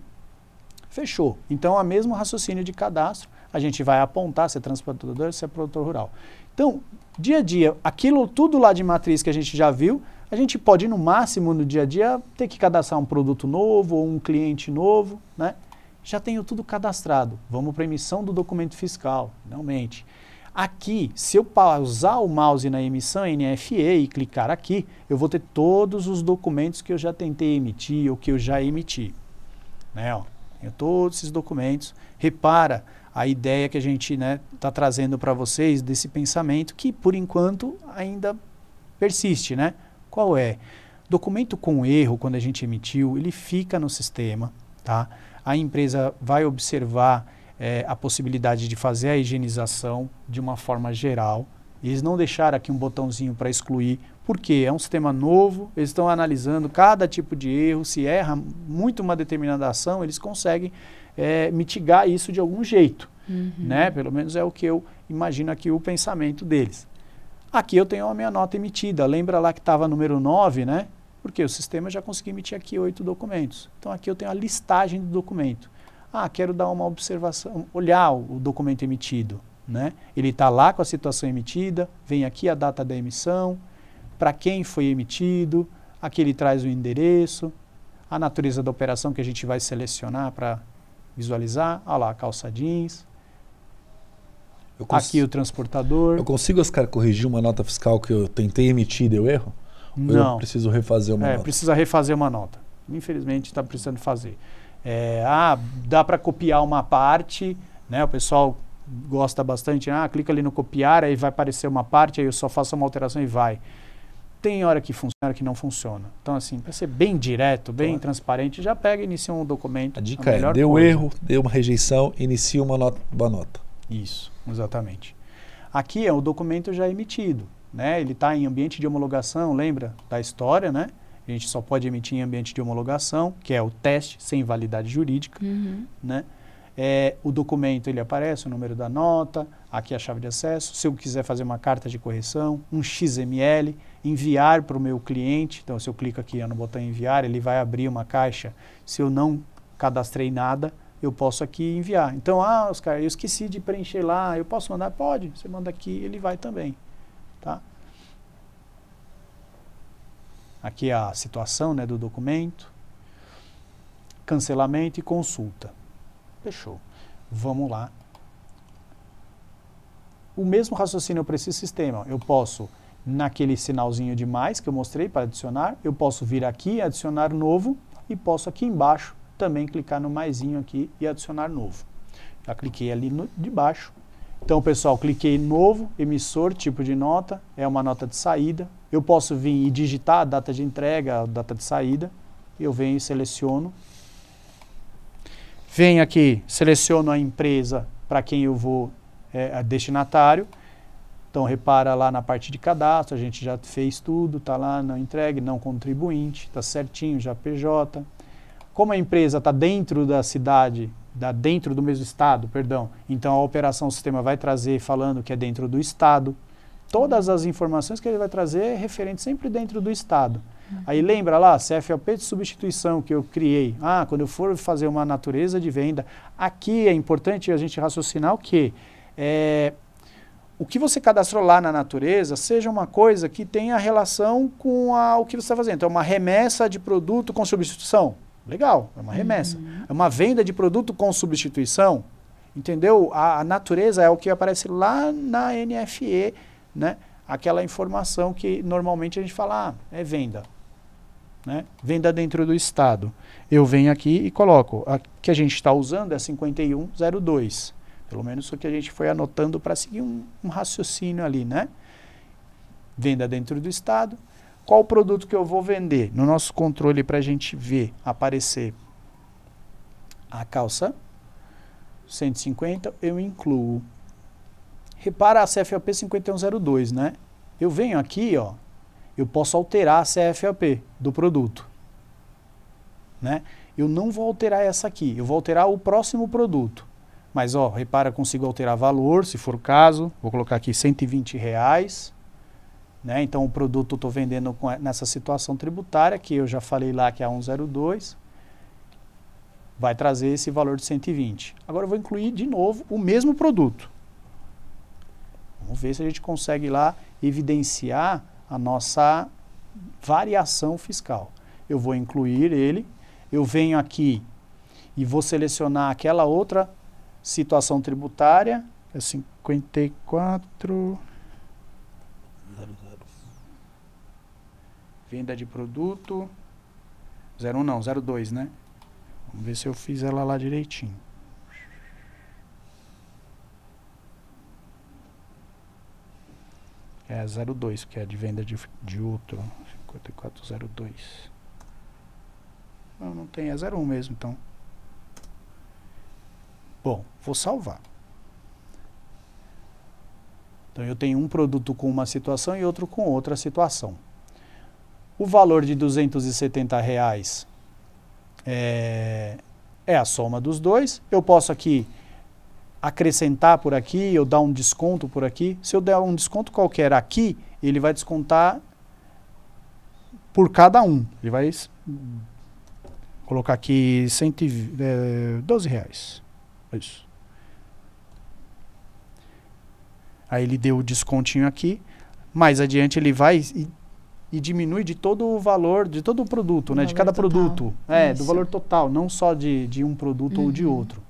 Fechou. Então, a mesmo raciocínio de cadastro, a gente vai apontar se é transportador, se é produtor rural. Então, dia a dia, aquilo tudo lá de matriz que a gente já viu, a gente pode, no máximo, no dia a dia, ter que cadastrar um produto novo ou um cliente novo, né? Já tenho tudo cadastrado. Vamos para a emissão do documento fiscal, finalmente. Aqui, se eu pausar o mouse na emissão NFE e clicar aqui, eu vou ter todos os documentos que eu já tentei emitir ou que eu já emiti. Né, ó, tenho todos esses documentos. Repara a ideia que a gente está né, tá trazendo para vocês desse pensamento que, por enquanto, ainda persiste, né? Qual é? Documento com erro, quando a gente emitiu, ele fica no sistema, tá? A empresa vai observar é, a possibilidade de fazer a higienização de uma forma geral. Eles não deixaram aqui um botãozinho para excluir, porque é um sistema novo, eles estão analisando cada tipo de erro, se erra muito uma determinada ação, eles conseguem é, mitigar isso de algum jeito. Uhum. Né? Pelo menos é o que eu imagino aqui o pensamento deles. Aqui eu tenho a minha nota emitida. Lembra lá que estava número 9, né? Porque o sistema já conseguiu emitir aqui oito documentos. Então aqui eu tenho a listagem do documento. Ah, quero dar uma observação, olhar o documento emitido. Né? Ele está lá com a situação emitida, vem aqui a data da emissão, para quem foi emitido, aqui ele traz o endereço, a natureza da operação que a gente vai selecionar para visualizar, olha lá, calça jeans, cons... aqui o transportador. Eu consigo, Oscar, corrigir uma nota fiscal que eu tentei emitir e deu erro? Não. Ou eu preciso refazer uma é, nota? Precisa refazer uma nota. Infelizmente está precisando fazer. É, ah, dá para copiar uma parte, né? O pessoal gosta bastante, ah, clica ali no copiar, aí vai aparecer uma parte, aí eu só faço uma alteração e vai. Tem hora que funciona, hora que não funciona. Então, assim, para ser bem direto, bem claro. transparente, já pega e inicia um documento. A dica a é, deu coisa. erro, deu uma rejeição, inicia uma, nota, uma nota. Isso, exatamente. Aqui é o documento já emitido, né? Ele está em ambiente de homologação, lembra da história, né? A gente só pode emitir em ambiente de homologação, que é o teste sem validade jurídica, uhum. né? É, o documento ele aparece, o número da nota, aqui a chave de acesso. Se eu quiser fazer uma carta de correção, um XML, enviar para o meu cliente, então se eu clico aqui no botão enviar, ele vai abrir uma caixa. Se eu não cadastrei nada, eu posso aqui enviar. Então, ah, Oscar, eu esqueci de preencher lá, eu posso mandar? Pode, você manda aqui, ele vai também. Tá? Aqui é a situação né, do documento, cancelamento e consulta. Fechou. Vamos lá. O mesmo raciocínio para esse sistema. Eu posso, naquele sinalzinho de mais que eu mostrei para adicionar, eu posso vir aqui, adicionar novo e posso aqui embaixo também clicar no maiszinho aqui e adicionar novo. Já cliquei ali no, de baixo. Então, pessoal, cliquei novo, emissor, tipo de nota, é uma nota de saída. Eu posso vir e digitar a data de entrega, a data de saída. Eu venho e seleciono. Venho aqui, seleciono a empresa para quem eu vou, é, destinatário. Então, repara lá na parte de cadastro, a gente já fez tudo, está lá não entrega, não contribuinte, está certinho, já PJ. Como a empresa está dentro da cidade, da, tá dentro do mesmo estado, perdão, então a operação sistema vai trazer falando que é dentro do estado. Todas as informações que ele vai trazer é referente sempre dentro do estado. Uhum. Aí lembra lá, CFLP de substituição que eu criei. Ah, quando eu for fazer uma natureza de venda, aqui é importante a gente raciocinar o quê? É, o que você cadastrou lá na natureza seja uma coisa que tenha relação com a, o que você está fazendo. Então, uma remessa de produto com substituição. Legal, é uma remessa. Uhum. É uma venda de produto com substituição. Entendeu? A, a, natureza é o que aparece lá na NFE, né? Aquela informação que normalmente a gente fala, ah, é venda. Né? Venda dentro do Estado. Eu venho aqui e coloco. A que a gente está usando é 5102. Pelo menos o que a gente foi anotando para seguir um, um raciocínio ali, né? Venda dentro do Estado, qual produto que eu vou vender no nosso controle para a gente ver aparecer a calça 150 eu incluo repara a CFOP 5102 né eu venho aqui ó eu posso alterar a CFOP do produto né eu não vou alterar essa aqui eu vou alterar o próximo produto mas ó repara consigo alterar valor se for o caso vou colocar aqui 120 reais né? Então, o produto eu estou vendendo com, nessa situação tributária, que eu já falei lá que é 102, vai trazer esse valor de 120. Agora, eu vou incluir de novo o mesmo produto. Vamos ver se a gente consegue lá evidenciar a nossa variação fiscal. Eu vou incluir ele, eu venho aqui e vou selecionar aquela outra situação tributária, é 54... Venda de produto. 01 não, 02, né? Vamos ver se eu fiz ela lá direitinho. É 02, que é de venda de, de outro. 5402. Não, não tem, é 01 mesmo, então. Bom, vou salvar. Então eu tenho um produto com uma situação e outro com outra situação. O valor de 270 reais é, é a soma dos dois. Eu posso aqui acrescentar por aqui, eu dar um desconto por aqui. Se eu der um desconto qualquer aqui, ele vai descontar por cada um. Ele vai colocar aqui 112 é, reais. É isso. Aí ele deu o descontinho aqui. Mais adiante ele vai e e diminui de todo o valor, de todo o produto, o né? De cada total. produto. É, Isso. do valor total, não só de, de um produto uhum. ou de uhum. outro.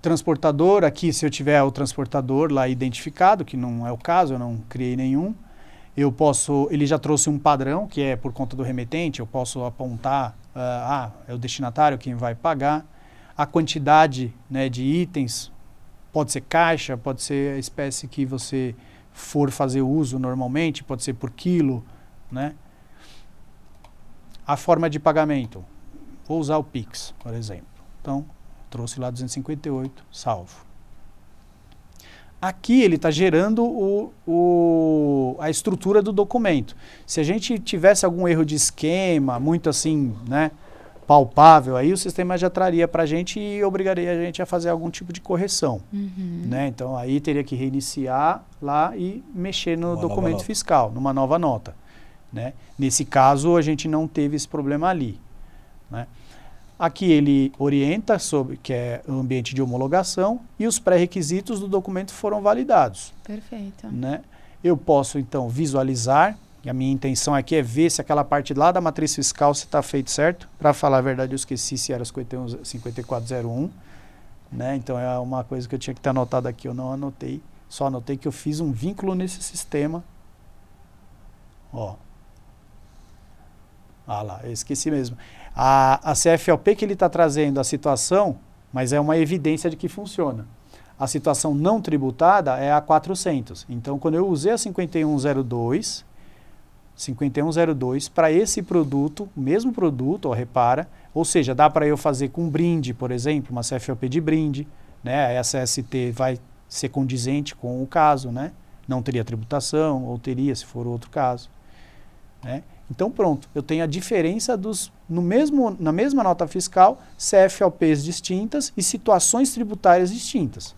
Transportador, aqui se eu tiver o transportador lá identificado, que não é o caso, eu não criei nenhum, eu posso, ele já trouxe um padrão, que é por conta do remetente, eu posso apontar, uh, ah, é o destinatário quem vai pagar, a quantidade né, de itens, pode ser caixa, pode ser a espécie que você for fazer uso normalmente, pode ser por quilo, né? A forma de pagamento, vou usar o Pix, por exemplo. Então, trouxe lá 258, salvo. Aqui ele está gerando o, o, a estrutura do documento. Se a gente tivesse algum erro de esquema, muito assim, né? palpável, aí o sistema já traria para a gente e obrigaria a gente a fazer algum tipo de correção. Uhum. Né? Então aí teria que reiniciar lá e mexer no Uma documento fiscal, numa nova nota. Né? Nesse caso, a gente não teve esse problema ali. Né? Aqui ele orienta sobre que é o ambiente de homologação e os pré-requisitos do documento foram validados. Perfeito. Né? Eu posso, então, visualizar e a minha intenção aqui é ver se aquela parte lá da matriz fiscal se está feito certo. Para falar a verdade, eu esqueci se era 51, 5401. Né? Então é uma coisa que eu tinha que ter anotado aqui, eu não anotei. Só anotei que eu fiz um vínculo nesse sistema. Ó. Ah lá, eu esqueci mesmo. A, a CFLP que ele está trazendo a situação, mas é uma evidência de que funciona. A situação não tributada é a 400. Então, quando eu usei a 5102, 5102 para esse produto, mesmo produto, ó, repara, ou seja, dá para eu fazer com um brinde, por exemplo, uma CFOP de brinde, né? Essa ST vai ser condizente com o caso, né? Não teria tributação, ou teria se for outro caso, né? Então pronto, eu tenho a diferença dos no mesmo na mesma nota fiscal, CFOPs distintas e situações tributárias distintas.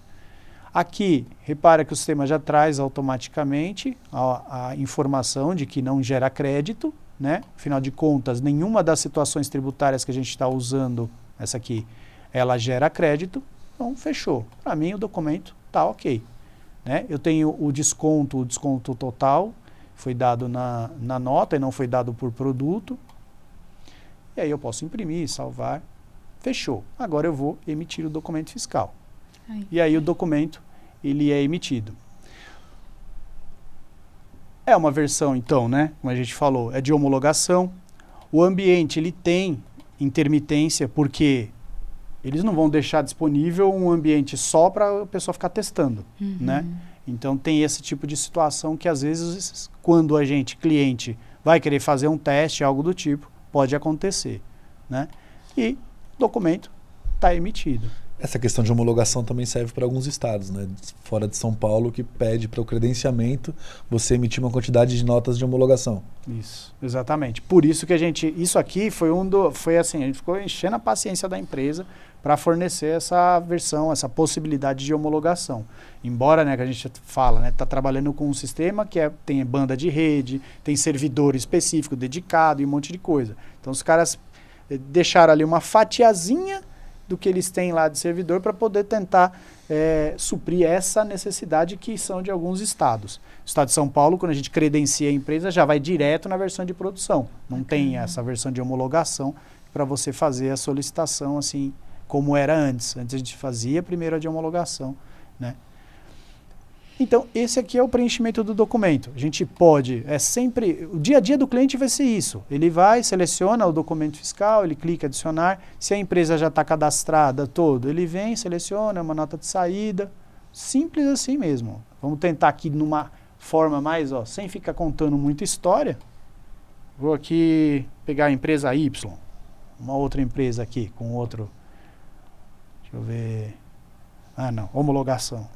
Aqui, repara que o sistema já traz automaticamente a, a informação de que não gera crédito, né? Afinal de contas, nenhuma das situações tributárias que a gente está usando, essa aqui, ela gera crédito. Então, fechou. Para mim, o documento está ok. Né? Eu tenho o desconto, o desconto total, foi dado na, na nota e não foi dado por produto. E aí eu posso imprimir, salvar. Fechou. Agora eu vou emitir o documento fiscal. e aí o documento ele é emitido. É uma versão, então, né? Como a gente falou, é de homologação. O ambiente ele tem intermitência porque eles não vão deixar disponível um ambiente só para a pessoa ficar testando, uhum. né? Então tem esse tipo de situação que às vezes quando a gente cliente vai querer fazer um teste, algo do tipo, pode acontecer, né? E documento está emitido. Essa questão de homologação também serve para alguns estados, né? fora de São Paulo, que pede para o credenciamento você emitir uma quantidade de notas de homologação. Isso, exatamente. Por isso que a gente. Isso aqui foi um do. Foi assim, a gente ficou enchendo a paciência da empresa para fornecer essa versão, essa possibilidade de homologação. Embora, né, que a gente fala, né, está trabalhando com um sistema que é, tem banda de rede, tem servidor específico dedicado e um monte de coisa. Então os caras eh, deixaram ali uma fatiazinha do que eles têm lá de servidor para poder tentar é, suprir essa necessidade que são de alguns estados. O estado de São Paulo, quando a gente credencia a empresa, já vai direto na versão de produção. Não okay. tem essa versão de homologação para você fazer a solicitação assim como era antes. Antes a gente fazia primeiro a de homologação, né? Então, esse aqui é o preenchimento do documento. A gente pode, é sempre, o dia a dia do cliente vai ser isso. Ele vai, seleciona o documento fiscal, ele clica adicionar. Se a empresa já está cadastrada todo, ele vem, seleciona é uma nota de saída. Simples assim mesmo. Vamos tentar aqui numa forma mais, ó, sem ficar contando muita história. Vou aqui pegar a empresa Y, uma outra empresa aqui com outro. Deixa eu ver. Ah, não, homologação.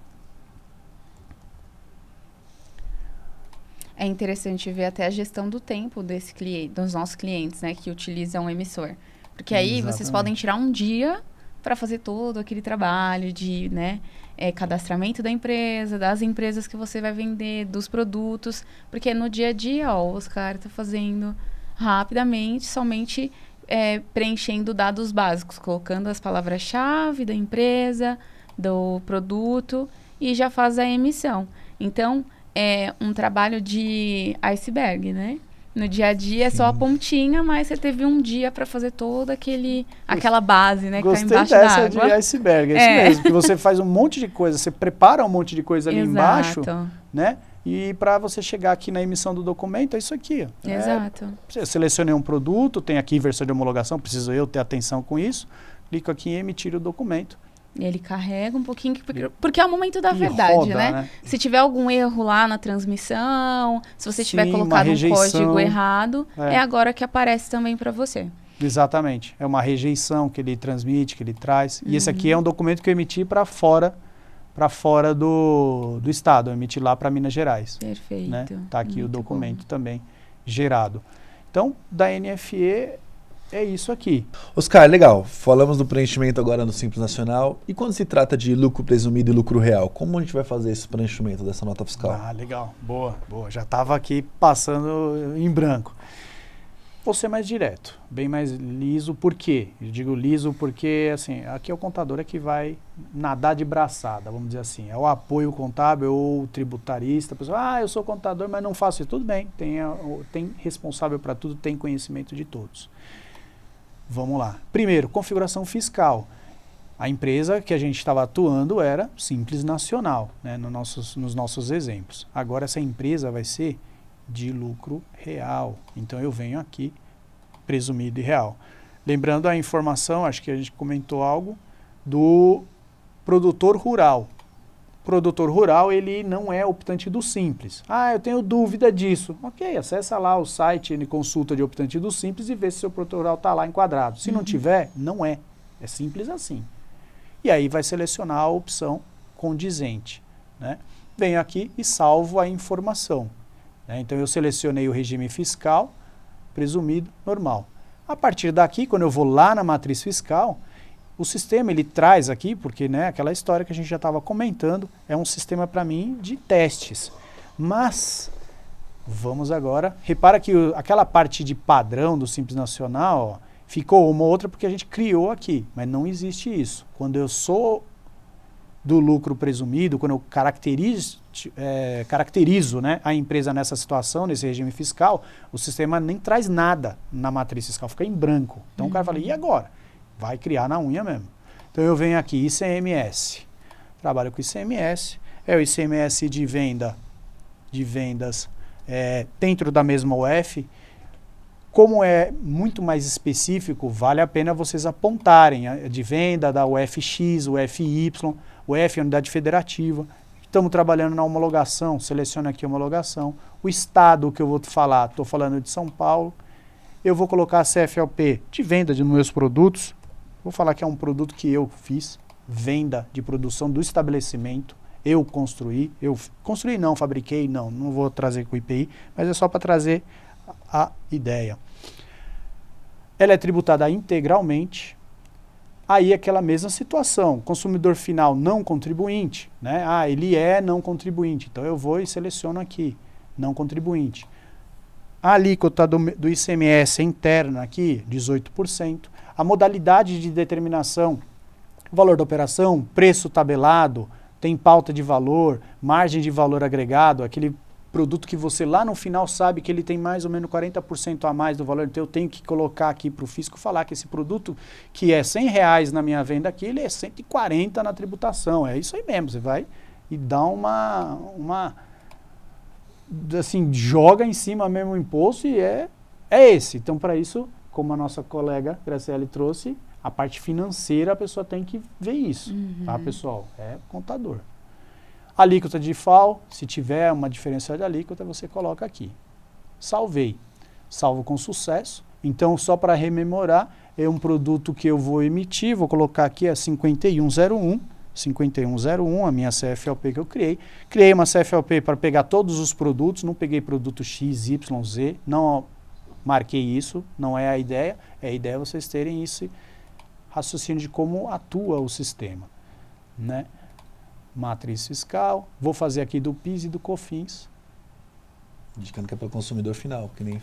é interessante ver até a gestão do tempo desse cliente, dos nossos clientes, né, que utilizam o emissor. Porque aí Exatamente. vocês podem tirar um dia para fazer todo aquele trabalho de, né, é, cadastramento da empresa, das empresas que você vai vender, dos produtos, porque no dia a dia, ó, o Oscar está fazendo rapidamente, somente é, preenchendo dados básicos, colocando as palavras-chave da empresa, do produto e já faz a emissão. Então, é um trabalho de iceberg, né? No dia a dia é só a pontinha, mas você teve um dia para fazer toda aquele, aquela base, né? Gostei que tá embaixo dessa de iceberg, é, é isso mesmo. Que você faz um monte de coisa, você prepara um monte de coisa ali Exato. embaixo, né? E para você chegar aqui na emissão do documento, é isso aqui. Né? Exato. É, selecionei um produto, tem aqui versão de homologação, preciso eu ter atenção com isso. Clico aqui em emitir o documento. Ele carrega um pouquinho, porque, porque é o momento da verdade, roda, né? né? Se tiver algum erro lá na transmissão, se você Sim, tiver colocado um código errado, é. é agora que aparece também para você. Exatamente. É uma rejeição que ele transmite, que ele traz. Uhum. E esse aqui uhum. é um documento que eu emiti para fora para fora do, do estado, eu emiti lá para Minas Gerais. Né? Perfeito. Está né? aqui Muito o documento bom. também gerado. Então, da NFE é isso aqui. Oscar, legal. Falamos do preenchimento agora no Simples Nacional. E quando se trata de lucro presumido e lucro real, como a gente vai fazer esse preenchimento dessa nota fiscal? Ah, legal. Boa, boa. Já estava aqui passando em branco. Vou ser mais direto, bem mais liso. Por quê? Eu digo liso porque, assim, aqui é o contador é que vai nadar de braçada, vamos dizer assim. É o apoio contábil ou tributarista. A pessoa, ah, eu sou contador, mas não faço isso. Tudo bem, tem, tem responsável para tudo, tem conhecimento de todos. Vamos lá. Primeiro, configuração fiscal. A empresa que a gente estava atuando era Simples Nacional, né, no nossos, nos nossos exemplos. Agora essa empresa vai ser de lucro real. Então eu venho aqui presumido e real. Lembrando a informação, acho que a gente comentou algo, do produtor rural produtor rural ele não é optante do simples. Ah, eu tenho dúvida disso. Ok, acessa lá o site N consulta de optante do simples e vê se seu produtor rural está lá enquadrado. Se uhum. não tiver, não é. É simples assim. E aí vai selecionar a opção condizente. Né? Venho aqui e salvo a informação. Né? Então eu selecionei o regime fiscal presumido normal. A partir daqui, quando eu vou lá na matriz fiscal, o sistema ele traz aqui, porque né, aquela história que a gente já estava comentando, é um sistema para mim de testes. Mas vamos agora. Repara que o, aquela parte de padrão do Simples Nacional ó, ficou uma ou outra porque a gente criou aqui, mas não existe isso. Quando eu sou do lucro presumido, quando eu caracterizo, é, caracterizo né, a empresa nessa situação, nesse regime fiscal, o sistema nem traz nada na matriz fiscal, fica em branco. Então uhum. o cara fala, e uhum. agora? vai criar na unha mesmo. Então eu venho aqui, ICMS. Trabalho com ICMS. É o ICMS de venda, de vendas é, dentro da mesma UF. Como é muito mais específico, vale a pena vocês apontarem a é, de venda da UFX, UFY, UF Unidade Federativa. Estamos trabalhando na homologação, seleciona aqui homologação. O estado que eu vou falar, estou falando de São Paulo. Eu vou colocar a CFLP de venda de meus produtos Vou falar que é um produto que eu fiz, venda de produção do estabelecimento, eu construí, eu construí não, fabriquei, não, não vou trazer com o IPI, mas é só para trazer a ideia. Ela é tributada integralmente, aí é aquela mesma situação, consumidor final não contribuinte, né? Ah, ele é não contribuinte, então eu vou e seleciono aqui, não contribuinte. A alíquota do, do ICMS interna aqui, 18% a modalidade de determinação, valor da operação, preço tabelado, tem pauta de valor, margem de valor agregado, aquele produto que você lá no final sabe que ele tem mais ou menos 40% a mais do valor, então eu tenho que colocar aqui para o fisco falar que esse produto que é 100 reais na minha venda aqui, ele é 140 na tributação, é isso aí mesmo, você vai e dá uma, uma assim, joga em cima mesmo o imposto e é, é esse. Então, para isso, como a nossa colega Graciele trouxe, a parte financeira a pessoa tem que ver isso, uhum. tá, pessoal? É contador. Alíquota de FAO, se tiver uma diferença de alíquota, você coloca aqui. Salvei. Salvo com sucesso. Então, só para rememorar, é um produto que eu vou emitir, vou colocar aqui a 5101, 5101, a minha CFLP que eu criei. Criei uma CFLP para pegar todos os produtos, não peguei produto X, Y, Z, não marquei isso, não é a ideia, é a ideia vocês terem esse raciocínio de como atua o sistema, né? Matriz fiscal, vou fazer aqui do PIS e do COFINS. Indicando que é para o consumidor final, que nem...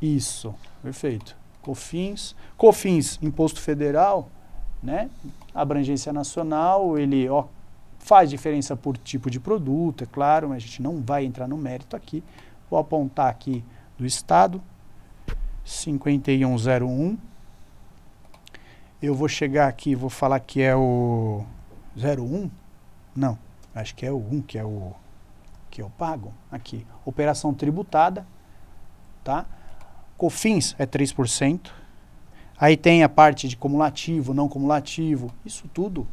Isso, perfeito. COFINS, COFINS, Imposto Federal, né? Abrangência nacional, ele ó, faz diferença por tipo de produto, é claro, mas a gente não vai entrar no mérito aqui. Vou apontar aqui do Estado, 5101. Eu vou chegar aqui vou falar que é o 01. Não, acho que é o 1 que é o que eu é pago. Aqui, operação tributada, tá? COFINS é 3%. Aí tem a parte de cumulativo, não cumulativo, isso tudo.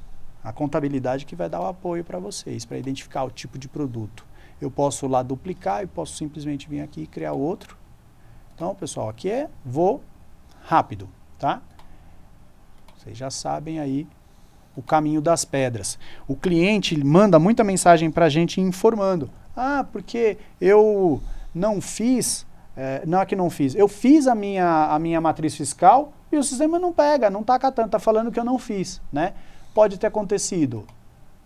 A contabilidade que vai dar o apoio para vocês, para identificar o tipo de produto. Eu posso lá duplicar e posso simplesmente vir aqui e criar outro então, pessoal, aqui é vou rápido, tá? Vocês já sabem aí o caminho das pedras. O cliente manda muita mensagem para a gente informando. Ah, porque eu não fiz, é, não é que não fiz, eu fiz a minha, a minha matriz fiscal e o sistema não pega, não está catando, está falando que eu não fiz, né? Pode ter acontecido,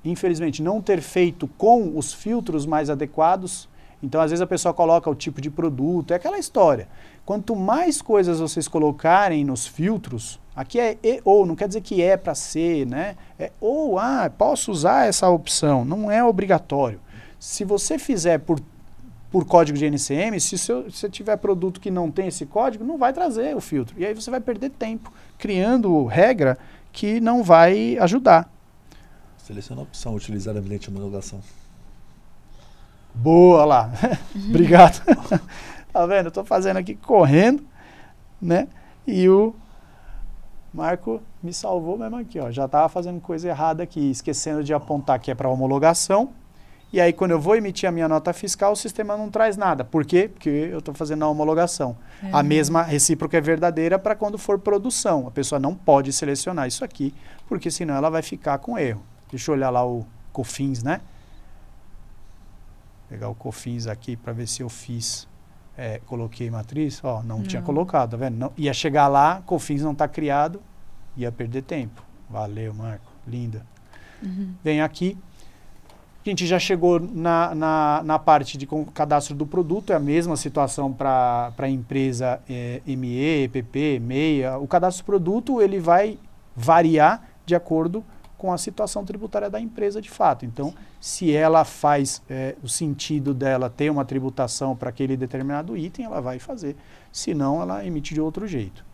infelizmente, não ter feito com os filtros mais adequados, então, às vezes, a pessoa coloca o tipo de produto, é aquela história. Quanto mais coisas vocês colocarem nos filtros, aqui é e ou, não quer dizer que é para ser, né? É ou, ah, posso usar essa opção, não é obrigatório. Se você fizer por, por código de NCM, se você tiver produto que não tem esse código, não vai trazer o filtro. E aí você vai perder tempo criando regra que não vai ajudar. Seleciona a opção utilizar ambiente de homologação. Boa lá. Obrigado. tá vendo? Eu tô fazendo aqui correndo, né? E o Marco me salvou mesmo aqui, ó. Já tava fazendo coisa errada aqui, esquecendo de apontar que é para homologação. E aí, quando eu vou emitir a minha nota fiscal, o sistema não traz nada. Por quê? Porque eu estou fazendo a homologação. É. A mesma recíproca é verdadeira para quando for produção. A pessoa não pode selecionar isso aqui, porque senão ela vai ficar com erro. Deixa eu olhar lá o COFINS, né? Pegar o COFINS aqui para ver se eu fiz. É, coloquei matriz, ó, não, não, tinha hum. colocado, tá vendo? Não, ia chegar lá, COFINS não está criado, ia perder tempo. Valeu, Marco, linda. Uhum. Vem aqui. A gente já chegou na, na, na, parte de cadastro do produto, é a mesma situação para a empresa é, ME, EPP, MEIA. O cadastro do produto ele vai variar de acordo com com a situação tributária da empresa de fato. Então, se ela faz é, o sentido dela ter uma tributação para aquele determinado item, ela vai fazer. Se não, ela emite de outro jeito.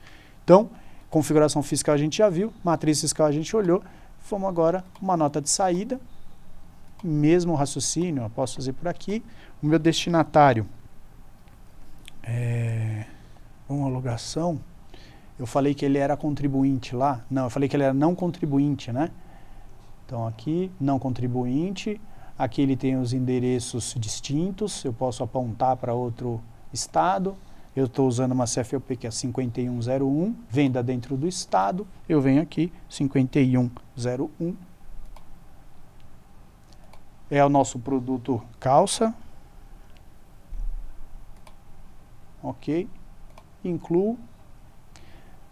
Então, configuração fiscal a gente já viu, matriz fiscal a gente olhou. Vamos agora uma nota de saída. Mesmo raciocínio, eu posso fazer por aqui. O meu destinatário é homologação. Eu falei que ele era contribuinte lá. Não, eu falei que ele era não contribuinte, né? Então aqui, não contribuinte, aqui ele tem os endereços distintos, eu posso apontar para outro estado. Eu estou usando uma CFOP que é 5101, venda dentro do estado, eu venho aqui 5101. É o nosso produto calça. Ok. Incluo.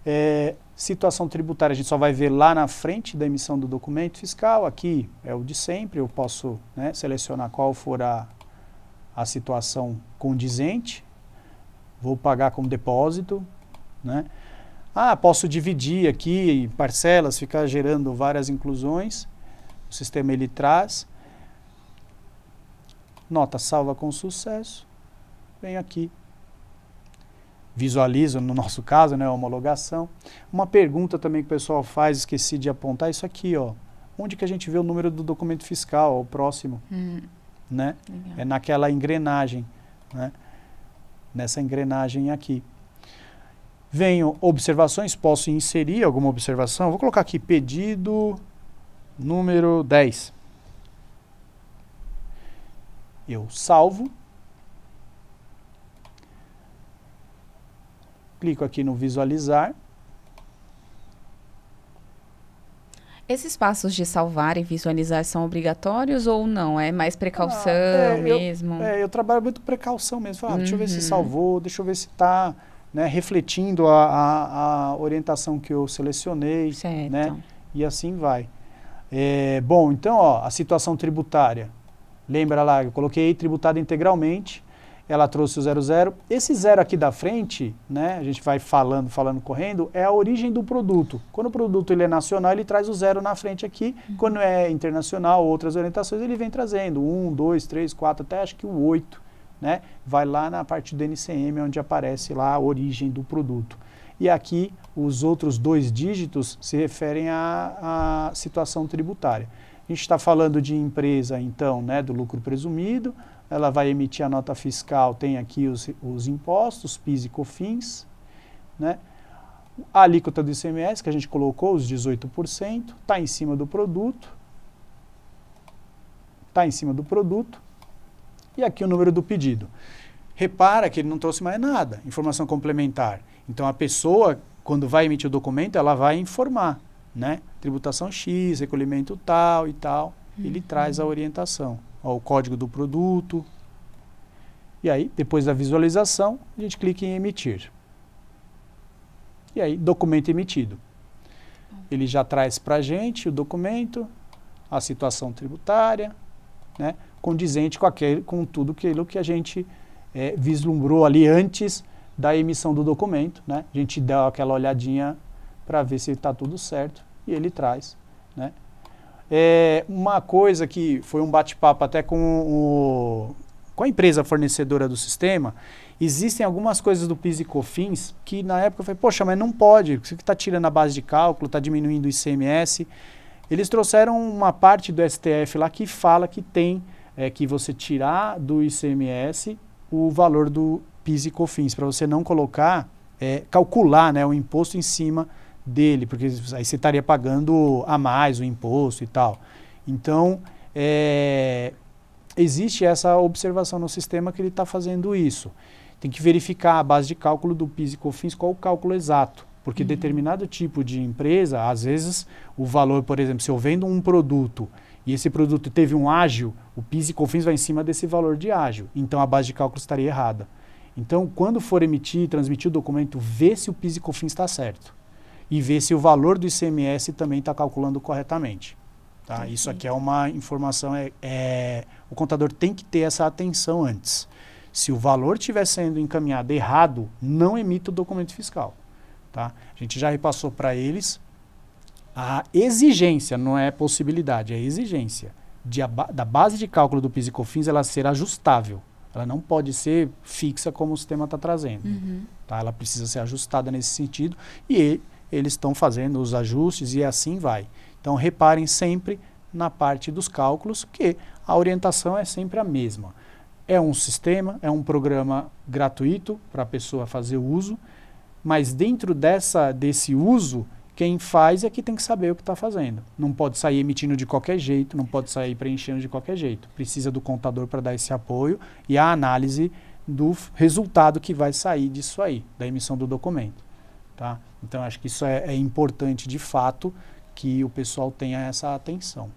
É, Situação tributária a gente só vai ver lá na frente da emissão do documento fiscal. Aqui é o de sempre, eu posso né, selecionar qual for a, a situação condizente. Vou pagar com depósito. Né? Ah, posso dividir aqui em parcelas, ficar gerando várias inclusões. O sistema ele traz. Nota salva com sucesso. vem aqui visualizam, no nosso caso, né, a homologação. Uma pergunta também que o pessoal faz, esqueci de apontar, isso aqui, ó. Onde que a gente vê o número do documento fiscal, o próximo? Hum. Né? É naquela engrenagem, né? Nessa engrenagem aqui. Venho observações, posso inserir alguma observação? Vou colocar aqui pedido número 10. Eu salvo clico aqui no visualizar. Esses passos de salvar e visualizar são obrigatórios ou não? É mais precaução ah, é, mesmo? Eu, é, eu trabalho muito precaução mesmo. Ah, uhum. Deixa eu ver se uhum. salvou, deixa eu ver se está né, refletindo a, a, a, orientação que eu selecionei. Certo. Né, e assim vai. É, bom, então, ó, a situação tributária. Lembra lá, eu coloquei tributado integralmente ela trouxe o 00. Esse zero aqui da frente, né, a gente vai falando, falando, correndo, é a origem do produto. Quando o produto ele é nacional, ele traz o zero na frente aqui. Uhum. Quando é internacional, outras orientações, ele vem trazendo um, dois, três, quatro, até acho que o oito. Né? Vai lá na parte do NCM, onde aparece lá a origem do produto. E aqui, os outros dois dígitos se referem à, à situação tributária. A gente está falando de empresa, então, né, do lucro presumido, ela vai emitir a nota fiscal, tem aqui os, os impostos, PIS e COFINS, né? A alíquota do ICMS, que a gente colocou, os 18%, está em cima do produto, está em cima do produto, e aqui o número do pedido. Repara que ele não trouxe mais nada, informação complementar. Então a pessoa, quando vai emitir o documento, ela vai informar, né? Tributação X, recolhimento tal e tal, uhum. ele traz a uhum. orientação. Ó, o código do produto. E aí, depois da visualização, a gente clica em emitir. E aí, documento emitido. Ele já traz para a gente o documento, a situação tributária, né, condizente com, aquele, com tudo aquilo que a gente é, vislumbrou ali antes da emissão do documento. Né? A gente dá aquela olhadinha para ver se está tudo certo e ele traz é, uma coisa que foi um bate-papo até com, o, com a empresa fornecedora do sistema, existem algumas coisas do PIS e COFINS que na época eu falei, poxa, mas não pode, você que está tirando a base de cálculo, está diminuindo o ICMS. Eles trouxeram uma parte do STF lá que fala que tem é, que você tirar do ICMS o valor do PIS e COFINS, para você não colocar, é, calcular né, o imposto em cima dele, porque aí você estaria pagando a mais o imposto e tal. Então, é, existe essa observação no sistema que ele está fazendo isso. Tem que verificar a base de cálculo do PIS e COFINS, qual o cálculo exato. Porque uhum. determinado tipo de empresa, às vezes, o valor, por exemplo, se eu vendo um produto e esse produto teve um ágio, o PIS e COFINS vai em cima desse valor de ágio. Então, a base de cálculo estaria errada. Então, quando for emitir, transmitir o documento, vê se o PIS e COFINS está certo e ver se o valor do ICMS também está calculando corretamente. Tá? Isso aqui é uma informação, é, é, o contador tem que ter essa atenção antes. Se o valor estiver sendo encaminhado errado, não emita o documento fiscal. Tá? A gente já repassou para eles a exigência, não é possibilidade, é exigência de, da base de cálculo do PIS e COFINS ela ser ajustável. Ela não pode ser fixa como o sistema está trazendo. Uhum. Tá? Ela precisa ser ajustada nesse sentido e eles estão fazendo os ajustes e assim vai. Então reparem sempre na parte dos cálculos que a orientação é sempre a mesma. É um sistema, é um programa gratuito para a pessoa fazer uso, mas dentro dessa, desse uso, quem faz é que tem que saber o que está fazendo. Não pode sair emitindo de qualquer jeito, não pode sair preenchendo de qualquer jeito. Precisa do contador para dar esse apoio e a análise do resultado que vai sair disso aí, da emissão do documento. Tá? Então, acho que isso é, é importante de fato que o pessoal tenha essa atenção.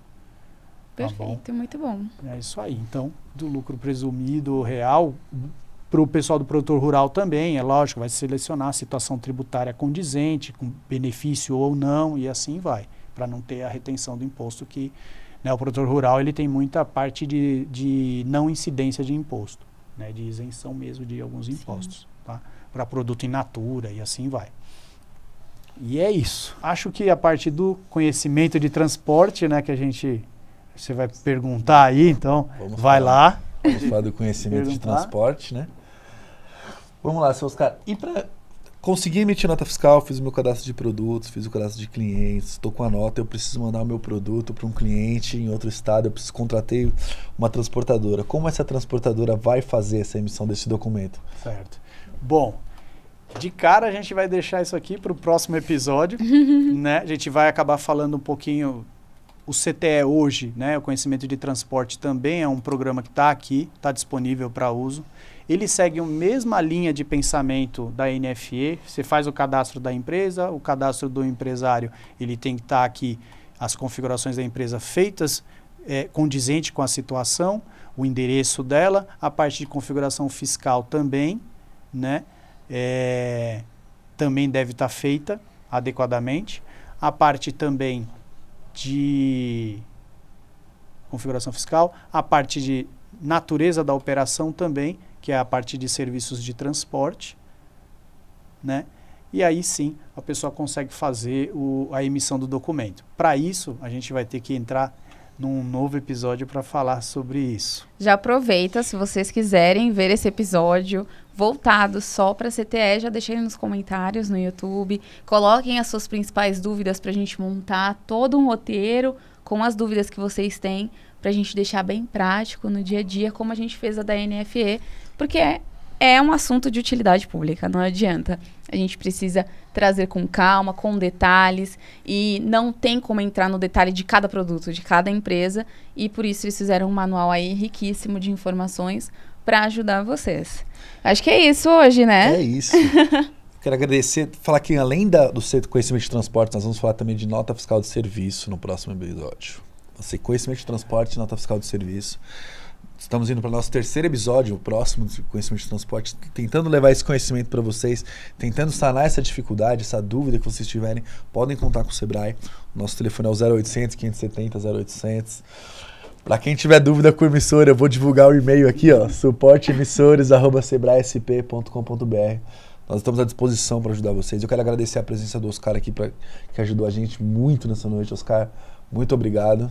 Perfeito, tá bom? muito bom. É isso aí. Então, do lucro presumido real, para o pessoal do produtor rural também, é lógico, vai selecionar a situação tributária condizente, com benefício ou não, e assim vai, para não ter a retenção do imposto que né, o produtor rural ele tem muita parte de, de não incidência de imposto, né, de isenção mesmo de alguns Sim. impostos, tá? para produto in natura e assim vai. E é isso. Acho que a parte do conhecimento de transporte, né, que a gente você vai perguntar aí, então vamos vai falar, lá. Vamos falar do conhecimento de transporte, né? Vamos lá, seus caras. E para conseguir emitir nota fiscal, fiz o meu cadastro de produtos, fiz o cadastro de clientes, estou com a nota, eu preciso mandar o meu produto para um cliente em outro estado, eu preciso contratei uma transportadora. Como essa transportadora vai fazer essa emissão desse documento? Certo. Bom, de cara, a gente vai deixar isso aqui para o próximo episódio, né? A gente vai acabar falando um pouquinho o CTE hoje, né? O conhecimento de transporte também é um programa que está aqui, está disponível para uso. Ele segue a mesma linha de pensamento da NFE. Você faz o cadastro da empresa, o cadastro do empresário, ele tem que estar tá aqui as configurações da empresa feitas é, condizente com a situação, o endereço dela, a parte de configuração fiscal também, né? é, também deve estar tá feita adequadamente. A parte também de configuração fiscal, a parte de natureza da operação também, que é a parte de serviços de transporte, né? E aí sim a pessoa consegue fazer o, a emissão do documento. Para isso, a gente vai ter que entrar num novo episódio para falar sobre isso. Já aproveita, se vocês quiserem ver esse episódio voltado só para CTE, já deixei nos comentários no YouTube. Coloquem as suas principais dúvidas para a gente montar todo um roteiro com as dúvidas que vocês têm para a gente deixar bem prático no dia a dia, como a gente fez a da NFE, porque é, é um assunto de utilidade pública, não adianta. A gente precisa trazer com calma, com detalhes, e não tem como entrar no detalhe de cada produto, de cada empresa, e por isso eles fizeram um manual aí riquíssimo de informações para ajudar vocês. Acho que é isso hoje, né? É isso. Quero agradecer, falar que além da, do Centro Conhecimento de Transporte, nós vamos falar também de nota fiscal de serviço no próximo episódio. Você, conhecimento de transporte, nota fiscal de serviço. Estamos indo para o nosso terceiro episódio, o próximo de conhecimento de transporte, tentando levar esse conhecimento para vocês, tentando sanar essa dificuldade, essa dúvida que vocês tiverem. Podem contar com o Sebrae. O nosso telefone é o 0800 570 0800. Para quem tiver dúvida com a emissora, eu vou divulgar o e-mail aqui, ó, suporteemissores@sebraesp.com.br. Nós estamos à disposição para ajudar vocês. Eu quero agradecer a presença do Oscar aqui, pra, que ajudou a gente muito nessa noite. Oscar, muito obrigado.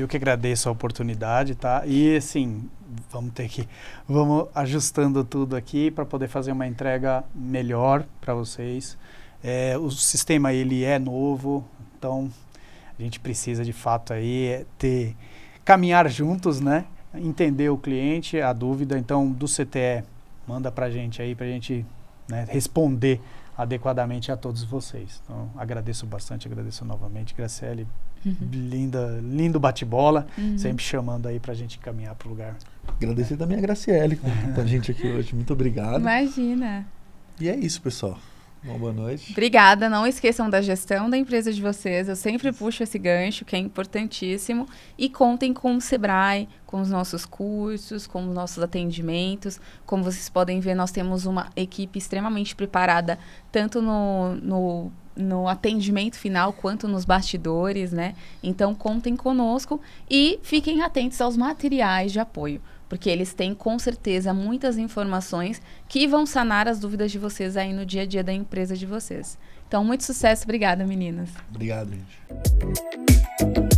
Eu que agradeço a oportunidade, tá? E assim, vamos ter que vamos ajustando tudo aqui para poder fazer uma entrega melhor para vocês. É, o sistema ele é novo, então a gente precisa de fato aí é ter caminhar juntos, né? Entender o cliente, a dúvida. Então do CTE manda para gente aí para gente né, responder adequadamente a todos vocês. Então agradeço bastante, agradeço novamente, Graciele. Linda, lindo bate-bola, uhum. sempre chamando aí pra gente caminhar pro lugar. Agradecer também a Graciele tá com a gente aqui hoje. Muito obrigado. Imagina. E é isso, pessoal. Uma boa noite. Obrigada. Não esqueçam da gestão da empresa de vocês. Eu sempre puxo esse gancho, que é importantíssimo. E contem com o Sebrae, com os nossos cursos, com os nossos atendimentos. Como vocês podem ver, nós temos uma equipe extremamente preparada, tanto no, no no atendimento final quanto nos bastidores, né? Então contem conosco e fiquem atentos aos materiais de apoio, porque eles têm com certeza muitas informações que vão sanar as dúvidas de vocês aí no dia a dia da empresa de vocês. Então muito sucesso, obrigada meninas. Obrigado, gente.